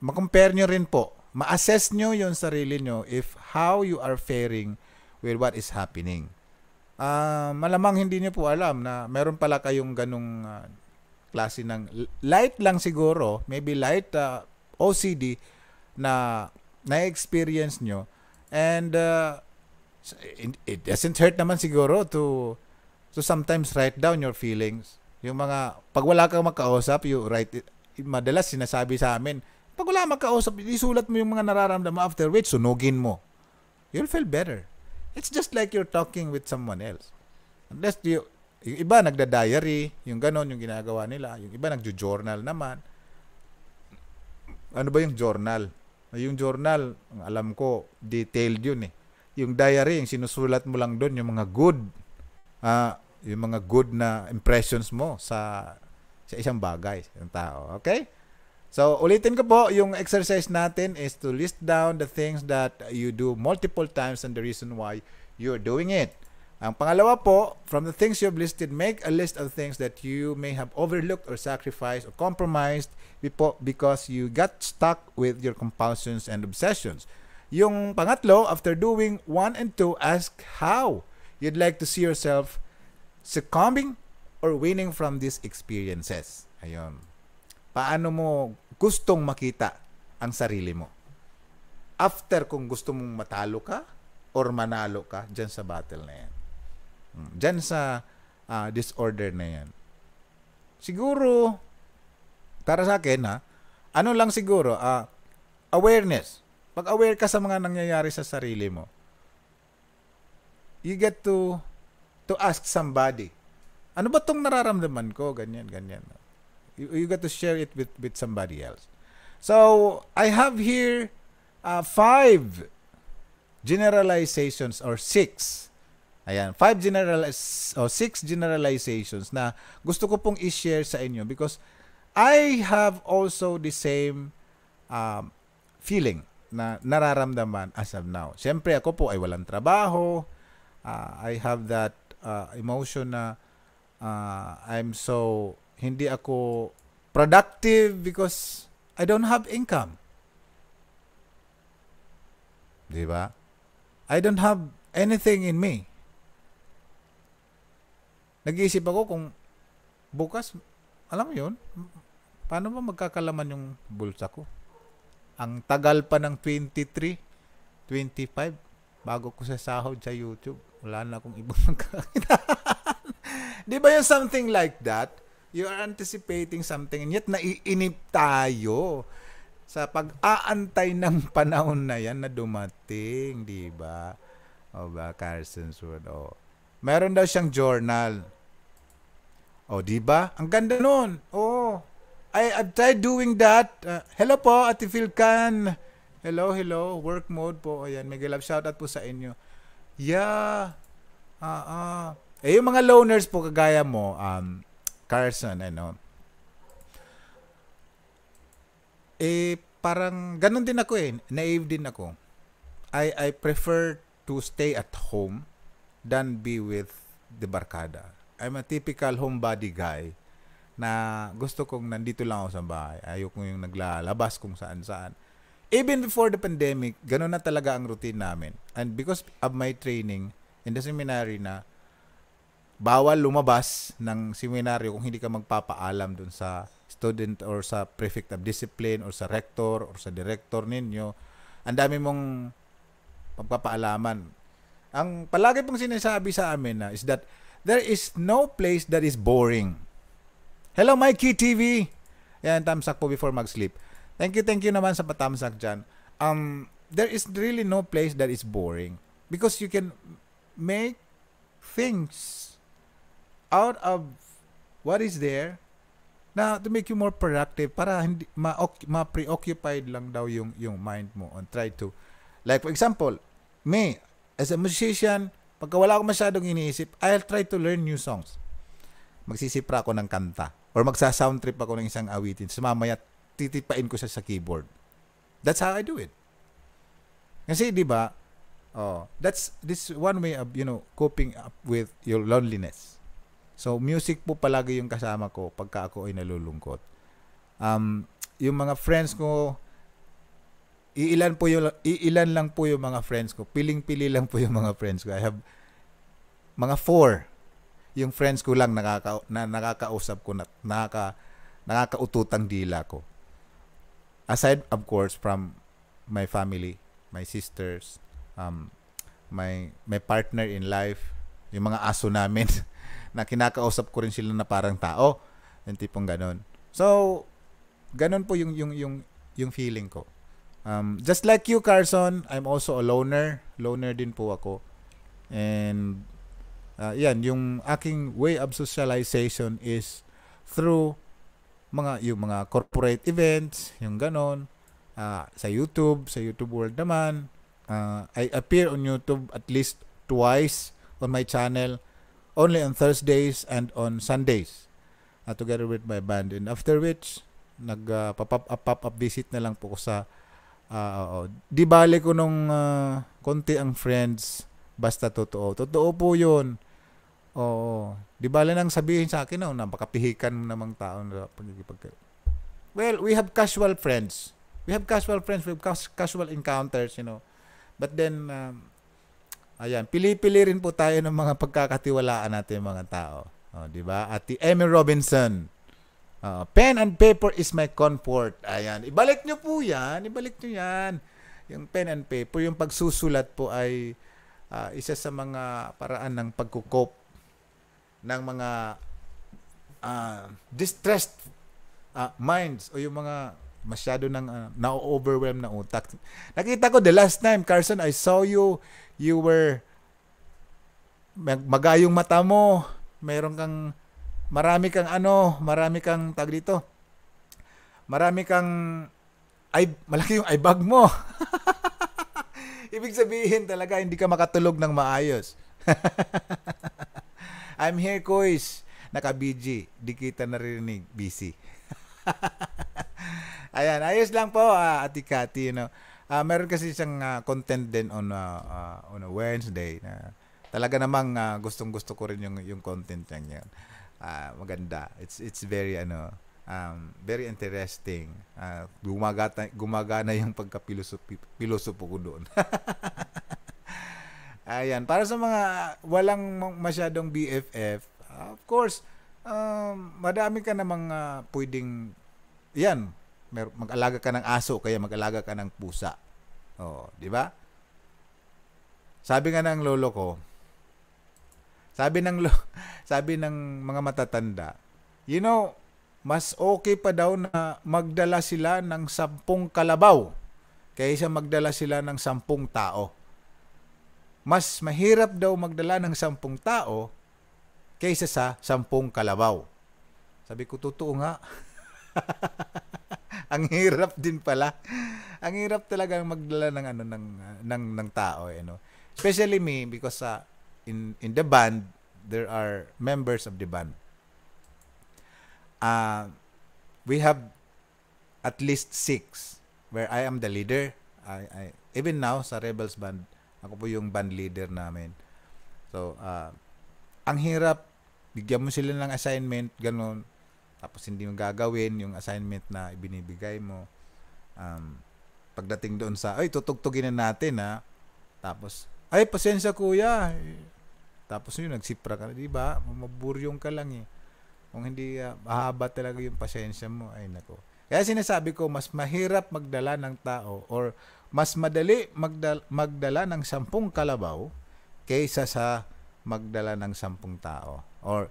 [SPEAKER 2] ma-compare nyo rin po. Ma-assess nyo yung sarili nyo if how you are faring with what is happening. Uh, malamang hindi nyo po alam na meron pala kayong ganung uh, klase ng light lang siguro, maybe light uh, OCD na na-experience nyo. And uh, it doesn't hurt naman siguro to to sometimes write down your feelings. Yung mga, pag wala kang makausap, you write it. Madalas sinasabi sa amin, pag wala makausap, isulat mo yung mga nararamdaman after which, sunugin mo. You'll feel better. It's just like you're talking with someone else. Unless you, yung iba nagda-diary, yung ganon yung ginagawa nila. Yung iba nagjo-journal naman. Ano ba yung journal? Yung journal, alam ko, detailed yun eh. Yung diary, yung sinusulat mo lang doon, yung mga good, uh, yung mga good na impressions mo sa sa isang bagay, ng tao. Okay? So, ulitin ko po, yung exercise natin is to list down the things that you do multiple times and the reason why you're doing it. Ang pangalawa po, from the things you've listed, make a list of things that you may have overlooked or sacrificed or compromised because you got stuck with your compulsions and obsessions. Yung pangatlo, after doing one and two, ask how you'd like to see yourself succumbing or winning from these experiences. Ayun. Paano mo gustong makita ang sarili mo? After kung gusto mong matalo ka or manalo ka dyan sa battle na yan. Diyan sa uh, disorder na yan. Siguro, para sa akin ha, ano lang siguro, uh, awareness. Pag aware ka sa mga nangyayari sa sarili mo, you get to to ask somebody. Ano ba tong nararamdaman ko? Ganyan, ganyan. You, you got to share it with, with somebody else. So, I have here uh, five generalizations or six Ayan, five general or oh, six generalizations na gusto ko pong i-share sa inyo because I have also the same um, feeling na nararamdaman as of now. Siyempre ako po ay walang trabaho. Uh, I have that uh, emotion na uh, I'm so hindi ako productive because I don't have income. 'Di ba? I don't have anything in me nag-iisip ako kung bukas, alam mo yun, paano ba magkakalaman yung bulsa ko? Ang tagal pa ng 23, 25, bago ko sa sahod sa YouTube. Wala na akong ibang magkakakitahan. Di ba yung something like that? You are anticipating something and yet naiinip tayo sa pag-aantay ng panahon na yan na dumating, di ba? O ba, Carson's Word, o. Meron daw siyang journal oh, di ba? Ang ganda nun. Oo. Oh, I, I've tried doing that. Uh, hello po, Ate Filkan. Hello, hello. Work mode po. Ayan, mega love shoutout po sa inyo. Yeah. Ah, uh, ah. Uh. Eh, yung mga loners po, kagaya mo, um, Carson, ano, eh, parang, ganun din ako eh. Naive din ako. I, I prefer to stay at home than be with the barkada. I'm a typical homebody guy na gusto kong nandito lang ako sa bahay. Ayoko yung naglalabas kung saan-saan. Even before the pandemic, ganun na talaga ang routine namin. And because of my training in the seminary na bawal lumabas ng seminaryo kung hindi ka magpapaalam dun sa student or sa prefect of discipline or sa rector or sa director ninyo. Ang dami mong pagpapaalaman. Ang palagi pong sinasabi sa amin na is that There is no place that is boring. Hello, Mikey TV! Yan, thumbs up po before mag-sleep. Thank you, thank you naman sa patamsak thumbs dyan. Um, there is really no place that is boring. Because you can make things out of what is there na to make you more productive para hindi ma-preoccupied lang daw yung yung mind mo on try to like for example me as a musician Pagka wala akong masyadong iniisip, I'll try to learn new songs. Magsisipra ako ng kanta or magsa-sound trip ako ng isang awitin. Tapos mamaya titipain ko siya sa keyboard. That's how I do it. Kasi 'di ba? Oh, that's this one way of, you know, coping up with your loneliness. So music po palagi yung kasama ko pagka ako ay nalulungkot. Um, yung mga friends ko iilan po yung iilan lang po yung mga friends ko. Piling-pili lang po yung mga friends ko. I have mga four yung friends ko lang nakaka, na, nakakausap ko na nakaka, nakakaututang dila ko. Aside of course from my family, my sisters, um, my my partner in life, yung mga aso namin na kinakausap ko rin sila na parang tao, yung tipong ganun. So, ganun po yung yung yung yung feeling ko. Um, just like you, Carson, I'm also a loner. Loner din po ako. And uh, yan, yung aking way of socialization is through mga yung mga corporate events, yung ganon. Uh, sa YouTube, sa YouTube world naman, uh, I appear on YouTube at least twice on my channel, only on Thursdays and on Sundays, uh, together with my band. And after which, nag pop up uh, pop up uh, visit na lang po ko sa Uh, Di bale ko nung uh, konti ang friends, basta totoo. Totoo po yun. Oo. Di bale nang sabihin sa akin, oh, napakapihikan mo namang tao na pagkikipag... Well, we have casual friends. We have casual friends. We have casual encounters, you know. But then, um, ayan, pili-pili rin po tayo ng mga pagkakatiwalaan natin mga tao. Oh, di ba? Ati Amy Robinson. Uh, pen and paper is my comfort. Ayan. Ibalik nyo po yan. Ibalik nyo yan. Yung pen and paper, yung pagsusulat po ay uh, isa sa mga paraan ng pagkukop ng mga uh, distressed uh, minds o yung mga masyado nang uh, na-overwhelm na utak. Nakita ko the last time, Carson, I saw you, you were mag magayong mata mo, meron kang marami kang ano, marami kang tag dito. Marami kang ay malaki yung ibag mo. Ibig sabihin talaga hindi ka makatulog ng maayos. I'm here, Kois. Naka-BG. Di kita narinig. Busy. Ayan, ayos lang po, uh, Ate Cathy. You know? uh, meron kasi siyang uh, content din on, uh, uh, on a Wednesday. Na talaga namang uh, gustong-gusto ko rin yung, yung content niya. Yun uh, maganda. It's it's very ano um, very interesting. Uh, gumagata, gumagana yung pagka-pilosopo ko doon. Ayan, para sa mga walang masyadong BFF, uh, of course, um, madami ka na mga uh, pwedeng, yan, mag-alaga ka ng aso, kaya mag-alaga ka ng pusa. Oh, di ba? Sabi nga ng lolo ko, sabi ng lolo, sabi ng mga matatanda, you know, mas okay pa daw na magdala sila ng sampung kalabaw kaysa magdala sila ng sampung tao. Mas mahirap daw magdala ng sampung tao kaysa sa sampung kalabaw. Sabi ko, totoo nga. ang hirap din pala. Ang hirap talaga magdala ng ano ng ng ng tao eh, no? Especially me because sa uh, in in the band there are members of the band. Uh, we have at least six where I am the leader. I, I even now sa Rebels band, ako po yung band leader namin. So, uh, ang hirap bigyan mo sila ng assignment ganun tapos hindi mo gagawin yung assignment na ibinibigay mo. Um, pagdating doon sa, ay, tutugtugin na natin, ha? Tapos, ay, pasensya kuya, tapos yun, nagsipra ka na, di ba? Maburyong ka lang eh. Kung hindi, uh, mahaba talaga yung pasensya mo, ay nako. Kaya sinasabi ko, mas mahirap magdala ng tao or mas madali magdala, magdala ng sampung kalabaw kaysa sa magdala ng sampung tao or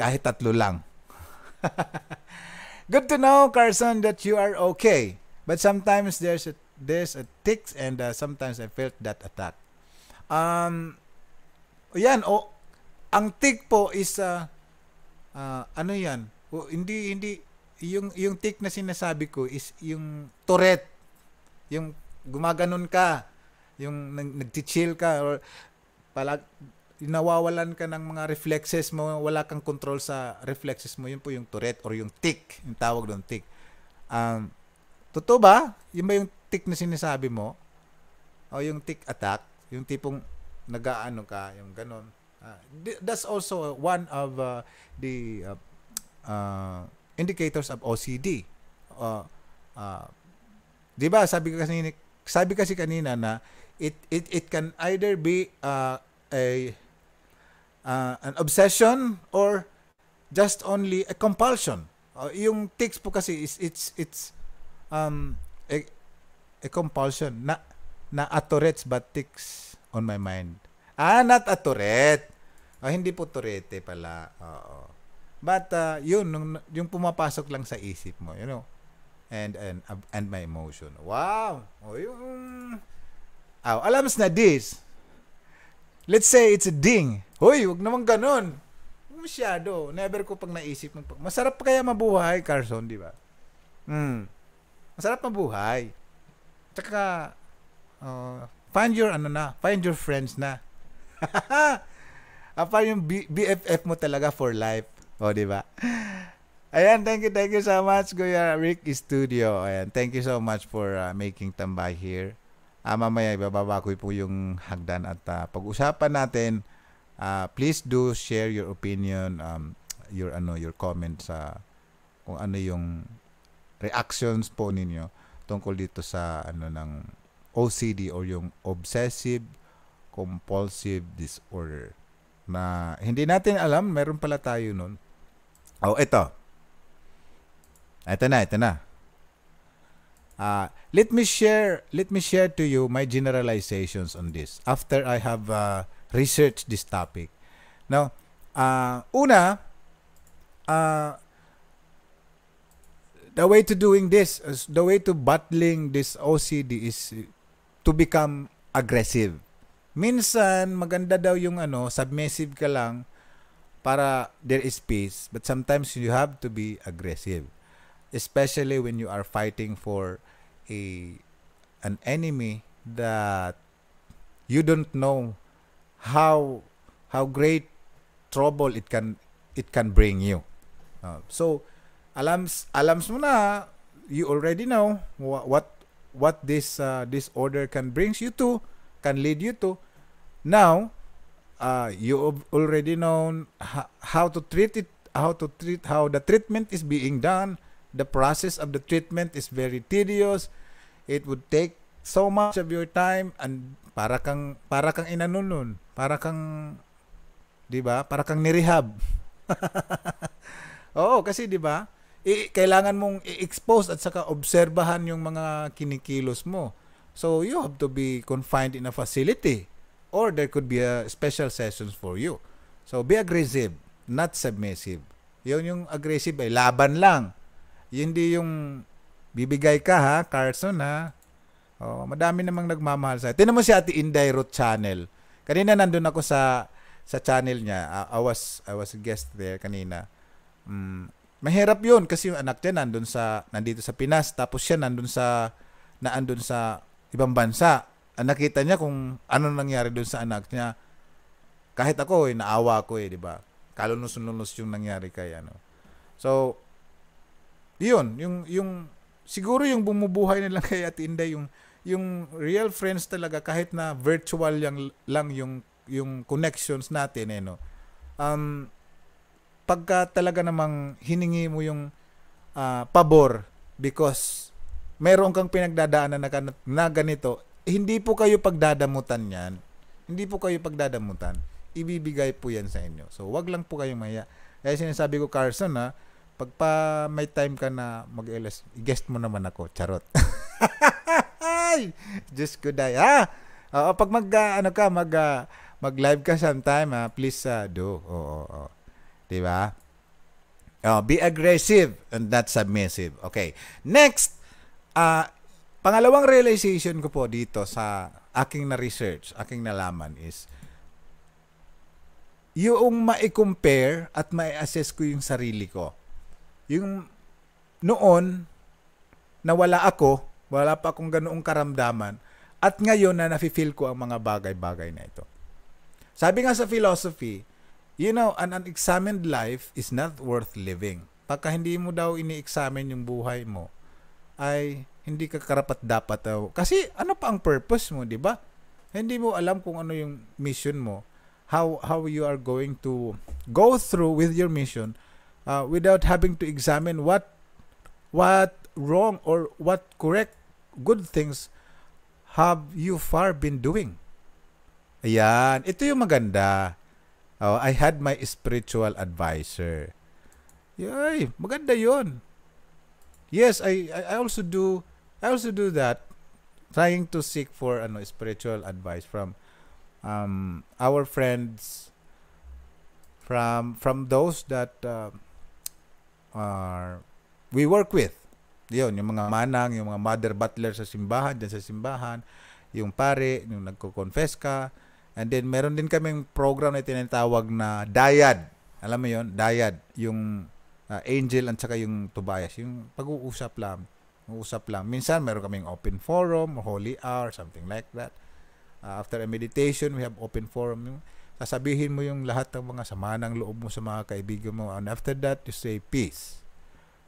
[SPEAKER 2] kahit tatlo lang. Good to know, Carson, that you are okay. But sometimes there's a, there's a tick and uh, sometimes I felt that attack. Um, yan, o, ang tick po is, uh, uh, ano yan? O, hindi, hindi, yung, yung tick na sinasabi ko is yung Tourette. Yung gumaganon ka, yung nag, chill ka, or palag, nawawalan ka ng mga reflexes mo, wala kang control sa reflexes mo, yun po yung Tourette or yung tick, yung tawag doon tick. Um, totoo ba? Yun ba yung tick na sinasabi mo? O yung tick attack? Yung tipong nagaano ka, yung ganun. Uh, that's also one of uh, the uh, uh, indicators of OCD. Uh, uh, 'Di ba? Sabi kasi sabi kasi kanina na it it it can either be uh, a uh, an obsession or just only a compulsion. Uh, yung tics po kasi is it's it's um a, a compulsion na na atorets but tics on my mind. Ah, not a Tourette. Oh, ah, hindi po Tourette pala. Oo. But uh, yun, nung, yung pumapasok lang sa isip mo, you know, and and and my emotion. Wow! Oh, yung... Oh, alams na this. Let's say it's a ding. Hoy, wag naman ganun. Masyado. Never ko pag naisip. Masarap kaya mabuhay, Carson, di ba? Hmm. Masarap mabuhay. Tsaka, uh, Find your ano na, find your friends na. Apa yung B- BFF mo talaga for life. O, di ba? Ayan, thank you, thank you so much, Kuya Rick Studio. Ayan, thank you so much for uh, making tambay here. Uh, mamaya, ibababa ko po yung hagdan at uh, pag-usapan natin. Uh, please do share your opinion, um, your ano, your comments sa uh, kung ano yung reactions po ninyo tungkol dito sa ano ng OCD or yung Obsessive Compulsive Disorder na hindi natin alam, meron pala tayo nun. Oh, ito. Ito na, ito na. Uh, let me share let me share to you my generalizations on this after I have uh, researched this topic. Now, uh, una, uh, the way to doing this, the way to battling this OCD is to become aggressive. Minsan, maganda daw yung ano, submissive ka lang para there is peace. But sometimes you have to be aggressive. Especially when you are fighting for a an enemy that you don't know how how great trouble it can it can bring you. Uh, so, alams alams mo na you already know what what this uh, this order can brings you to, can lead you to. Now, uh, you already know how to treat it, how to treat how the treatment is being done. The process of the treatment is very tedious. It would take so much of your time and para kang para kang inanunun, para kang 'di ba? Para kang nirehab. Oo, kasi 'di ba? i- kailangan mong i-expose at saka obserbahan yung mga kinikilos mo. So you have to be confined in a facility or there could be a special sessions for you. So be aggressive, not submissive. Yun yung aggressive ay eh, laban lang. Hindi yung bibigay ka ha, Carson ha. Oh, madami namang nagmamahal sa. Tingnan mo si Ate Inday Root Channel. Kanina nandun ako sa sa channel niya. I, I was I was a guest there kanina. Mm, Mahirap yun kasi yung anak niya nandun sa, nandito sa Pinas, tapos siya nandun sa, naandun sa ibang bansa. Ang ah, Nakita niya kung ano nangyari doon sa anak niya. Kahit ako, eh, naawa ako eh, di ba? Kalunos-lunos yung nangyari kay ano. So, yun, yung, yung, siguro yung bumubuhay nila kay Ate Inday, yung, yung real friends talaga, kahit na virtual yang, lang yung, yung connections natin, eh, no? Um, pagka talaga namang hiningi mo yung uh, pabor because meron kang pinagdadaanan na, na ganito, hindi po kayo pagdadamutan yan. Hindi po kayo pagdadamutan. Ibibigay po yan sa inyo. So, wag lang po kayong maya. Kaya sinasabi ko, Carson, ha, pagpa may time ka na mag-LS, guest mo naman ako. Charot. Just ko Day. Ha? Ah, uh, pag mag, uh, ano ka, mag, uh, mag-live ka sometime, ha, please uh, do. Oo, oo, oo. 'Di ba? Oh, be aggressive and not submissive. Okay. Next, uh, pangalawang realization ko po dito sa aking na-research, aking nalaman is yung ma-compare at ma-assess ko yung sarili ko. Yung noon, nawala ako, wala pa akong ganoong karamdaman, at ngayon na nafe-feel ko ang mga bagay-bagay na ito. Sabi nga sa philosophy, You know, an unexamined life is not worth living. Pagka hindi mo daw ini-examine yung buhay mo, ay hindi ka karapat dapat daw. Kasi ano pa ang purpose mo, di ba? Hindi mo alam kung ano yung mission mo, how how you are going to go through with your mission uh, without having to examine what what wrong or what correct good things have you far been doing. Ayan, ito yung maganda Oh, I had my spiritual advisor. Yay, maganda 'yon. Yes, I I also do I also do that trying to seek for ano spiritual advice from um our friends from from those that uh, are we work with. 'Yon, yung mga manang, yung mga mother butler sa simbahan, diyan sa simbahan, yung pare, yung nagko-confess ka, And then meron din kaming program na tinatawag na Dyad. Alam mo 'yon, Dyad, yung uh, Angel at saka yung Tobias, yung pag-uusap lang, uusap lang. Minsan meron kaming open forum, holy hour, something like that. Uh, after a meditation, we have open forum. sasabihin mo yung lahat ng mga sama ng loob mo sa mga kaibigan mo. And after that, you say peace.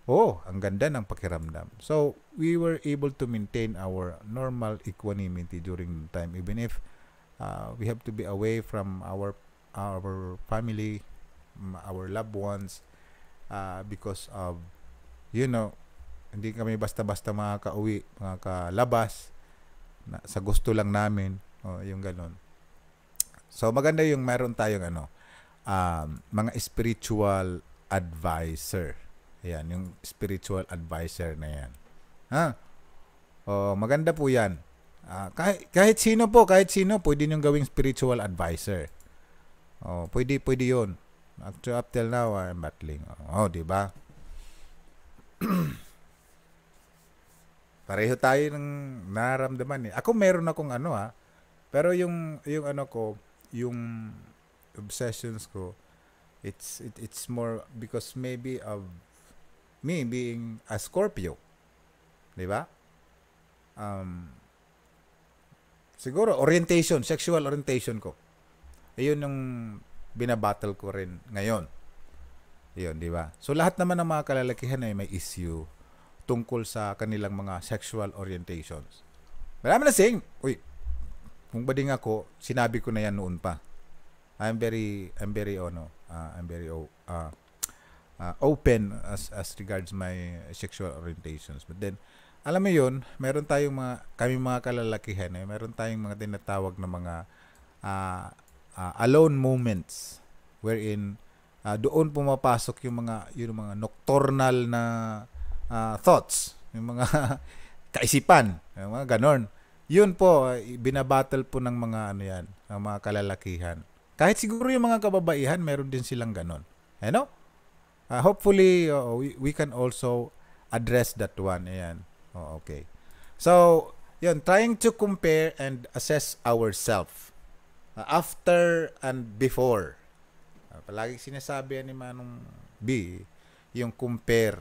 [SPEAKER 2] Oh, ang ganda ng pakiramdam. So, we were able to maintain our normal equanimity during the time even if uh, we have to be away from our our family our loved ones uh, because of you know hindi kami basta-basta makakauwi makakalabas na, sa gusto lang namin oh, yung ganun so maganda yung meron tayong ano um, mga spiritual advisor yan yung spiritual advisor na yan ha oh, maganda po yan Uh, ah, kahit, kahit sino po, kahit sino, pwede niyong gawing spiritual advisor. Oh, pwede, pwede yun. Up to up till now, ah, I'm battling. Oh, oh di ba? Pareho tayo ng naramdaman eh. Ako meron akong ano ha. Ah. Pero yung yung ano ko, yung obsessions ko, it's it, it's more because maybe of me being a Scorpio. 'Di ba? Um Siguro, orientation, sexual orientation ko. Ayun yung binabattle ko rin ngayon. Ayun, di ba? So, lahat naman ng mga kalalakihan ay may issue tungkol sa kanilang mga sexual orientations. Marami na saying, uy, kung ba din ako, sinabi ko na yan noon pa. I'm very, I'm very, ano, uh, I'm very, uh, uh, open as, as regards my sexual orientations. But then, alam mo yun, meron tayong mga, kami mga kalalakihan, eh, meron tayong mga tinatawag na mga uh, uh, alone moments wherein uh, doon pumapasok yung mga yung mga nocturnal na uh, thoughts, yung mga kaisipan, yung mga ganon. Yun po, eh, binabattle po ng mga ano yan, ng mga kalalakihan. Kahit siguro yung mga kababaihan, meron din silang ganon. Ano? Uh, hopefully, uh, we, we can also address that one. Ayan. Oh, okay. So, yun, trying to compare and assess ourselves uh, after and before. Uh, palagi sinasabi ni Manong B, yung compare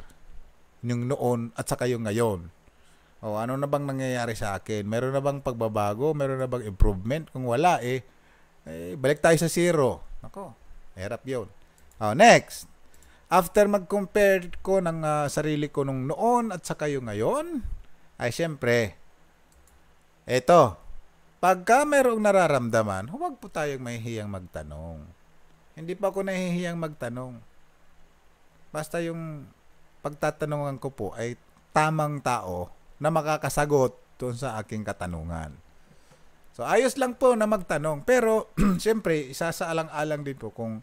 [SPEAKER 2] yung noon at saka yung ngayon. O, oh, ano na bang nangyayari sa akin? Meron na bang pagbabago? Meron na bang improvement? Kung wala eh, eh balik tayo sa zero. Ako, hirap yun. Oh, next after mag-compare ko ng uh, sarili ko nung noon at sa kayo ngayon, ay syempre, eto, pagka mayroong nararamdaman, huwag po tayong mahihiyang magtanong. Hindi pa ako nahihiyang magtanong. Basta yung pagtatanungan ko po ay tamang tao na makakasagot doon sa aking katanungan. So ayos lang po na magtanong pero syempre isasaalang-alang din po kung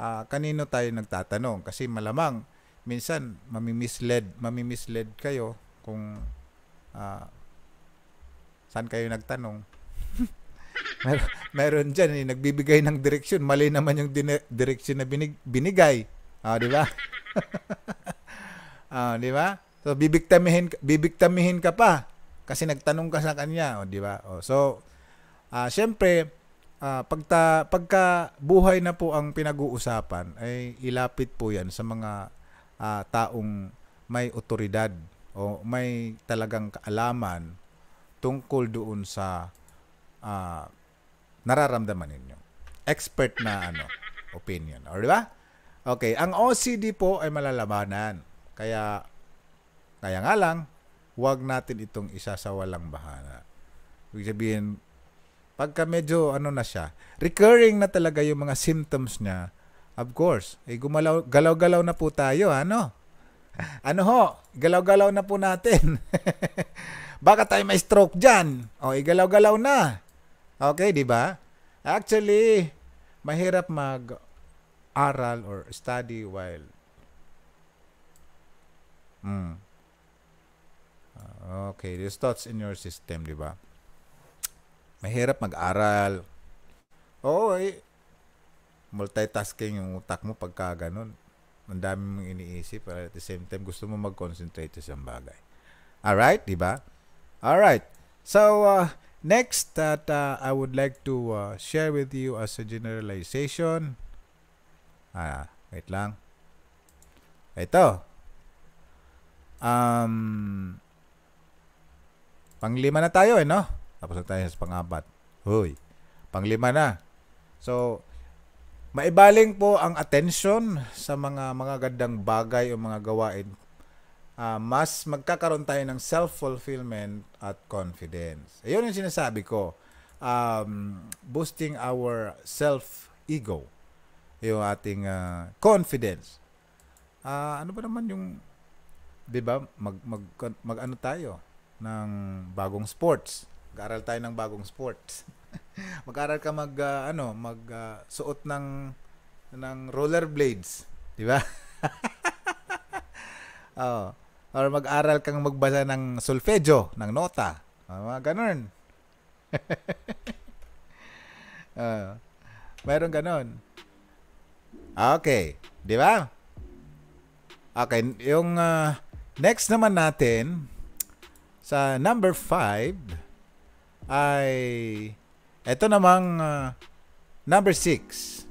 [SPEAKER 2] uh, kanino tayo nagtatanong kasi malamang minsan mamimislead, mamimislead kayo kung uh, saan kayo nagtanong. Mer- meron dyan, eh, nagbibigay ng direksyon. Mali naman yung din- direksyon na binig- binigay. Ah, di ba? ah, di ba? So bibiktamihin bibiktamihin ka pa kasi nagtanong ka sa kanya, oh, di ba? Oh, so ah, syempre uh, pagta, pagka buhay na po ang pinag-uusapan, ay ilapit po yan sa mga uh, taong may otoridad o may talagang kaalaman tungkol doon sa uh, nararamdaman ninyo. Expert na ano, opinion. O, di ba? Okay, ang OCD po ay malalabanan. Kaya, kaya nga lang, huwag natin itong isa sa walang bahana. Ibig sabihin, pagka medyo ano na siya, recurring na talaga yung mga symptoms niya, of course, eh gumalaw, galaw-galaw na po tayo, ano? Ano ho? Galaw-galaw na po natin. Baka tayo may stroke dyan. O, igalaw-galaw eh, na. Okay, di ba? Actually, mahirap mag-aral or study while... Mm. Okay, these thoughts in your system, di ba? Mahirap mag-aral. Oo, eh. Multitasking yung utak mo pagka ganun. Ang dami mong iniisip, pero at the same time, gusto mo mag-concentrate sa isang bagay. Alright, di ba? Alright. So, uh, next that uh, I would like to uh, share with you as a generalization. Ah, wait lang. Ito. Um, panglima na tayo eh, no? Tapos na tayo sa pangapat. Hoy, panglima na. So, maibaling po ang attention sa mga mga gandang bagay o mga gawain. Uh, mas magkakaroon tayo ng self-fulfillment at confidence. Ayun yung sinasabi ko. Um, boosting our self-ego. Yung ating uh, confidence. Uh, ano ba naman yung 'di ba? Mag mag mag ano tayo ng bagong sports. Mag-aral tayo ng bagong sports. mag-aral ka mag uh, ano, mag uh, suot ng ng rollerblades, di ba? oh. Or mag-aral kang magbasa ng solfeggio, ng nota. Uh, mga ganun. uh, mayroon ganun. Okay. Di ba? Okay. Yung uh, next naman natin sa number 5 ay eto namang uh, number 6.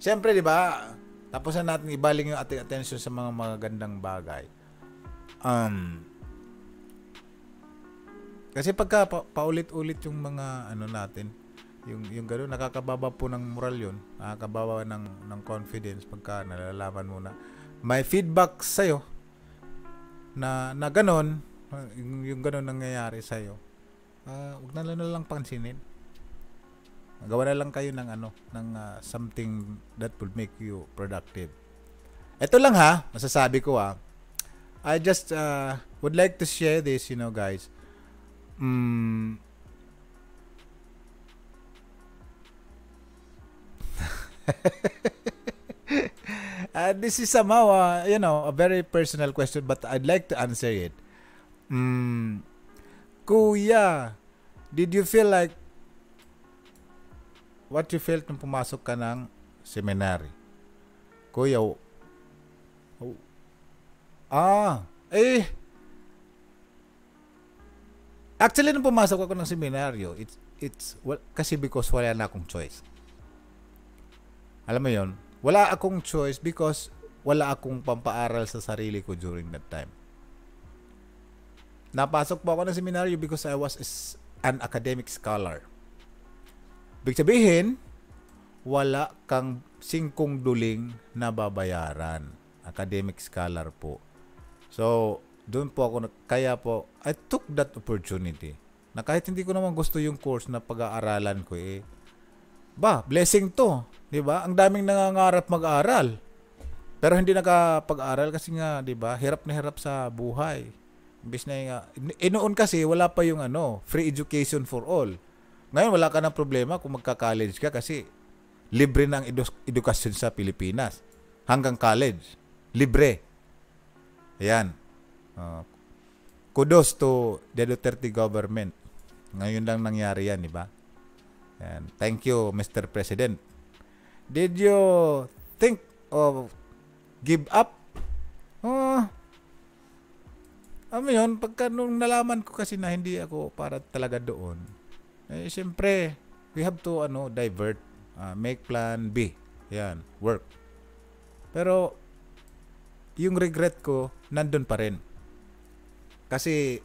[SPEAKER 2] Siyempre, di ba? Tapusan natin ibaling yung ating attention sa mga magagandang bagay. Um, kasi pagka pa, paulit-ulit yung mga ano natin, yung yung ganoon nakakababa po ng moral yun, nakakababa ng ng confidence pagka nalalaman mo na may feedback sa na na ganoon, yung, yung ganoon nangyayari sa iyo uh, ah, wag na lang, na lang pansinin. Gawa na lang kayo ng ano, ng uh, something that will make you productive. Ito lang ha, masasabi ko ha. I just uh, would like to share this, you know, guys. Mm. uh, this is somehow, uh, you know, a very personal question, but I'd like to answer it. Mm Kuya, did you feel like what you felt nung pumasok ka ng seminary? Kuya, oh, ah, eh, actually nung pumasok ako ng seminaryo, it's, it's, well, kasi because wala na akong choice. Alam mo yon wala akong choice because wala akong pampaaral sa sarili ko during that time. Napasok po ako ng seminaryo because I was an academic scholar. Ibig sabihin, wala kang singkong duling na babayaran. Academic scholar po. So, doon po ako, kaya po, I took that opportunity na kahit hindi ko naman gusto yung course na pag-aaralan ko eh, ba, blessing to. 'di ba? Ang daming nangangarap mag-aral. Pero hindi nakapag-aral kasi nga, 'di ba? Hirap na hirap sa buhay. Imbis na yung, eh noon kasi wala pa yung ano, free education for all. Ngayon wala ka ng problema kung magka-college ka kasi libre ng edu- edukasyon sa Pilipinas. Hanggang college. Libre. Ayan. Uh, kudos to the Duterte government. Ngayon lang nangyari yan, di ba? And thank you, Mr. President. Did you think of give up? Oh, uh, alam mo yun, pagka nung nalaman ko kasi na hindi ako para talaga doon, eh, siyempre, we have to ano, divert, uh, make plan B. Yan, work. Pero, yung regret ko, nandun pa rin. Kasi,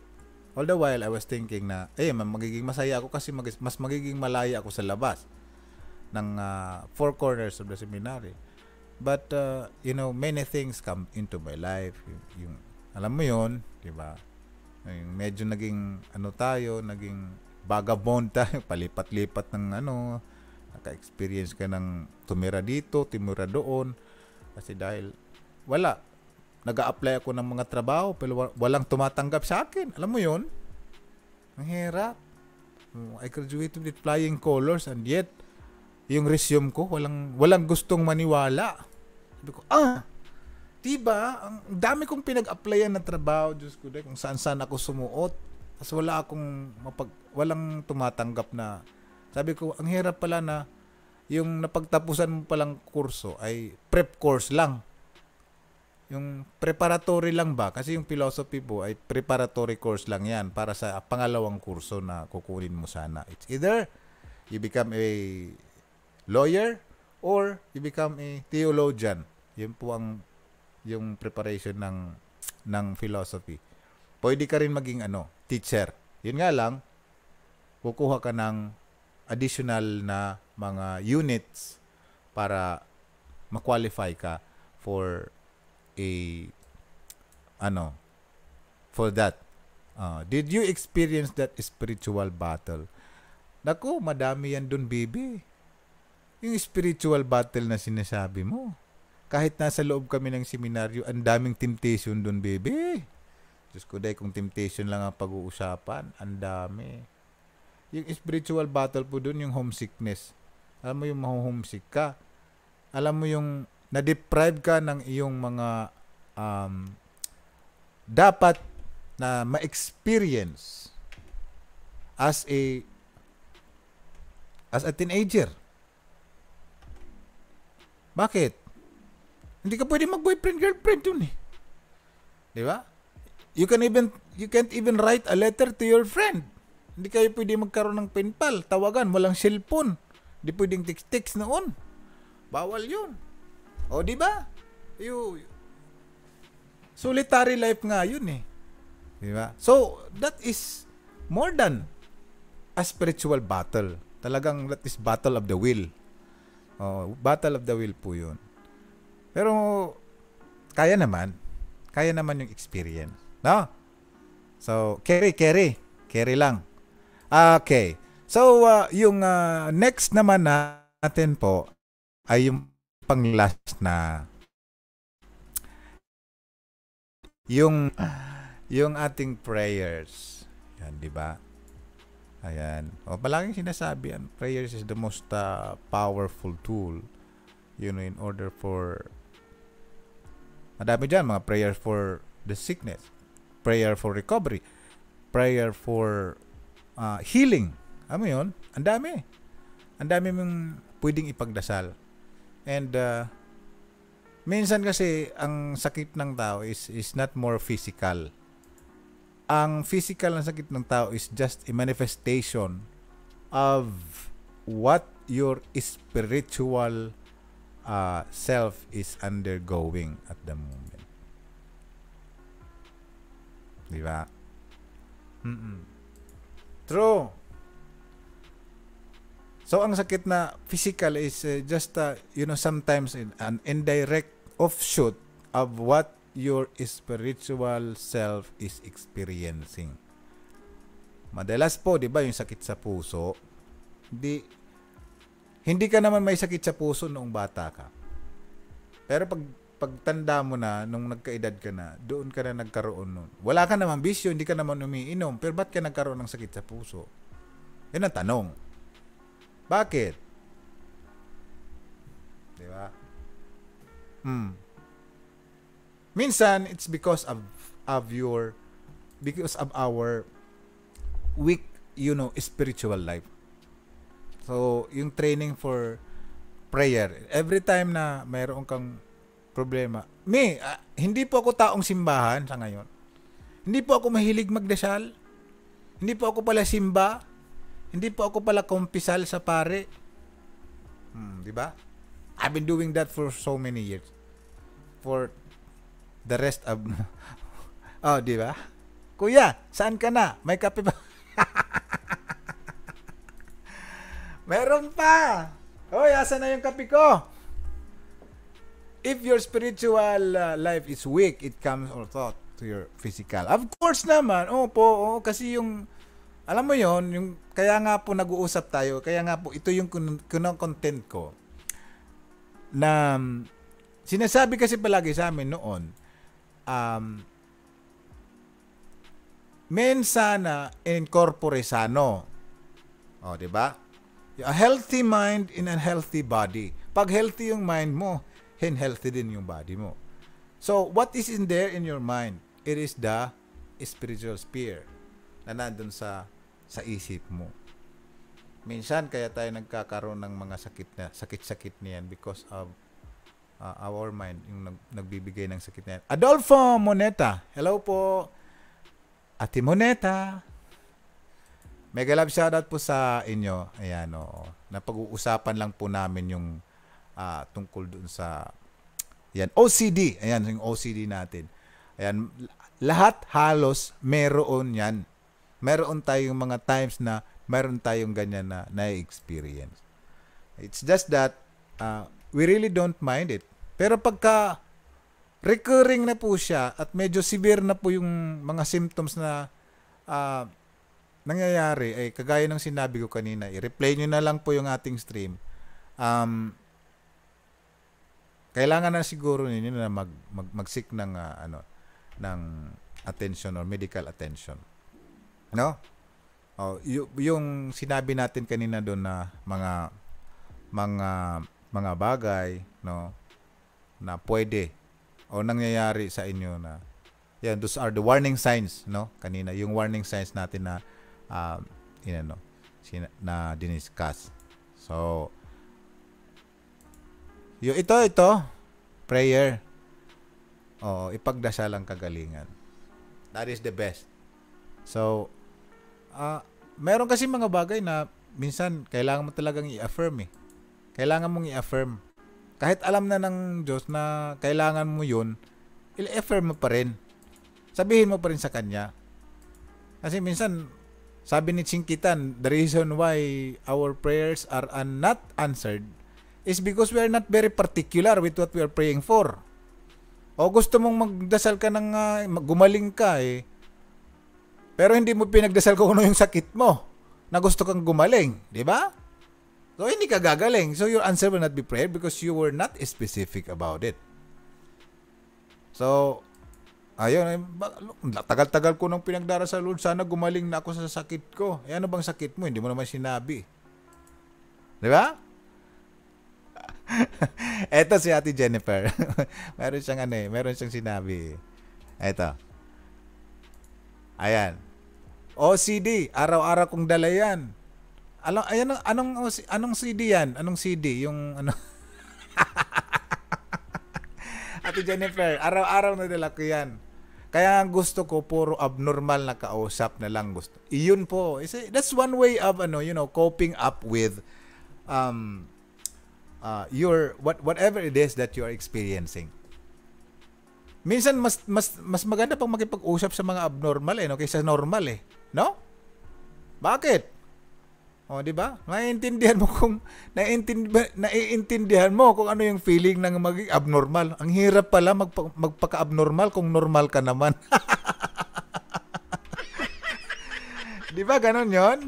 [SPEAKER 2] all the while, I was thinking na, eh, magiging masaya ako kasi mag- mas magiging malaya ako sa labas ng uh, four corners of the seminary. But, uh, you know, many things come into my life. Yung, yung alam mo 'yon, 'di ba? medyo naging ano tayo, naging vagabond tayo, palipat-lipat ng ano, naka-experience ka ng tumira dito, tumira doon. Kasi dahil wala, nag apply ako ng mga trabaho pero walang tumatanggap sa akin. Alam mo yon Ang hirap. Oh, I graduated with flying colors and yet, yung resume ko, walang, walang gustong maniwala. Sabi ko, ah, Diba? Ang dami kong pinag-applyan na trabaho, Diyos ko, de, kung saan-saan ako sumuot. Tapos wala akong mapag, walang tumatanggap na. Sabi ko, ang hirap pala na yung napagtapusan mo palang kurso ay prep course lang. Yung preparatory lang ba? Kasi yung philosophy po ay preparatory course lang yan para sa pangalawang kurso na kukunin mo sana. It's either you become a lawyer or you become a theologian. Yun po ang yung preparation ng ng philosophy. Pwede ka rin maging ano, teacher. Yun nga lang, kukuha ka ng additional na mga units para ma-qualify ka for a ano for that uh, did you experience that spiritual battle Nako, madami yan dun, baby. Yung spiritual battle na sinasabi mo kahit nasa loob kami ng seminaryo, ang daming temptation doon, baby. Diyos ko, dahil kung temptation lang ang pag-uusapan, ang dami. Yung spiritual battle po doon, yung homesickness. Alam mo yung mahuhomesick ka. Alam mo yung na-deprive ka ng iyong mga um, dapat na ma-experience as a as a teenager. Bakit? Hindi ka pwede mag-boyfriend girlfriend dun eh. 'Di ba? You can even you can't even write a letter to your friend. Hindi kayo pwede magkaroon ng pen pal, tawagan, walang cellphone. Hindi pwedeng text-text noon. Bawal 'yun. O di ba? You solitary life nga 'yun eh. Di ba? So, that is more than a spiritual battle. Talagang that is battle of the will. Oh, battle of the will po 'yun. Pero kaya naman. Kaya naman yung experience, no? So, carry, carry. Carry lang. Okay. So, uh, yung uh, next naman natin po ay yung pang last na yung yung ating prayers. Yan, di ba? Ayan. O, palaging sinasabi, yan, prayers is the most uh, powerful tool you know, in order for Madami dyan, mga prayer for the sickness, prayer for recovery, prayer for uh, healing. Ano yun? Ang dami. Ang dami mong pwedeng ipagdasal. And uh, minsan kasi ang sakit ng tao is is not more physical. Ang physical na sakit ng tao is just a manifestation of what your spiritual uh, self is undergoing at the moment. Di ba? Mm-mm. True. So ang sakit na physical is uh, just uh, you know sometimes in, an indirect offshoot of what your spiritual self is experiencing. Madalas po, 'di ba, yung sakit sa puso, di hindi ka naman may sakit sa puso noong bata ka. Pero pag pagtanda mo na, nung nagkaedad ka na, doon ka na nagkaroon noon. Wala ka naman bisyo, hindi ka naman umiinom, pero bakit ka nagkaroon ng sakit sa puso? Yan ang tanong. Bakit? Di ba? Hmm. Minsan, it's because of, of your, because of our weak, you know, spiritual life So, yung training for prayer, every time na mayroon kang problema, me, uh, hindi po ako taong simbahan sa ngayon. Hindi po ako mahilig magdasal. Hindi po ako pala simba. Hindi po ako pala kumpisal sa pare. Hmm, di ba? I've been doing that for so many years. For the rest of... oh, di ba? Kuya, saan ka na? May kape ba? Meron pa! Hoy, asa na yung kape ko? If your spiritual uh, life is weak, it comes or thought to your physical. Of course naman. Opo, oo, kasi yung alam mo yon, yung kaya nga po nag-uusap tayo, kaya nga po ito yung kunang content ko na um, sinasabi kasi palagi sa amin noon um men sana incorpore sano. O, oh, di ba? A healthy mind in a healthy body. Pag healthy yung mind mo, healthy din yung body mo. So, what is in there in your mind? It is the spiritual sphere na nandun sa, sa isip mo. Minsan, kaya tayo nagkakaroon ng mga sakit na, sakit-sakit niyan because of uh, our mind, yung nag, nagbibigay ng sakit na yan. Adolfo Moneta, hello po. Ate Moneta, Mega love shoutout po sa inyo. Ayan, oo. Napag-uusapan lang po namin yung uh, tungkol doon sa yan, OCD. Ayan, yung OCD natin. Ayan, lahat halos meron yan. Meron tayong mga times na meron tayong ganyan na na-experience. It's just that uh, we really don't mind it. Pero pagka recurring na po siya at medyo severe na po yung mga symptoms na uh, nangyayari ay eh, kagaya ng sinabi ko kanina, i-replay eh, nyo na lang po yung ating stream. Um, kailangan na siguro ninyo na mag, mag mag-seek ng uh, ano ng attention or medical attention. No? Oh, y- yung sinabi natin kanina doon na mga mga mga bagay no na pwede o nangyayari sa inyo na yan those are the warning signs no kanina yung warning signs natin na um, inano, sina, na diniscuss. So, yo ito, ito, prayer. Oo, ipagdasal ang kagalingan. That is the best. So, uh, meron kasi mga bagay na minsan kailangan mo talagang i-affirm eh. Kailangan mong i-affirm. Kahit alam na ng Diyos na kailangan mo yun, i-affirm mo pa rin. Sabihin mo pa rin sa Kanya. Kasi minsan, sabi ni Chinkitan, the reason why our prayers are un- not answered is because we are not very particular with what we are praying for. O gusto mong magdasal ka ng uh, gumaling ka eh. Pero hindi mo pinagdasal ko ano yung sakit mo na gusto kang gumaling, di ba? So hindi ka gagaling. So your answer will not be prayer because you were not specific about it. So Ayun, tagal-tagal ko nang pinagdarasal, Lord, sana gumaling na ako sa sakit ko. Eh, ano bang sakit mo? Hindi mo naman sinabi. Di ba? Ito si Ate Jennifer. meron siyang ano eh, meron siyang sinabi. Ito. Ayan. OCD, araw-araw kong dala yan. Alam, ayan, anong, anong CD yan? Anong CD? Yung ano... Ate Jennifer, araw-araw na dala ko yan. Kaya gusto ko puro abnormal na kausap na lang gusto. Iyon po. That's one way of ano, you know, coping up with um uh, your what whatever it is that you are experiencing. Minsan mas mas mas maganda pang makipag-usap sa mga abnormal eh no kaysa normal eh. No? Bakit? O, oh, di ba? Naiintindihan mo kung naiintindihan, naiintindihan mo kung ano yung feeling ng maging abnormal. Ang hirap pala magpa, magpaka-abnormal kung normal ka naman. di ba ganun 'yon?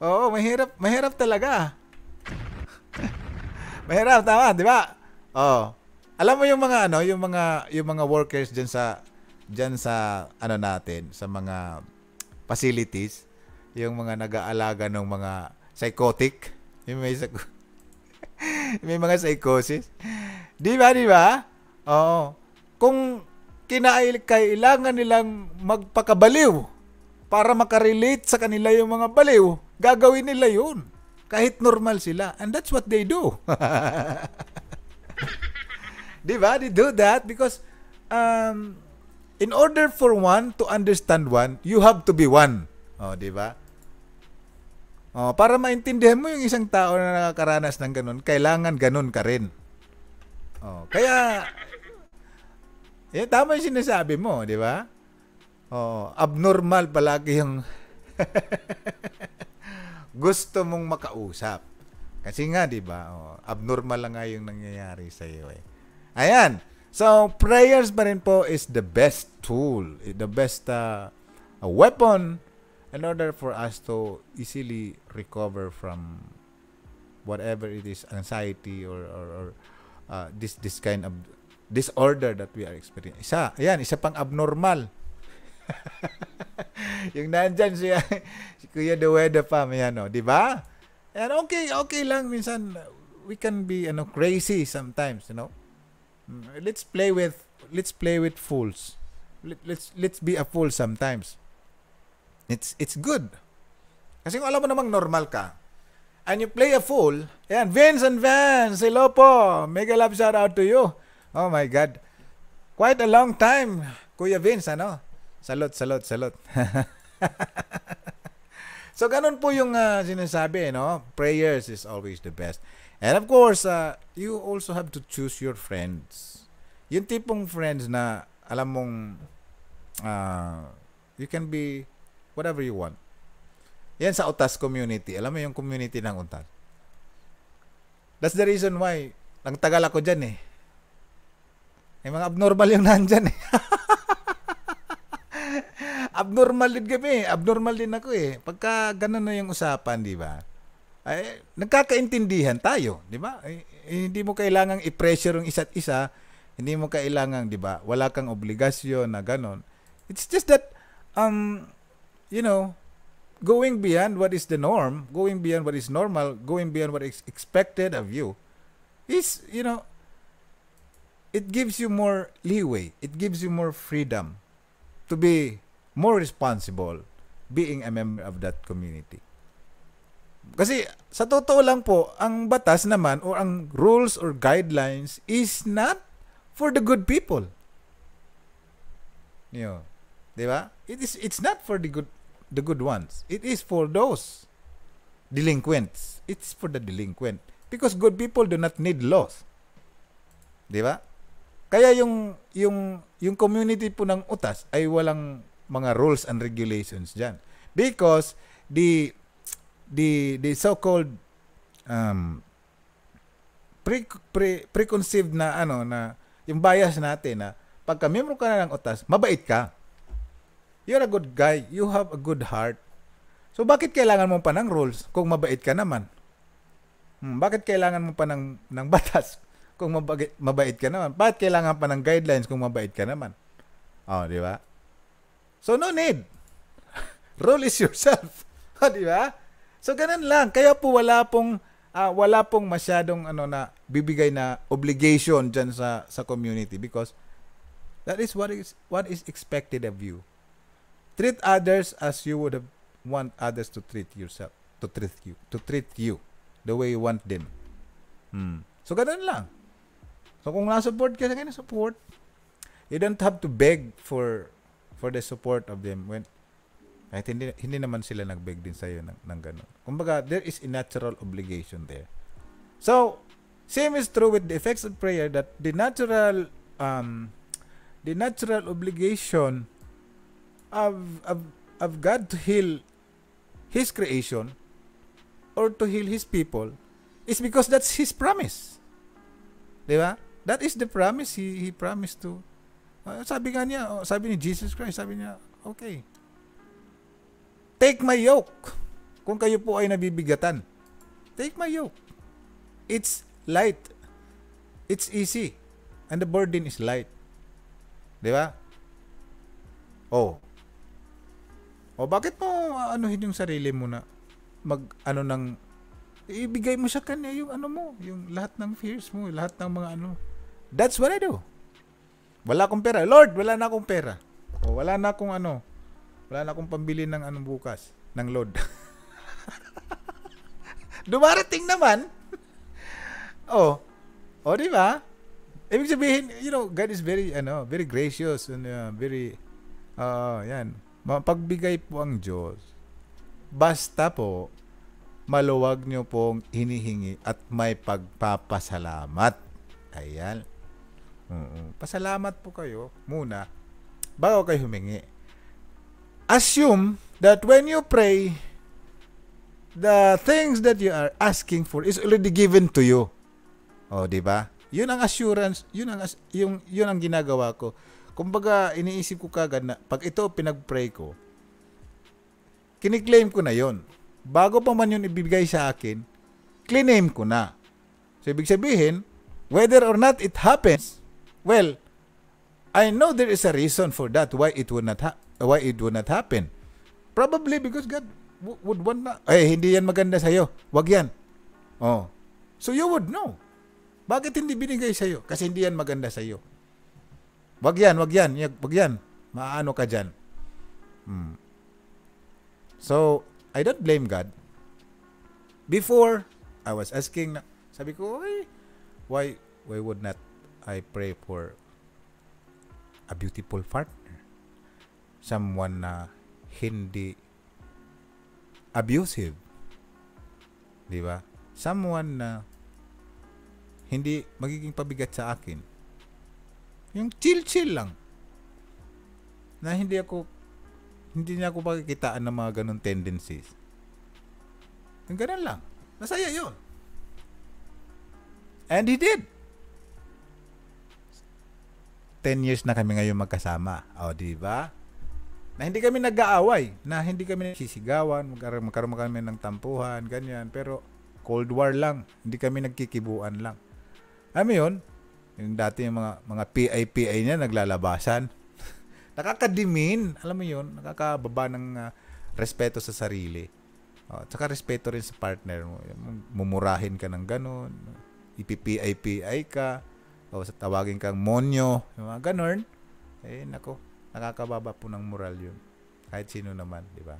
[SPEAKER 2] Oo, mahirap, mahirap talaga. mahirap tama, di ba? Oh. Alam mo yung mga ano, yung mga yung mga workers diyan sa diyan sa ano natin, sa mga facilities, yung mga nag-aalaga ng mga psychotic. Yung may, psych- may mga psychosis. Di ba, di ba? Oo. Kung kailangan nilang magpakabaliw para makarelate sa kanila yung mga baliw, gagawin nila yun. Kahit normal sila. And that's what they do. di ba? They do that because um, in order for one to understand one, you have to be one. Oh, di ba? Oh, para maintindihan mo yung isang tao na nakakaranas ng ganun, kailangan ganun ka rin. Oh, kaya eh tama 'yung sinasabi mo, 'di ba? Oh, abnormal palagi yung gusto mong makausap. Kasi nga, 'di ba? Oh, abnormal lang nga 'yung nangyayari sa iyo eh. Ayan. So, prayers pa rin po is the best tool, the best uh, weapon in order for us to easily recover from whatever it is anxiety or or, or uh, this this kind of disorder that we are experiencing. Isa, ayan, isa pang abnormal. yung nandyan siya, si Kuya Duweda pa, may ano, oh, di ba? And okay, okay lang, minsan, we can be, ano, crazy sometimes, you know? Mm, let's play with, let's play with fools. Let, let's, let's be a fool sometimes. It's, it's good. Kasi kung alam mo namang normal ka, and you play a fool, ayan, Vince and Vance, hello po. Mega love shout out to you. Oh my God. Quite a long time, Kuya Vince, ano? Salot, salot, salot. so, ganun po yung uh, sinasabi, no? Prayers is always the best. And of course, uh, you also have to choose your friends. Yung tipong friends na alam mong uh, you can be Whatever you want. Yan sa Utas community. Alam mo yung community ng Utas. That's the reason why nagtagal ako dyan eh. May mga abnormal yung nandyan eh. abnormal din kami. Eh. Abnormal din ako eh. Pagka ganun na yung usapan, di ba? Ay, nagkakaintindihan tayo, di ba? Ay, eh, hindi mo kailangang i-pressure yung isa't isa. Hindi mo kailangang, di ba? Wala kang obligasyon na ganun. It's just that um you know, going beyond what is the norm, going beyond what is normal, going beyond what is expected of you, is, you know, it gives you more leeway. It gives you more freedom to be more responsible being a member of that community. Kasi sa totoo lang po, ang batas naman o ang rules or guidelines is not for the good people. You 'di ba? It is it's not for the good the good ones. It is for those delinquents. It's for the delinquent. Because good people do not need laws. Di ba? Kaya yung, yung, yung community po ng utas ay walang mga rules and regulations dyan. Because the, the, the so-called um, pre, pre, preconceived na ano na yung bias natin na pagka member ka na ng utas, mabait ka. You're a good guy. You have a good heart. So, bakit kailangan mo pa ng rules kung mabait ka naman? Hmm, bakit kailangan mo pa ng, ng batas kung mabait, mabait ka naman? Bakit kailangan pa ng guidelines kung mabait ka naman? Oh, di ba? So, no need. Rule is yourself. Oh, di ba? So, ganun lang. Kaya po wala pong uh, wala pong masyadong ano na bibigay na obligation diyan sa sa community because that is what is what is expected of you. Treat others as you would have want others to treat yourself, to treat you, to treat you the way you want them. Hmm. So, ganun lang. So, kung na-support ka, sa support. You don't have to beg for for the support of them when kahit hindi, hindi naman sila nagbeg din sa'yo ng, ng ganun. Kumbaga, there is a natural obligation there. So, same is true with the effects of prayer that the natural um, the natural obligation of, of, of God to heal His creation or to heal His people is because that's His promise. Di ba? That is the promise He, he promised to. Uh, sabi nga niya, oh, sabi ni Jesus Christ, sabi niya, okay. Take my yoke. Kung kayo po ay nabibigatan. Take my yoke. It's light. It's easy. And the burden is light. Di ba? Oh, o bakit mo anuhin yung sarili mo na mag ano ng ibigay mo sa kanya yung ano mo, yung lahat ng fears mo, lahat ng mga ano. That's what I do. Wala akong pera. Lord, wala na akong pera. O wala na akong ano. Wala na akong pambili ng ano bukas ng load. Dumarating naman. oh. Oh, di ba? Ibig sabihin, you know, God is very ano, very gracious and uh, very uh, yan, Mapagbigay po ang Diyos. Basta po, maluwag nyo pong hinihingi at may pagpapasalamat. Ayan. Mm-mm. Pasalamat po kayo muna bago kayo humingi. Assume that when you pray, the things that you are asking for is already given to you. O, oh, di ba? Yun ang assurance, yun ang yung yun ang ginagawa ko. Kumbaga, iniisip ko kagad na pag ito pinag-pray ko, kiniklaim ko na yon. Bago pa man yun ibibigay sa akin, claim ko na. So, ibig sabihin, whether or not it happens, well, I know there is a reason for that why it would not ha- why it would not happen. Probably because God w- would want na, eh, hindi yan maganda sa'yo. Wag yan. Oh. So, you would know. Bakit hindi binigay sa'yo? Kasi hindi yan maganda sa'yo. Wag yan, wag yan, wag yan. Maano ka dyan. Hmm. So, I don't blame God. Before, I was asking, sabi ko, why, why, why would not I pray for a beautiful partner? Someone na hindi abusive. Di ba? Someone na hindi magiging pabigat sa akin. Yung chill-chill lang. Na hindi ako, hindi niya ako pakikitaan ng mga ganun tendencies. Yung ganun lang. Masaya yun. And he did. 10 years na kami ngayon magkasama. O, oh, di ba? Na hindi kami nag-aaway, na hindi kami nagsisigawan, magkaroon, magkaroon kami ng tampuhan, ganyan. Pero Cold War lang, hindi kami nagkikibuan lang. Alam yun, yung dati yung mga, mga pi niya naglalabasan. Nakakadimin. Alam mo yun, nakakababa ng uh, respeto sa sarili. Oh, tsaka respeto rin sa partner mo. Mumurahin ka ng ganun. Ipipi-IPI ka. O sa tawagin kang monyo. Yung mga ganun. Eh, nako. Nakakababa po ng moral yun. Kahit sino naman, di ba?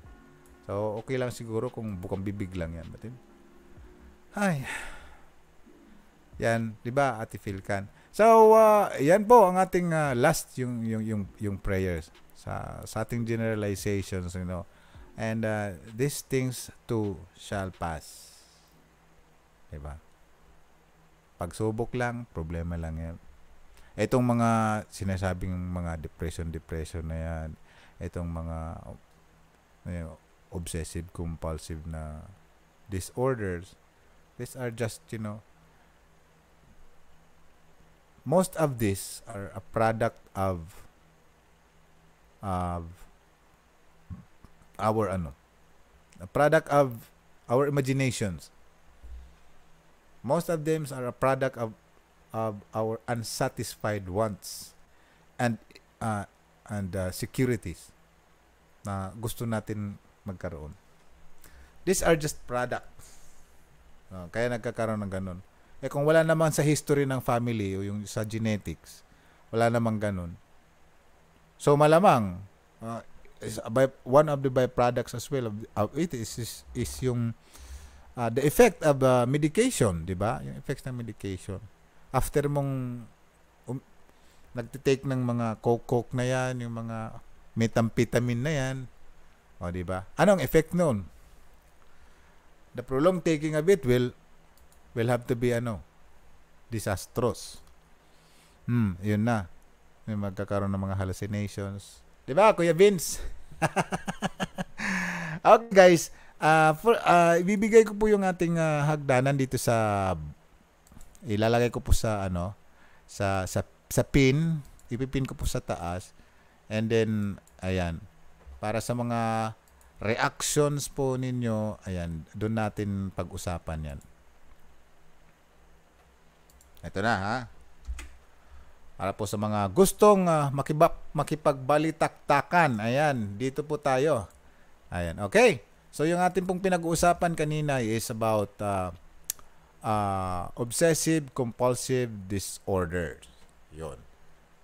[SPEAKER 2] So, okay lang siguro kung bukang bibig lang yan. Batin? Ay. Yan, di ba, Ate Filkan? So, uh, yan po ang ating uh, last yung, yung yung yung prayers sa sa ating generalizations, you know. And uh, these things too shall pass. 'Di ba? Pagsubok lang, problema lang 'yan. Itong mga sinasabing mga depression depression na 'yan, itong mga you know, obsessive compulsive na disorders, these are just, you know, most of this are a product of of our ano a product of our imaginations most of them are a product of of our unsatisfied wants and uh, and uh, securities na gusto natin magkaroon these are just products uh, kaya nagkakaroon ng ganun eh kung wala naman sa history ng family o yung sa genetics, wala naman ganun. So malamang uh, is by, one of the byproducts as well of, of it is, is is yung uh, the effect of uh, medication, 'di ba? Yung effects ng medication. After mong um, nagte-take ng mga coke-coke na 'yan, yung mga methamphetamine na 'yan, o 'di ba? Anong effect noon? The prolonged taking of it will will have to be ano, disastrous. Hmm, yun na. May magkakaroon ng mga hallucinations. Di ba, Kuya Vince? okay, guys. Uh, for, uh, ibibigay ko po yung ating uh, hagdanan dito sa ilalagay ko po sa ano sa sa sa pin ipipin ko po sa taas and then ayan para sa mga reactions po ninyo ayan doon natin pag-usapan yan ito na ha. Para po sa mga gustong uh, makibap, makipagbalitaktakan. Ayan, dito po tayo. Ayan, okay. So yung ating pong pinag-uusapan kanina is about uh, uh, obsessive compulsive disorder. 'Yon.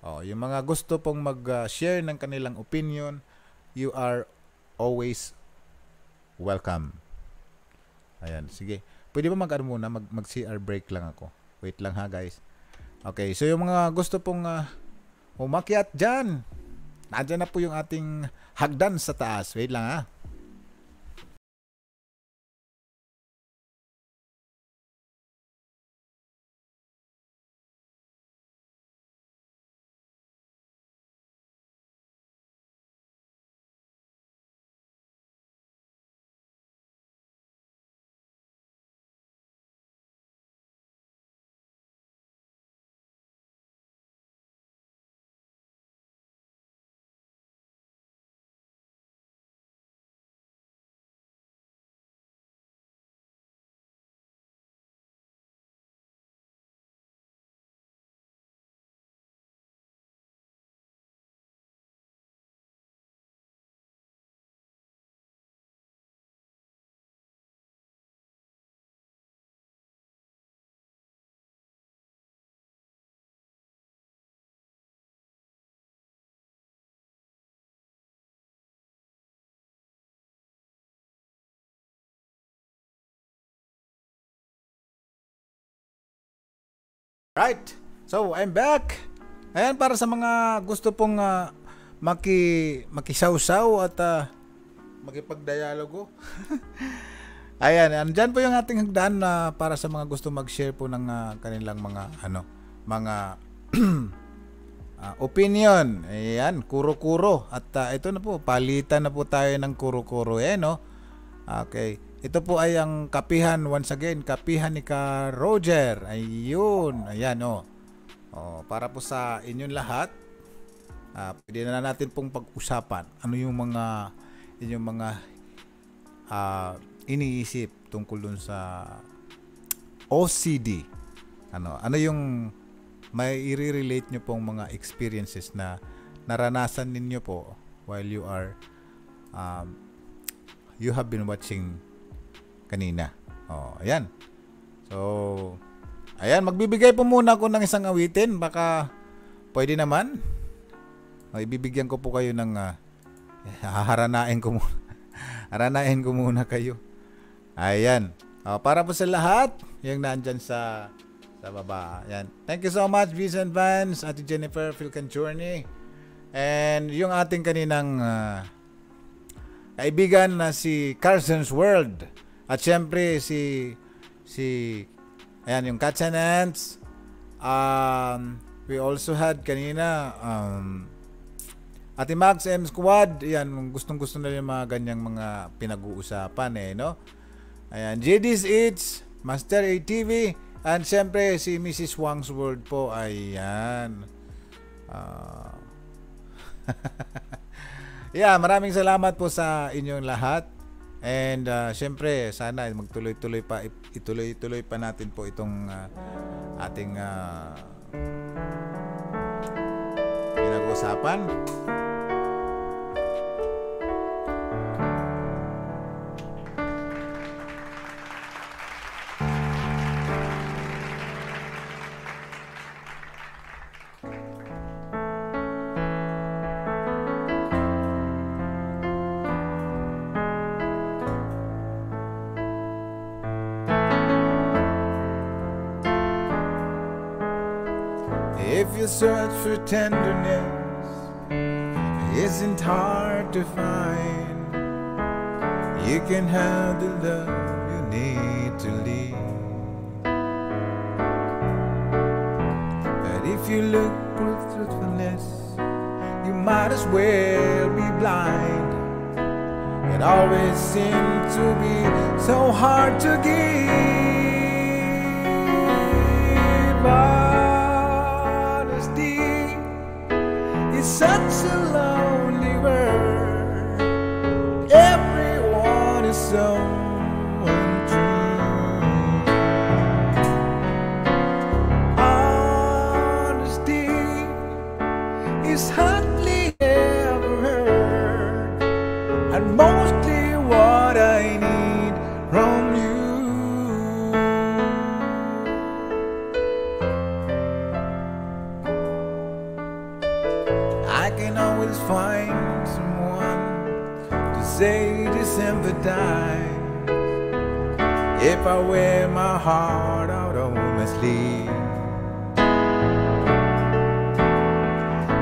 [SPEAKER 2] Oh, yung mga gusto pong mag-share ng kanilang opinion, you are always welcome. Ayan, sige. Pwede ba mag-ano muna? Mag- mag-CR break lang ako. Wait lang ha guys. Okay, so yung mga gusto pong uh, umakyat dyan,
[SPEAKER 3] nandyan na po yung ating hagdan sa taas. Wait lang ha. Right. So, I'm back. Ayan, para sa mga gusto pong uh,
[SPEAKER 2] maki, at uh, makipagdialogo. Ayan, andyan po yung ating hagdan na uh, para sa mga gusto mag-share po ng uh, kanilang mga ano, mga uh, opinion. Ayan, kuro-kuro. At uh, ito na po, palitan na po tayo ng kuro-kuro. Ayan, no? Oh. Okay. Ito po ay ang kapihan once again, kapihan ni ka Roger. Ayun, ayan oh. Oh, para po sa inyong lahat. ah, pwede na natin pong pag-usapan ano yung mga inyong mga ah, iniisip tungkol dun sa OCD. Ano, ano yung may i-relate nyo pong mga experiences na naranasan ninyo po while you are um, you have been watching kanina. Oh, ayan. So, ayan, magbibigay po muna ako ng isang awitin. Baka pwede naman. O, ibibigyan ko po kayo ng uh, ah, haranain ko muna. haranain ko muna kayo. Ayan. Oh, para po sa lahat, yung nandyan sa sa baba. Ayan. Thank you so much, Vincent Vance, Ate Jennifer, Phil Journey. And yung ating kaninang uh, kaibigan na si Carson's World. At syempre si si ayan yung Cats Um, we also had kanina um, Ate Max M Squad, yan gustong-gusto na yung mga ganyang mga pinag-uusapan eh, no? Ayan, JD's Eats, Master ATV, and syempre si Mrs. Wang's World po, ayan. Uh, yeah, maraming salamat po sa inyong lahat. And uh, syempre, sana magtuloy-tuloy pa ituloy-tuloy pa natin po itong uh, ating uh, ah, pinag-usapan.
[SPEAKER 4] search for tenderness isn't hard to find. You can have the love you need to lead. But if you look for truthfulness, you might as well be blind. It always seems to be so hard to give up. such a love. say December dies if I wear my heart out on my sleeve.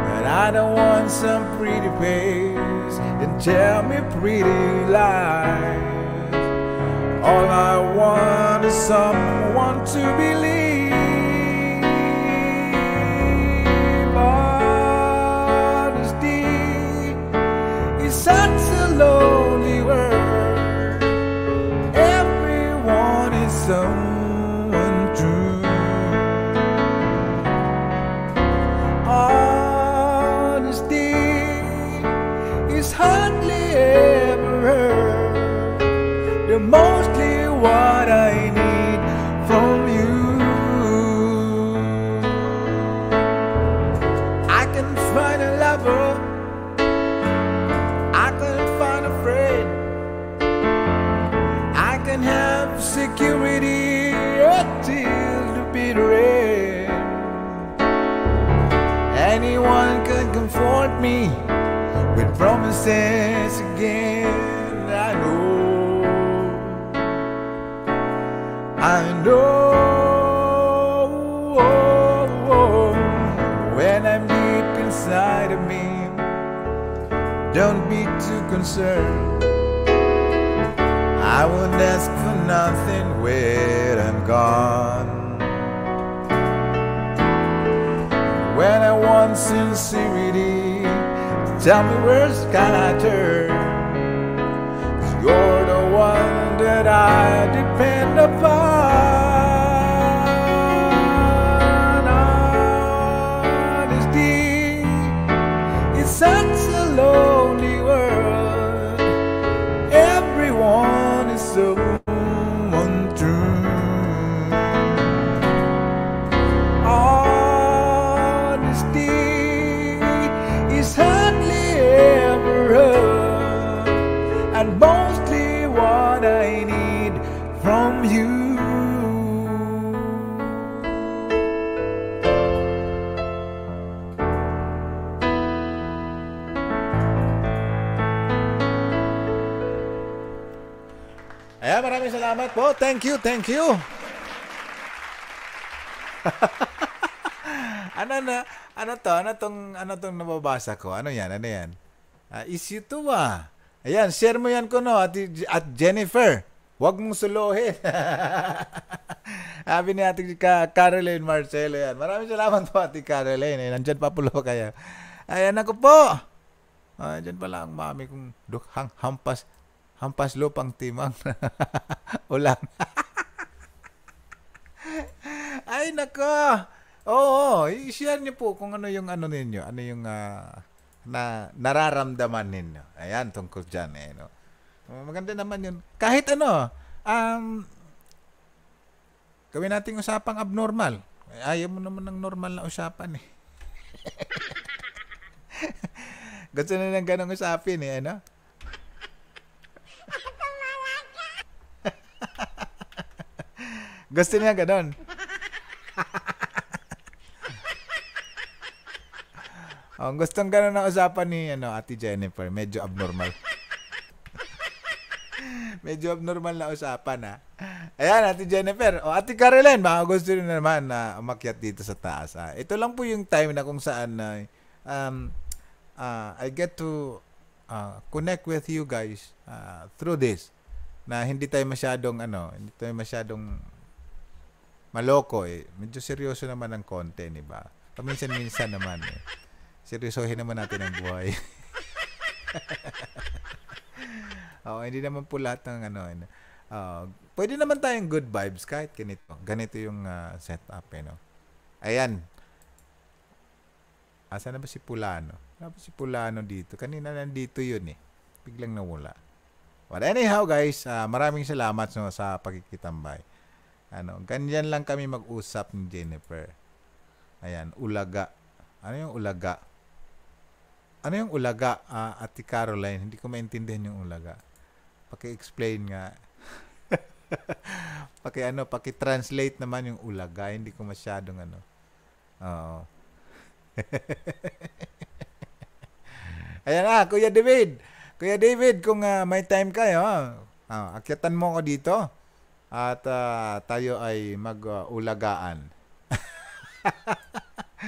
[SPEAKER 4] but I don't want some pretty face and tell me pretty lies. All I want is someone to believe. what I need from you. I can find a lover, I can find a friend, I can have security until the bitter end. Anyone can comfort me with promises know when I'm deep inside of me. Don't be too concerned. I won't ask for nothing when I'm gone. When I want sincerity, tell me where can I turn? Cause you're that I depend upon.
[SPEAKER 2] Salamat po. Thank you, thank you. ano na, ano to? Ano tong, ano tong nababasa ko? Ano yan? Ano yan? Uh, ah, issue 2 ah. Ayan, share mo yan ko no at, at Jennifer. Huwag mong suluhin. Sabi ni Ate Ka- Caroline Marcelo yan. Maraming salamat po Ate Caroline. Eh. Nandyan pa po kayo. Ayan ako po. Ayan ah, pala ang mami kong dukhang hampas hampas lupang timang ulan.
[SPEAKER 4] Ay, nako!
[SPEAKER 2] Oo, i-share niyo po kung ano yung ano ninyo, ano yung uh, na nararamdaman ninyo. Ayan, tungkol dyan eh. No? Maganda naman yun. Kahit ano, um, gawin natin usapang abnormal. Ayaw mo naman ng normal na usapan eh. Gusto na ng ganong usapin eh, ano? Gusto niya ganun. oh, gustong ganun ang usapan ni ano, Ate Jennifer. Medyo abnormal. Medyo abnormal na usapan ha. Ah. Ayan, Ate Jennifer. O, oh, Ate Caroline, baka gusto niyo naman na uh, umakyat dito sa taas. Ha? Ah. Ito lang po yung time na kung saan uh, um, uh, I get to uh, connect with you guys uh, through this na hindi tayo masyadong ano, hindi tayo masyadong maloko eh. Medyo seryoso naman ang konti, di ba? Paminsan-minsan naman eh. Seryosohin naman natin ang buhay. oh, hindi naman po lahat ng ano. Uh, pwede naman tayong good vibes kahit ganito. Ganito yung uh, setup eh, no? Ayan. Asa na ba si Pulano? Ano ba si Pulano dito? Kanina nandito yun eh. Biglang nawala. But anyhow guys, uh, maraming salamat no, sa pagkikitambay. Ano, ganyan lang kami mag-usap ni Jennifer. Ayan, ulaga. Ano yung ulaga? Ano yung ulaga, uh, Ate Caroline? Hindi ko maintindihan yung ulaga. Paki-explain nga. paki ano, paki-translate naman yung ulaga. Hindi ko masyadong ano. Oo. Ayan ah, Kuya David. Kuya David, kung uh, may time kayo, uh, ah, ah, akyatan mo ako dito at uh, tayo ay mag-ulagaan.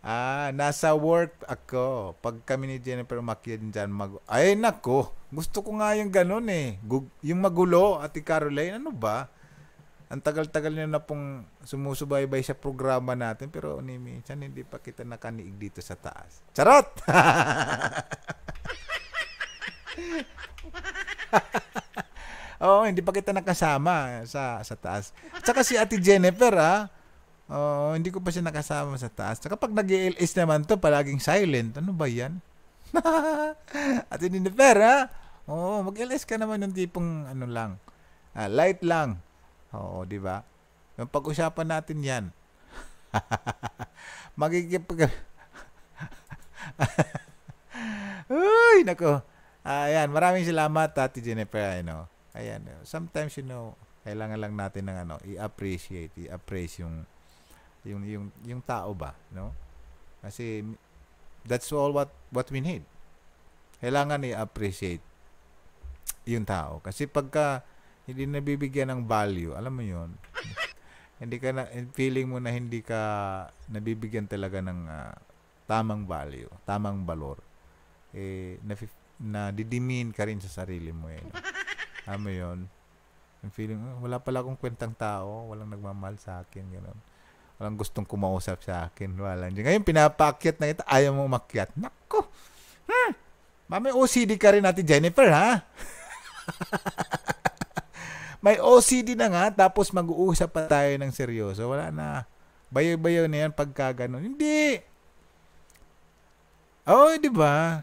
[SPEAKER 2] ah, nasa work ako. Pag kami ni Jennifer Makian dyan, mag... Ay, nako. Gusto ko nga yung ganun eh. Yung magulo, Ate Caroline, ano ba? ang tagal-tagal niyo na pong sumusubaybay sa programa natin pero ni minsan hindi pa kita nakaniig dito sa taas. Charot! Oo, hindi pa kita nakasama sa sa taas. Tsaka si Ate Jennifer ah, oh, hindi ko pa siya nakasama sa taas. Tsaka pag nag ls naman to, palaging silent. Ano ba yan? Ate Jennifer ah, oo, oh, mag-LS ka naman yung tipong ano lang, ah, light lang. Oo, di ba? Yung pag-usapan natin 'yan. Magkikipag Uy, nako. Ayan, maraming salamat Tati Jennifer, I know. Ayan, sometimes you know, kailangan lang natin ng ano, i-appreciate, i-appraise yung yung yung yung tao ba, no? Kasi that's all what what we need. Kailangan i-appreciate yung tao kasi pagka hindi nabibigyan ng value. Alam mo yon hindi ka na, feeling mo na hindi ka nabibigyan talaga ng uh, tamang value, tamang valor. Eh, na, na didimin ka rin sa sarili mo eh. Alam mo yon Yung feeling, ah, wala pala akong kwentang tao, walang nagmamahal sa akin, gano'n. Walang gustong kumausap sa akin, walang. Ngayon, pinapaakyat na ito, ayaw mo umakyat. Nako! Hmm. Mami, OCD ka rin natin, Jennifer, ha? May OCD na nga, tapos mag-uusap pa tayo ng seryoso. Wala na. Bayo-bayo na yan pagka ganun. Hindi! Oo, oh, di ba?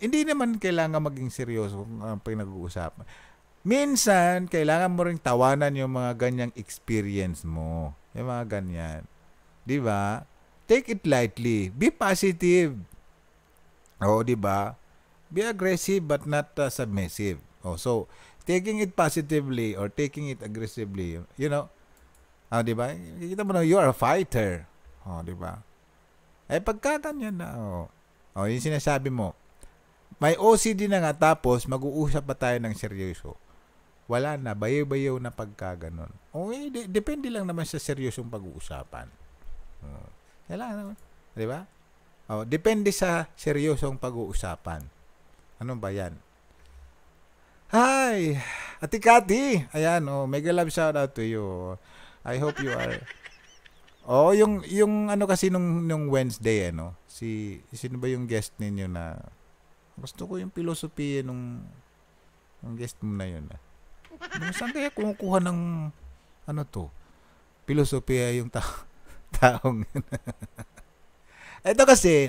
[SPEAKER 2] Hindi naman kailangan maging seryoso kung ang pinag-uusapan. Minsan, kailangan mo ring tawanan yung mga ganyang experience mo. Yung mga ganyan. Di ba? Take it lightly. Be positive. Oo, di ba? Be aggressive but not uh, submissive. Oh, so, taking it positively or taking it aggressively, you know, oh, di ba? Kita mo na, you are a fighter. Oh, di ba? Eh, pagkakanyan na, oh. Oh, yung sinasabi mo, may OCD na nga tapos mag-uusap pa tayo ng seryoso. Wala na, bayo-bayo na pagkaganon. O oh, okay, eh, de- depende lang naman sa seryosong pag-uusapan. Hmm. Oh, Kailangan naman. Di ba? O, oh, depende sa seryosong pag-uusapan. Ano ba yan? Hi! Ate Cathy! Ayan, oh, mega love shout out to you. I hope you are... Oh, yung yung ano kasi nung nung Wednesday ano, si sino ba yung guest ninyo na gusto ko yung philosophy nung yung guest mo na yun. Ah. Nung ano, Saan kaya kumukuha ng ano to? Philosophy ah, yung ta- taong Ito kasi,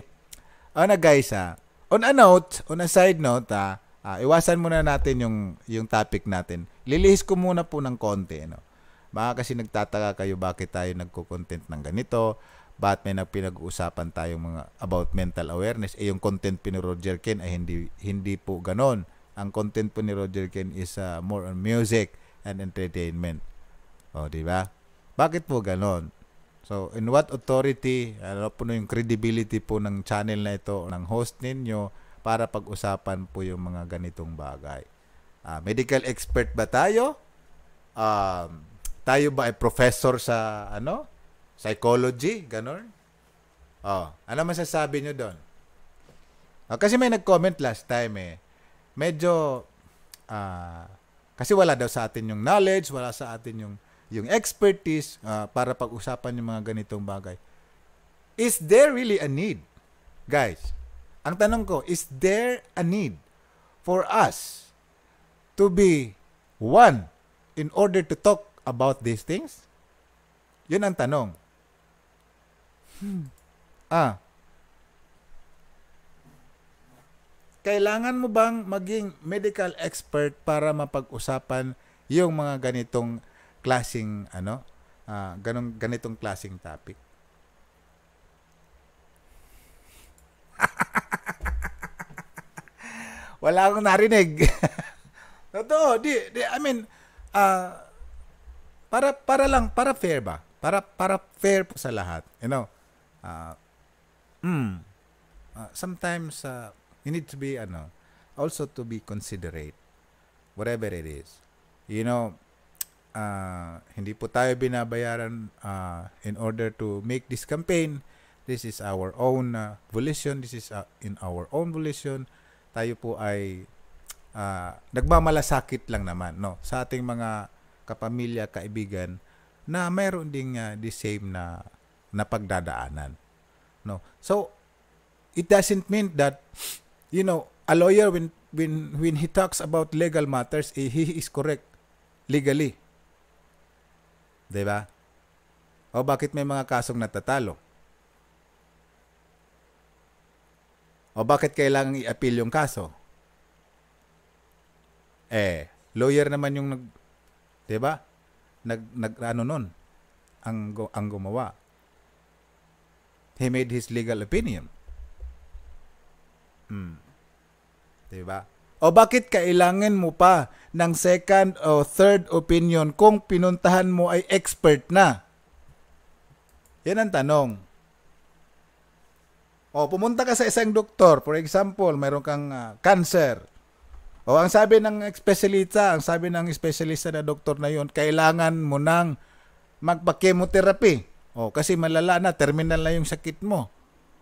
[SPEAKER 2] ano guys ha, ah, on a note, on a side note ah, Uh, iwasan muna natin yung, yung topic natin. Lilihis ko muna po ng konti. No? Baka kasi nagtataka kayo bakit tayo nagko-content ng ganito, bakit may nagpinag uusapan tayong mga about mental awareness. Eh, yung content po ni Roger Ken ay hindi, hindi po ganon. Ang content po ni Roger Ken is uh, more on music and entertainment. O, oh, di ba? Bakit po ganon? So, in what authority, ano po yung credibility po ng channel na ito, ng host ninyo, para pag-usapan po yung mga ganitong bagay. Uh, medical expert ba tayo? Um, tayo ba ay professor sa ano? Psychology, ganun? Oh, ano masasabi nyo doon? Oh, kasi may nag-comment last time eh. Medyo uh, kasi wala daw sa atin yung knowledge, wala sa atin yung yung expertise uh, para pag-usapan yung mga ganitong bagay. Is there really a need? Guys, ang tanong ko, is there a need for us to be one in order to talk about these things? Yun ang tanong. Hmm. Ah. Kailangan mo bang maging medical expert para mapag-usapan yung mga ganitong klasing ano, ah, ganong ganitong klasing topic? Wala akong narinig. Totoo, di, di, I mean, uh, para, para lang, para fair ba? Para, para fair po sa lahat. You know, uh, mm, uh, sometimes, uh, you need to be, ano, also to be considerate. Whatever it is. You know, uh, hindi po tayo binabayaran uh, in order to make this campaign. This is our own uh, volition. This is uh, in our own volition tayo po ay uh, nagmamalasakit lang naman no sa ating mga kapamilya, kaibigan na mayroon ding uh, the same na napagdadaanan. No. So it doesn't mean that you know, a lawyer when when when he talks about legal matters, eh, he is correct legally. 'Di ba? O bakit may mga kasong natatalo? O bakit kailangang i-appeal yung kaso? Eh, lawyer naman yung nag 'di ba? Nag nag ano noon ang ang gumawa. He made his legal opinion. Hmm. 'Di ba? O bakit kailangan mo pa ng second o third opinion kung pinuntahan mo ay expert na? Yan ang tanong. O, oh, pumunta ka sa isang doktor. For example, mayroon kang uh, cancer. O, oh, ang sabi ng espesyalista, ang sabi ng espesyalista na doktor na yon, kailangan mo nang magpa-chemotherapy. O, oh, kasi malala na, terminal na yung sakit mo.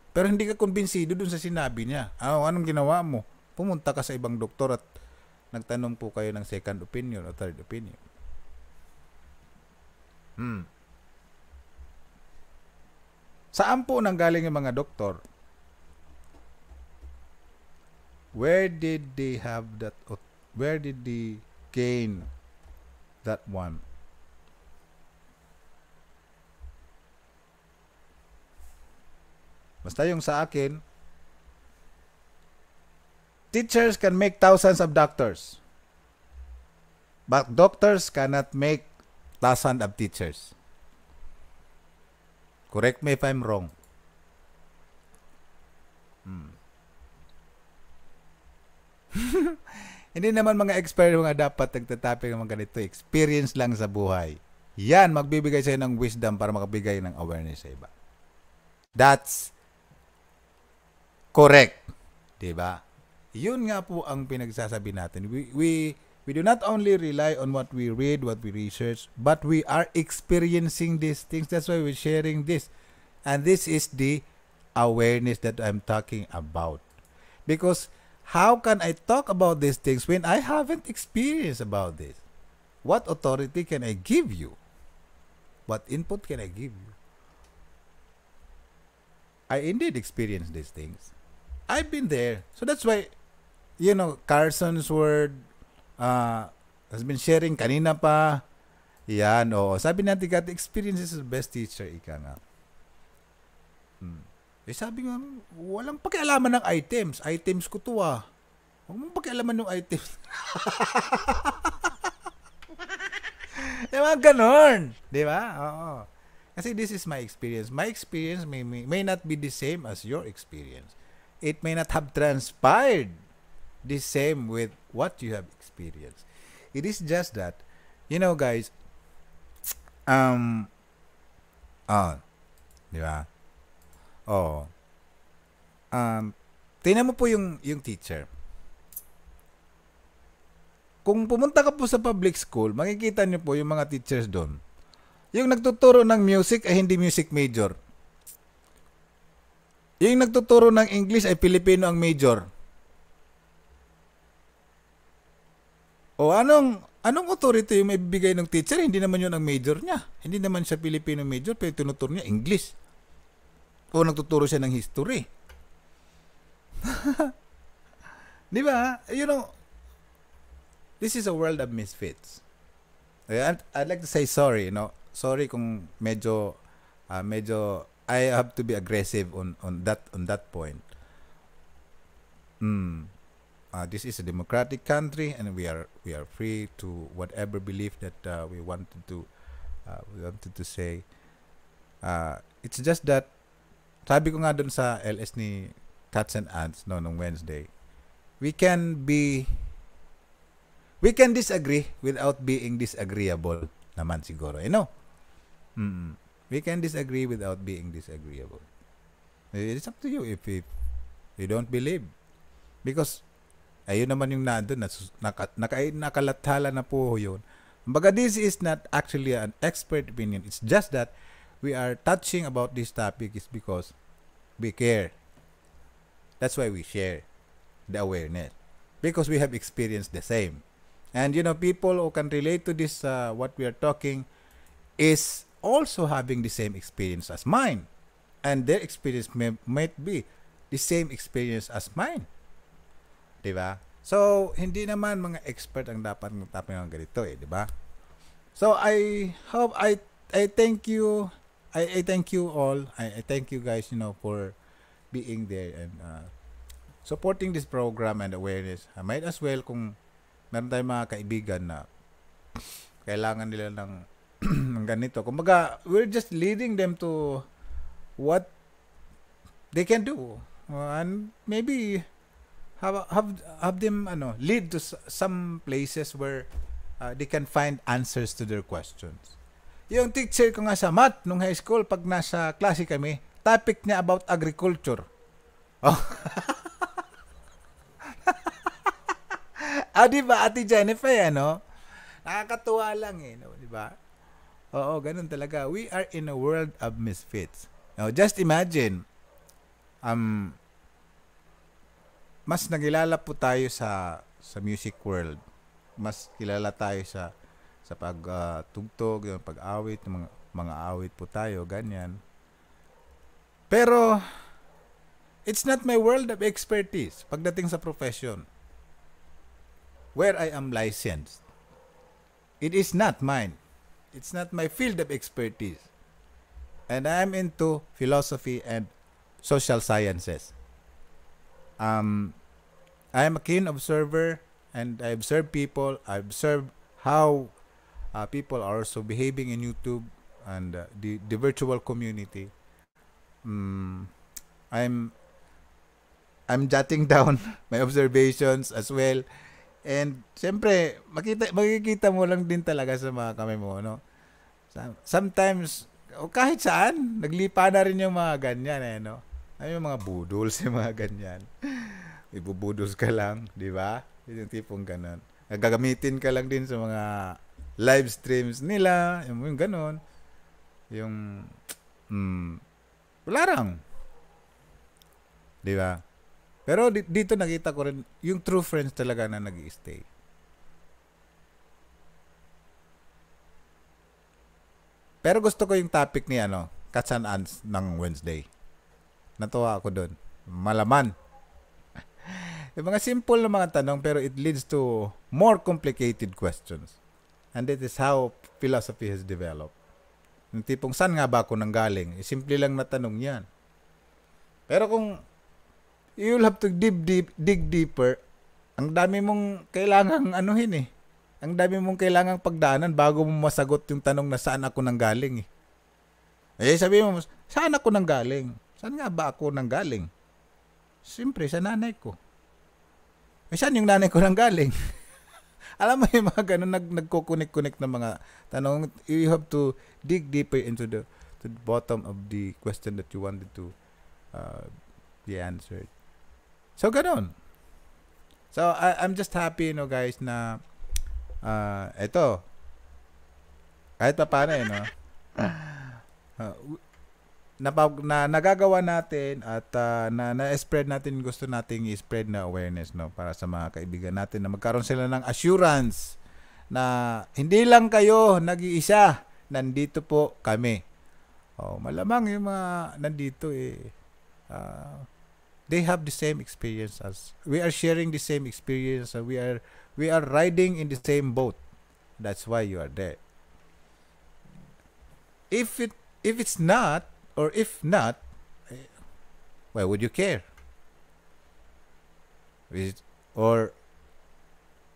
[SPEAKER 2] Pero hindi ka kumbinsido dun sa sinabi niya. Ah, oh, anong ginawa mo? Pumunta ka sa ibang doktor at nagtanong po kayo ng second opinion o third opinion. Hmm. Saan po nanggaling yung mga doktor? where did they have that where did they gain that one Basta yung sa akin, teachers can make thousands of doctors. But doctors cannot make thousands of teachers. Correct me if I'm wrong. Hmm. Hindi naman mga expert mga dapat nagtatapi ng mga ganito. Experience lang sa buhay. Yan, magbibigay sa'yo ng wisdom para makabigay ng awareness sa iba. That's correct. di ba? Yun nga po ang pinagsasabi natin. We, we, we do not only rely on what we read, what we research, but we are experiencing these things. That's why we're sharing this. And this is the awareness that I'm talking about. Because How can I talk about these things when I haven't experienced about this? What authority can I give you? What input can I give you? I indeed experienced these things. I've been there. So that's why, you know, Carson's word uh, has been sharing kanina pa. Yan, oo. Sabi natin, God, experience is the best teacher, ika nga. Hmm. Eh sabi nga, walang pakialaman ng items. Items ko to ah. Huwag mong pakialaman ng items. Di ba? Ganon. Di ba? Oo. Kasi this is my experience. My experience may, may, may not be the same as your experience. It may not have transpired the same with what you have experienced. It is just that, you know guys, um, ah, di ba? Oh. Um, tingnan mo po yung, yung teacher. Kung pumunta ka po sa public school, makikita niyo po yung mga teachers doon. Yung nagtuturo ng music ay hindi music major. Yung nagtuturo ng English ay Pilipino ang major. O anong anong authority yung maibigay ng teacher? Hindi naman yun ang major niya. Hindi naman siya Pilipino major, pero tinuturo niya English. kung nagtuturo siya ng history. Di ba? You know, this is a world of misfits. I'd, eh, I'd like to say sorry, you know. Sorry kung medyo uh, medyo I have to be aggressive on on that on that point.
[SPEAKER 3] Uh,
[SPEAKER 2] this is a democratic country and we are we are free to whatever belief that uh, we wanted to uh, we wanted to say. Uh, it's just that Sabi ko nga doon sa LS ni Cats and Ants no nung Wednesday, we can be we can disagree without being disagreeable naman siguro. You know? mm We can disagree without being disagreeable. Eh, it's up to you if, if you don't believe. Because ayun naman yung nandun, naka, naka, nakalathala na po yun. Baga, this is not actually an expert opinion. It's just that we are touching about this topic is because we care. That's why we share the awareness because we have experienced the same. And you know, people who can relate to this, uh, what we are talking, is also having the same experience as mine. And their experience may, might be the same experience as mine. Diba? So, hindi naman mga expert ang dapat ng tapang ng ganito eh, ba? So, I hope, I, I thank you I, I thank you all. I, I thank you guys, you know, for being there and uh, supporting this program and awareness. I might as well kung meron tayong mga kaibigan na kailangan nila ng, ng ganito. Kumbaga, we're just leading them to what they can do. and maybe have have have them ano lead to some places where uh, they can find answers to their questions. Yung teacher ko nga sa math nung high school, pag nasa klase kami, topic niya about agriculture. Oh. ah, di ba, Ate Jennifer, ano? Nakakatuwa lang eh, no? di ba? Oo, ganun talaga. We are in a world of misfits. Now, just imagine, um, mas nagilala po tayo sa sa music world. Mas kilala tayo sa sa pagtugtog, uh, pag-awit, mga, mga awit po tayo, ganyan. Pero, it's not my world of expertise pagdating sa profession where I am licensed. It is not mine. It's not my field of expertise. And I'm into philosophy and social sciences. Um, I am a keen observer and I observe people. I observe how uh, people are also behaving in YouTube and uh, the the virtual community. Mm, I'm I'm jotting down my observations as well. And syempre, makita makikita mo lang din talaga sa mga kamay mo, no? Sometimes o kahit saan, naglipa na rin yung mga ganyan eh, no? Ay, yung mga budol si mga ganyan. Ibubudos ka lang, di ba? Yung tipong ganun. Gagamitin ka lang din sa mga live streams nila, yung, yung ganun. Yung, mm, wala lang. Di ba? Pero dito nakita ko rin, yung true friends talaga na nag stay Pero gusto ko yung topic ni ano, Cats and Ants ng Wednesday. Natuwa ako doon. Malaman. yung mga simple na mga tanong pero it leads to more complicated questions. And that is how philosophy has developed. Yung tipong, saan nga ba ako nanggaling? E, simple lang na tanong yan. Pero kung you'll have to deep, deep, dig deeper, ang dami mong kailangang anuhin eh. Ang dami mong kailangang pagdaanan bago mo masagot yung tanong na saan ako nanggaling eh. Eh sabi mo, saan ako nanggaling? Saan nga ba ako nanggaling? Siyempre, sa nanay ko. Eh, saan yung nanay ko nanggaling? alam mo yung mga ganun, nag, nagko-connect-connect ng mga tanong. You have to dig deeper into the, to the bottom of the question that you wanted to uh, be answered. So, ganun. So, I, I'm just happy, you know, guys, na uh, eto. Kahit pa paano, eh no Uh, na, na nagagawa natin at uh, na na-spread natin gusto nating i-spread na awareness no para sa mga kaibigan natin na magkaroon sila ng assurance na hindi lang kayo nag-iisa, nandito po kami. Oh, malamang yung mga nandito eh uh, they have the same experience as we are sharing the same experience and we are we are riding in the same boat. That's why you are there. If it if it's not Or if not, eh, why would you care? Is it, or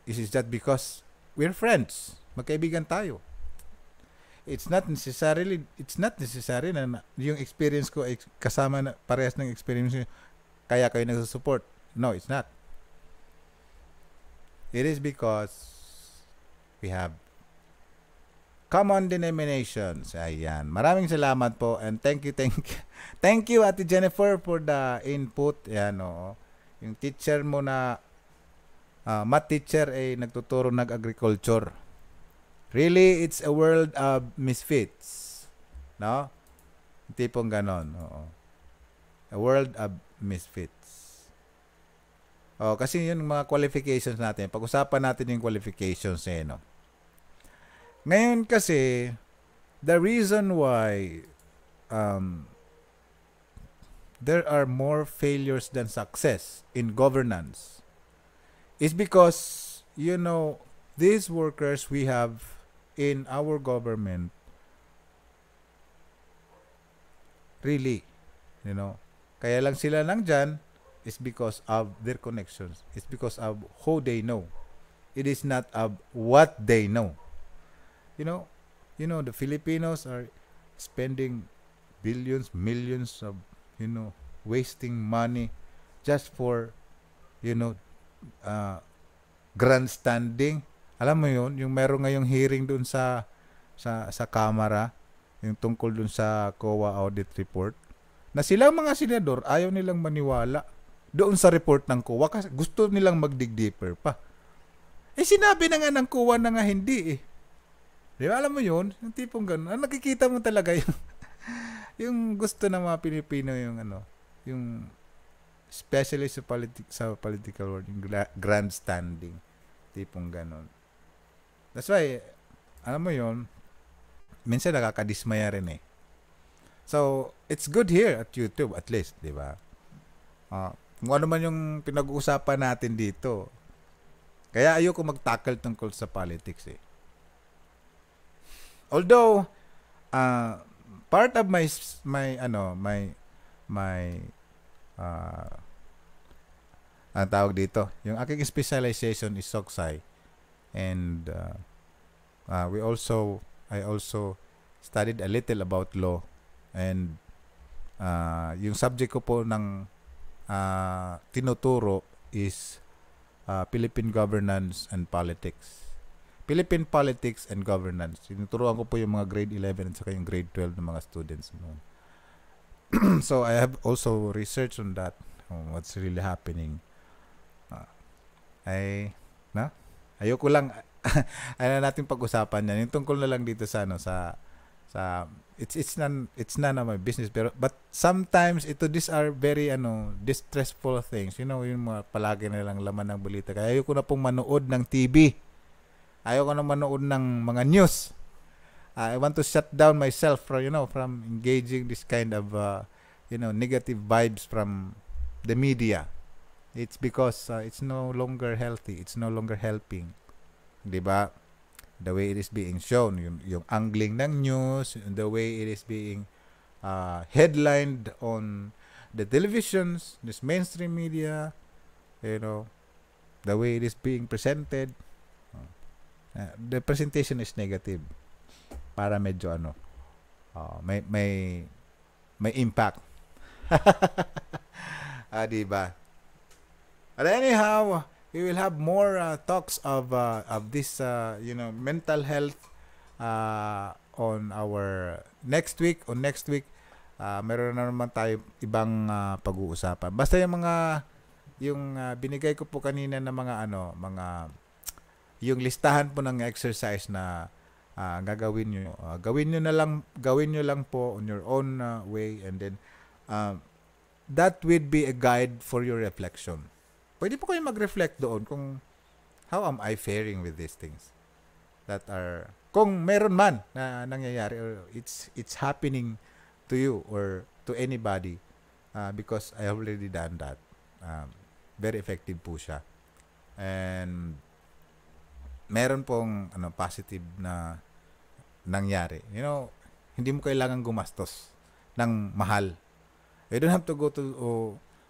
[SPEAKER 2] is it that because we're friends? Magkaibigan tayo. It's not necessarily it's not necessary na yung experience ko ay kasama na parehas ng experience ko kaya kayo nagsusupport. No, it's not. It is because we have common denominations. Ayan. Maraming salamat po and thank you, thank you. Thank you Ate Jennifer for the input. Ayan o. Yung teacher mo na uh, math teacher ay eh, nagtuturo ng agriculture. Really, it's a world of misfits. No? Tipong ganon. Oo. A world of misfits. Oh, kasi yun mga qualifications natin. Pag-usapan natin yung qualifications eh, no? Ngayon kasi, the reason why um, there are more failures than success in governance is because, you know, these workers we have in our government really, you know, kaya lang sila lang dyan is because of their connections. It's because of who they know. It is not of what they know. You know, you know the Filipinos are spending billions, millions of you know wasting money just for you know uh, grandstanding. Alam mo 'yun, yung meron ngayong hearing doon sa sa sa kamera yung tungkol doon sa COA audit report na silang mga senador ayaw nilang maniwala doon sa report ng COA kasi gusto nilang magdig deeper pa. Eh sinabi na nga ng COA na nga hindi eh. Di ba? Alam mo yun? Yung tipong ganun. Ah, nakikita mo talaga yung, yung gusto ng mga Pilipino yung ano, yung specialist sa, politi- sa political world, yung gra- grandstanding. Tipong ganun. That's why, alam mo yon minsan nakakadismaya rin eh. So, it's good here at YouTube at least, di ba? Uh, kung ano man yung pinag-uusapan natin dito. Kaya ayoko mag-tackle tungkol sa politics eh. Although uh, part of my my ano, my my uh, ang tawag dito, yung aking specialization is Soksai. And uh, uh, we also I also studied a little about law and uh, yung subject ko po ng uh, tinuturo is uh, Philippine governance and politics. Philippine Politics and Governance. Tinuturuan ko po yung mga grade 11 at saka yung grade 12 ng mga students noon. so I have also researched on that, on what's really happening. Uh, na? Ayoko lang, ano natin pag-usapan yan. Yung tungkol na lang dito sa, ano, sa, sa, it's, it's none, it's none of my business. Pero, but sometimes, ito, these are very, ano, distressful things. You know, yung mga palagi na lang laman ng balita. Kaya ayoko na pong manood ng TV Ayaw ko na manood ng mga news. Uh, I want to shut down myself from, you know, from engaging this kind of, uh, you know, negative vibes from the media. It's because uh, it's no longer healthy. It's no longer helping. 'Di ba? The way it is being shown, yung, yung angling ng news, the way it is being uh, headlined on the televisions, this mainstream media, you know, the way it is being presented, eh, the presentation is negative para medyo ano uh, may may may impact. ah, di ba? But anyhow, we will have more uh, talks of uh, of this uh, you know mental health uh, on our next week on next week uh, meron na naman tayo ibang uh, pag-uusapan. Basta yung mga yung uh, binigay ko po kanina na mga ano, mga yung listahan po ng exercise na uh, gagawin nyo. Uh, gawin nyo na lang, gawin nyo lang po on your own uh, way and then uh, that would be a guide for your reflection. Pwede po kayo mag-reflect doon kung how am I faring with these things that are kung meron man na nangyayari or it's it's happening to you or to anybody uh, because I already done that. Um, very effective po siya. And meron pong ano positive na nangyari. You know, hindi mo kailangan gumastos ng mahal. You don't have to go to oh,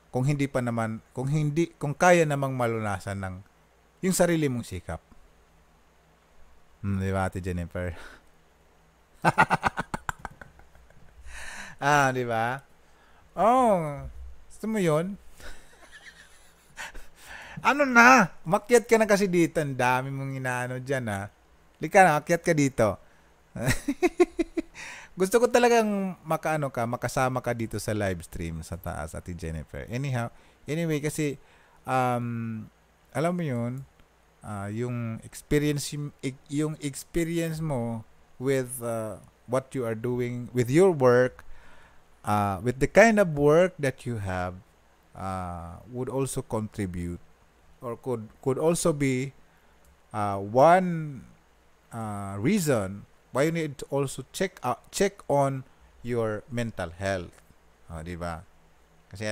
[SPEAKER 2] kung hindi pa naman, kung hindi kung kaya namang malunasan ng yung sarili mong sikap. Hmm, di ba, Ate Jennifer? ah, di ba? Oh, gusto mo yun? ano na? Makyat ka na kasi dito. Ang dami mong inaano dyan, ha? Lika na, makyat ka dito. Gusto ko talagang makaano ka, makasama ka dito sa live stream sa taas, Ate Jennifer. Anyhow, anyway, kasi, um, alam mo yun, uh, yung experience yung experience mo with uh, what you are doing with your work uh, with the kind of work that you have uh, would also contribute or could could also be uh, one uh, reason why you need to also check out check on your mental health. Oh, di ba? Kasi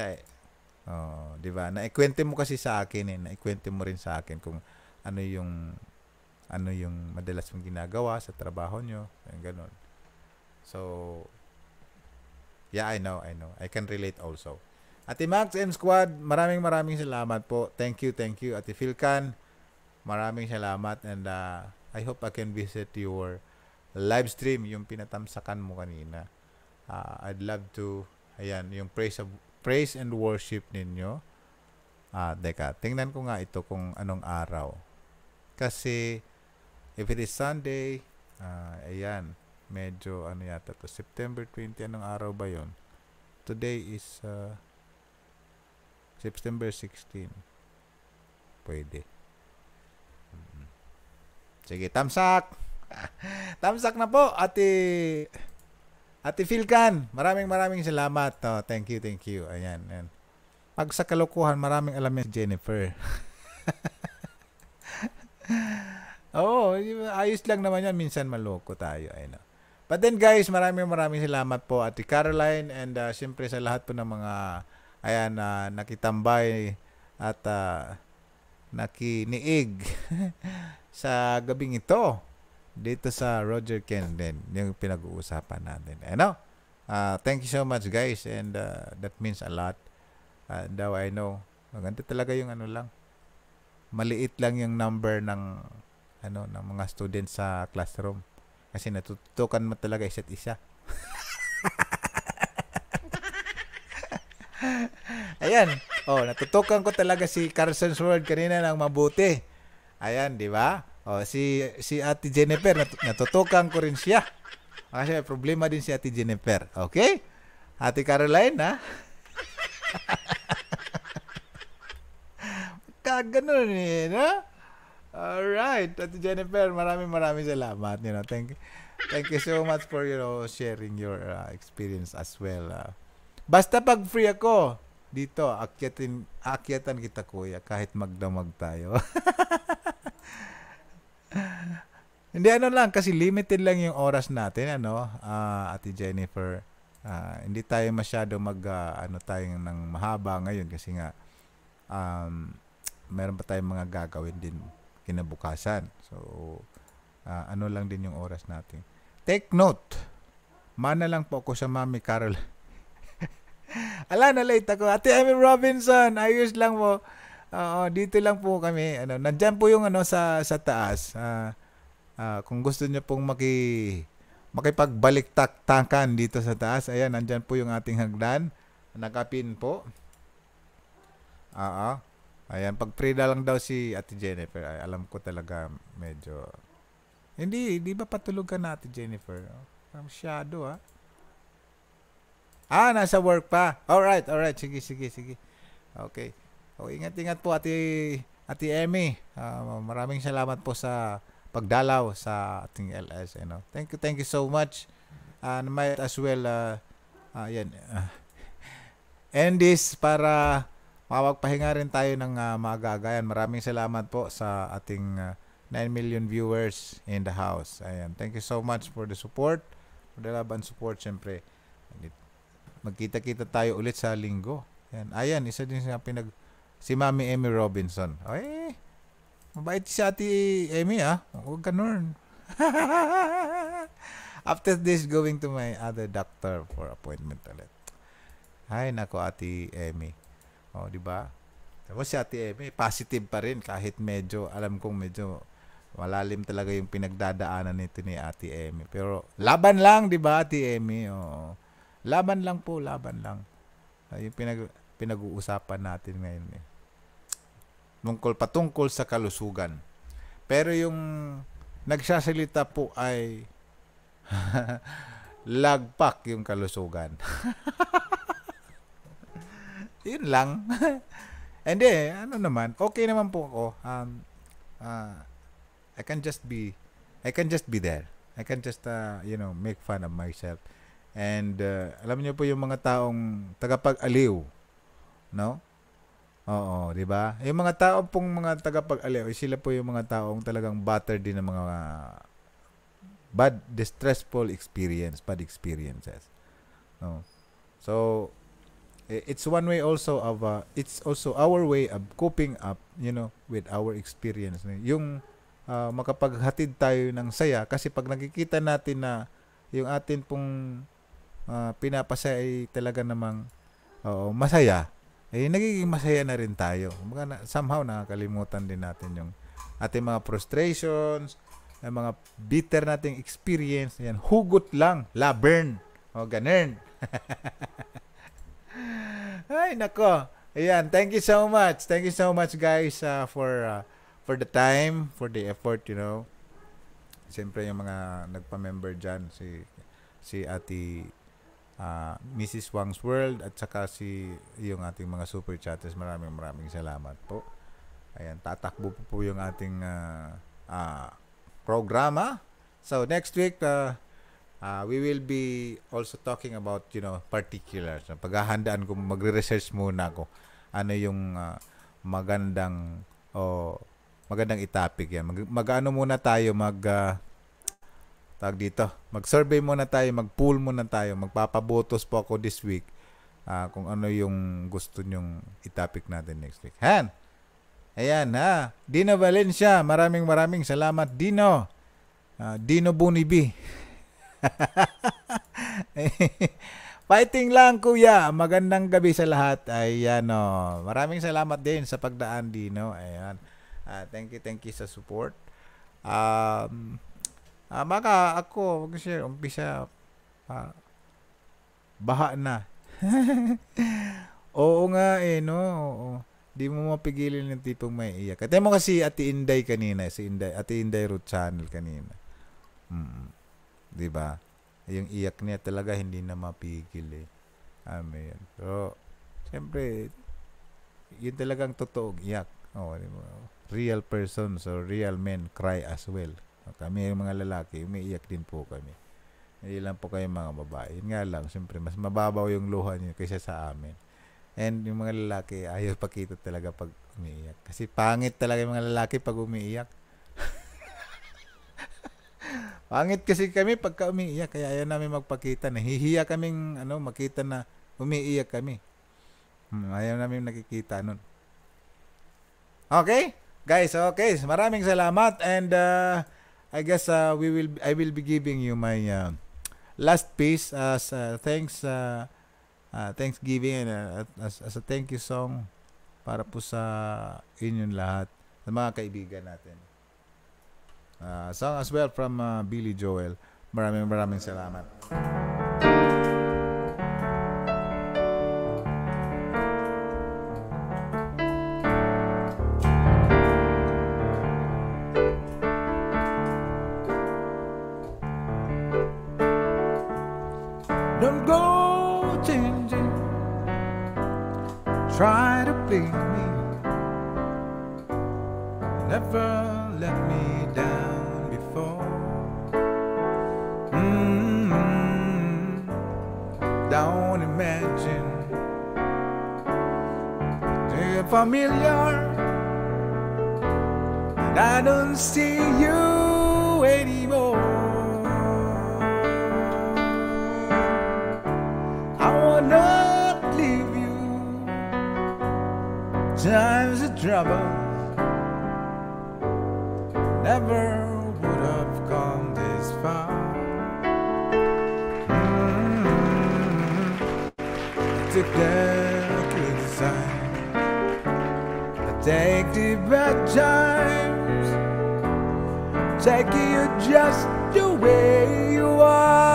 [SPEAKER 2] oh, di ba? Naikwento mo kasi sa akin eh, naikwento mo rin sa akin kung ano yung ano yung madalas mong ginagawa sa trabaho nyo, yung ganun. So, yeah, I know, I know. I can relate also. Ate Max M Squad, maraming maraming salamat po. Thank you, thank you. Ate Filkan, maraming salamat and uh, I hope I can visit your live stream, yung pinatamsakan mo kanina. Uh, I'd love to, ayan, yung praise, of, praise and worship ninyo. Ah, uh, teka, tingnan ko nga ito kung anong araw. Kasi, if it is Sunday, uh, ayan, medyo ano yata to, September 20, anong araw ba yon Today is, uh, September 16. Pwede. Sige, tamsak! tamsak na po, ate... Ate Philcan, maraming maraming salamat. Oh, thank you, thank you. Ayan, ayan. Pag sa kalokohan, maraming alam yan si Jennifer. Oo, oh, ayos lang naman yan. Minsan maloko tayo. Ayan, oh. But then guys, maraming maraming salamat po Ate Caroline and uh, siyempre sa lahat po ng mga ayan uh, nakitambay at uh, nakiniig sa gabing ito dito sa Roger din yung pinag-uusapan natin. Ano? Uh, thank you so much guys and uh, that means a lot. Uh, I know. Maganda oh, talaga yung ano lang. Maliit lang yung number ng ano ng mga students sa classroom kasi natutukan mo talaga isa't isa. Ayan. Oh, natutukan ko talaga si Carson's World kanina ng mabuti. Ayan, di ba? Oh, si si Ate Jennifer natutukan ko rin siya. Kasi ah, may problema din si Ate Jennifer. Okay? Ate Caroline, ha? Kaganoon eh, no? right, Ate Jennifer, maraming maraming salamat. You know, thank, thank you so much for, you know, sharing your uh, experience as well. Uh. Basta pag free ako, dito, akyatin, akyatan kita kuya kahit magdamag tayo. Hindi ano lang kasi limited lang yung oras natin ano uh, Ate Jennifer. Uh, hindi tayo masyado mag uh, ano tayo ng mahaba ngayon kasi nga um, meron pa tayong mga gagawin din kinabukasan. So uh, ano lang din yung oras natin. Take note. Mana lang po ako sa Mami Carol. Ala, na late ako. Ate Amy Robinson, ayos lang po. Oo, dito lang po kami. Ano, nandiyan po yung ano sa sa taas. Uh, uh, kung gusto niyo pong maki makipagbalik taktakan dito sa taas. Ayan, nandiyan po yung ating hagdan. Nakapin po. Oo. Ayan, pag Frida lang daw si Ate Jennifer. Ay, alam ko talaga medyo... Hindi, hindi ba patulog ka na Ate Jennifer? Masyado ah. Ah, nasa work pa. All right, all right. Sige, sige, sige. Okay. O, oh, ingat-ingat po, Ate, Ate Emmy. Uh, maraming salamat po sa pagdalaw sa ating LS. You know. Thank you, thank you so much. Ah, and might as well, uh, uh, yan, uh, end this para mapagpahinga rin tayo ng uh, magagayan. Maraming salamat po sa ating uh, 9 million viewers in the house. Ayan. Thank you so much for the support. For the love support, syempre. Magkita-kita tayo ulit sa linggo. Yan. Ayan, ah, isa din siya pinag... Si Mami Amy Robinson. Ay, mabait si Ate Amy, ah. Huwag ka After this, going to my other doctor for appointment ulit. Ay, nako Ate Amy. O, oh, di ba? Tapos si Ate Amy, positive pa rin kahit medyo, alam kong medyo malalim talaga yung pinagdadaanan nito ni Ate Amy. Pero laban lang, di ba, Ate Amy? Oo. Laban lang po, laban lang. Uh, yung pinag, pinag-uusapan natin ngayon eh. Tungkol patungkol sa kalusugan. Pero yung nagsasalita po ay lagpak yung kalusugan. Yun lang. And eh, ano naman, okay naman po ako. Um, uh, I can just be, I can just be there. I can just, uh, you know, make fun of myself. And uh, alam niyo po yung mga taong tagapag-aliw, no? Oo, 'di ba? Yung mga tao pong mga tagapag-aliw, eh, sila po yung mga taong talagang battered din ng mga bad distressful experience, bad experiences. No. So it's one way also of uh, it's also our way of coping up, you know, with our experience. Yung uh, makapaghatid tayo ng saya kasi pag nakikita natin na yung atin pong uh, pinapasaya ay talaga namang oo, masaya, eh nagiging masaya na rin tayo. somehow nakakalimutan din natin yung ating mga frustrations, ang mga bitter nating experience, yan, hugot lang, labern, o ganern. Ay, nako. Ayan, thank you so much. Thank you so much guys uh, for uh, for the time, for the effort, you know. Siyempre yung mga nagpa-member diyan si si Ate uh, ah, Mrs. Wang's World at saka si yung ating mga super chatters. Maraming maraming salamat po. Ayan, tatakbo po po yung ating uh, uh, programa. So next week uh, uh, we will be also talking about you know particulars. Paghahandaan ko magre-research muna ako ano yung uh, magandang o oh, magandang itapik yan. Mag, mag ano muna tayo mag uh, tawag dito, mag-survey muna tayo, mag-pool muna tayo, magpapabotos po ako this week uh, kung ano yung gusto nyong itopic natin next week. Han! Ayan ha, Dino Valencia, maraming maraming salamat Dino. Uh, Dino Bunibi. Fighting lang kuya, magandang gabi sa lahat. Ayan o, oh. maraming salamat din sa pagdaan Dino. Ayan, uh, thank you, thank you sa support. Um, Ah, baka ako, wag sir, umpisa pa, baha na. Oo nga eh, no? Oo. Di mo mapigilan yung tipong may iyak. Katay mo kasi Ate Inday kanina, si Inday, Ate Inday Root Channel kanina. Mm. Di ba? Yung iyak niya talaga hindi na mapigil eh. Amen. So, siyempre, yun talagang totoong iyak. Oh, di ba? Real person, so real men cry as well. Kami mga lalaki, umiiyak din po kami. Hindi lang po kayo mga babae. Yun nga lang, siyempre, mas mababaw yung luha niyo kaysa sa amin. And yung mga lalaki, ayaw pakita talaga pag umiiyak. Kasi pangit talaga yung mga lalaki pag umiiyak. Pangit kasi kami pagka umiiyak, kaya ayaw namin magpakita. Nahihiya kaming ano, makita na umiiyak kami. Hmm, ayaw namin nakikita nun. Okay? Guys, okay. Maraming salamat and uh, I guess uh, we will I will be giving you my uh, last piece as uh, thanks uh, uh, Thanksgiving and uh, as, as a thank you song para po sa inyong lahat sa mga kaibigan natin. Uh, song as well from uh, Billy Joel. Maraming maraming salamat.
[SPEAKER 4] familiar. And I don't see you anymore. I will not leave you. Times of trouble never would have come this far. Mm -hmm. Take the bad times, take you just the way you are.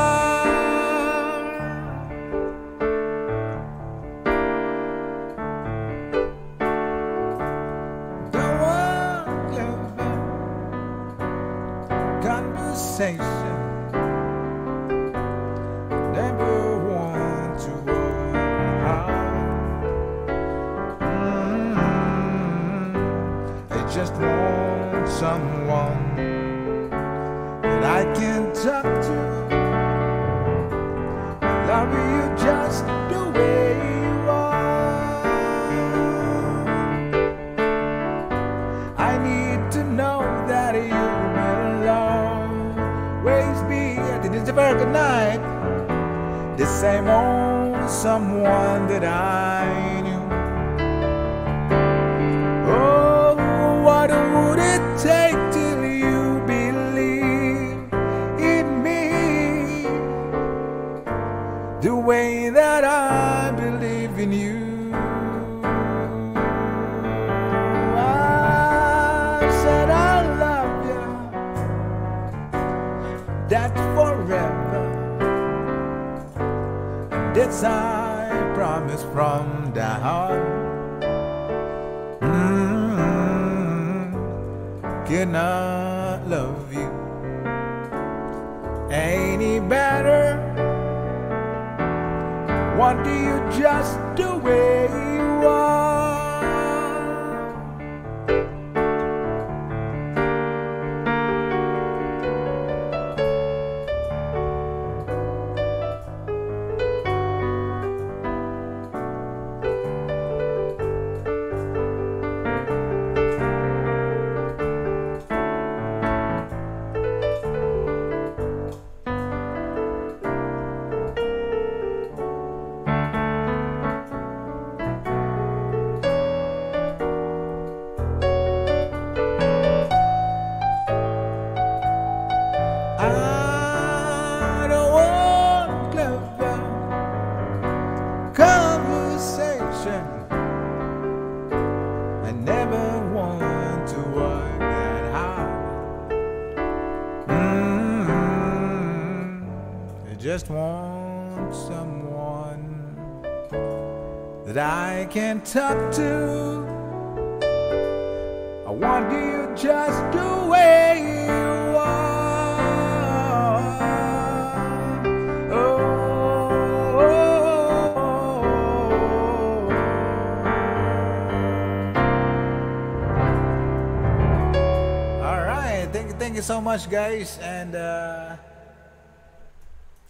[SPEAKER 4] much, guys.
[SPEAKER 2] And uh,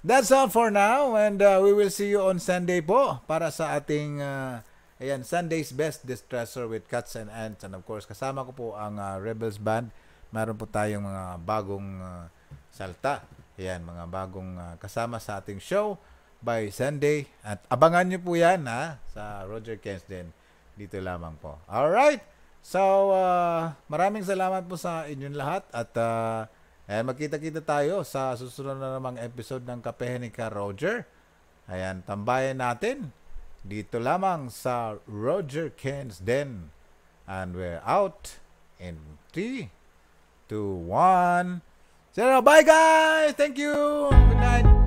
[SPEAKER 2] that's all for now. And uh, we will see you on Sunday po para sa ating uh, ayan, Sunday's Best Distressor with Cuts and Ants. And of course, kasama ko po ang uh, Rebels Band. Meron po tayong mga bagong uh, salta. Ayan, mga bagong uh, kasama sa ating show by Sunday. At abangan nyo po yan ha, sa Roger Kens din. Dito lamang po. All right. So, uh, maraming salamat po sa inyong lahat at uh, eh, magkita-kita tayo sa susunod na namang episode ng Kapehe ni Ka Roger. Ayan, tambayan natin dito lamang sa Roger Ken's Den. And we're out in 3, 2, 1. So,
[SPEAKER 4] bye guys! Thank you! Good night!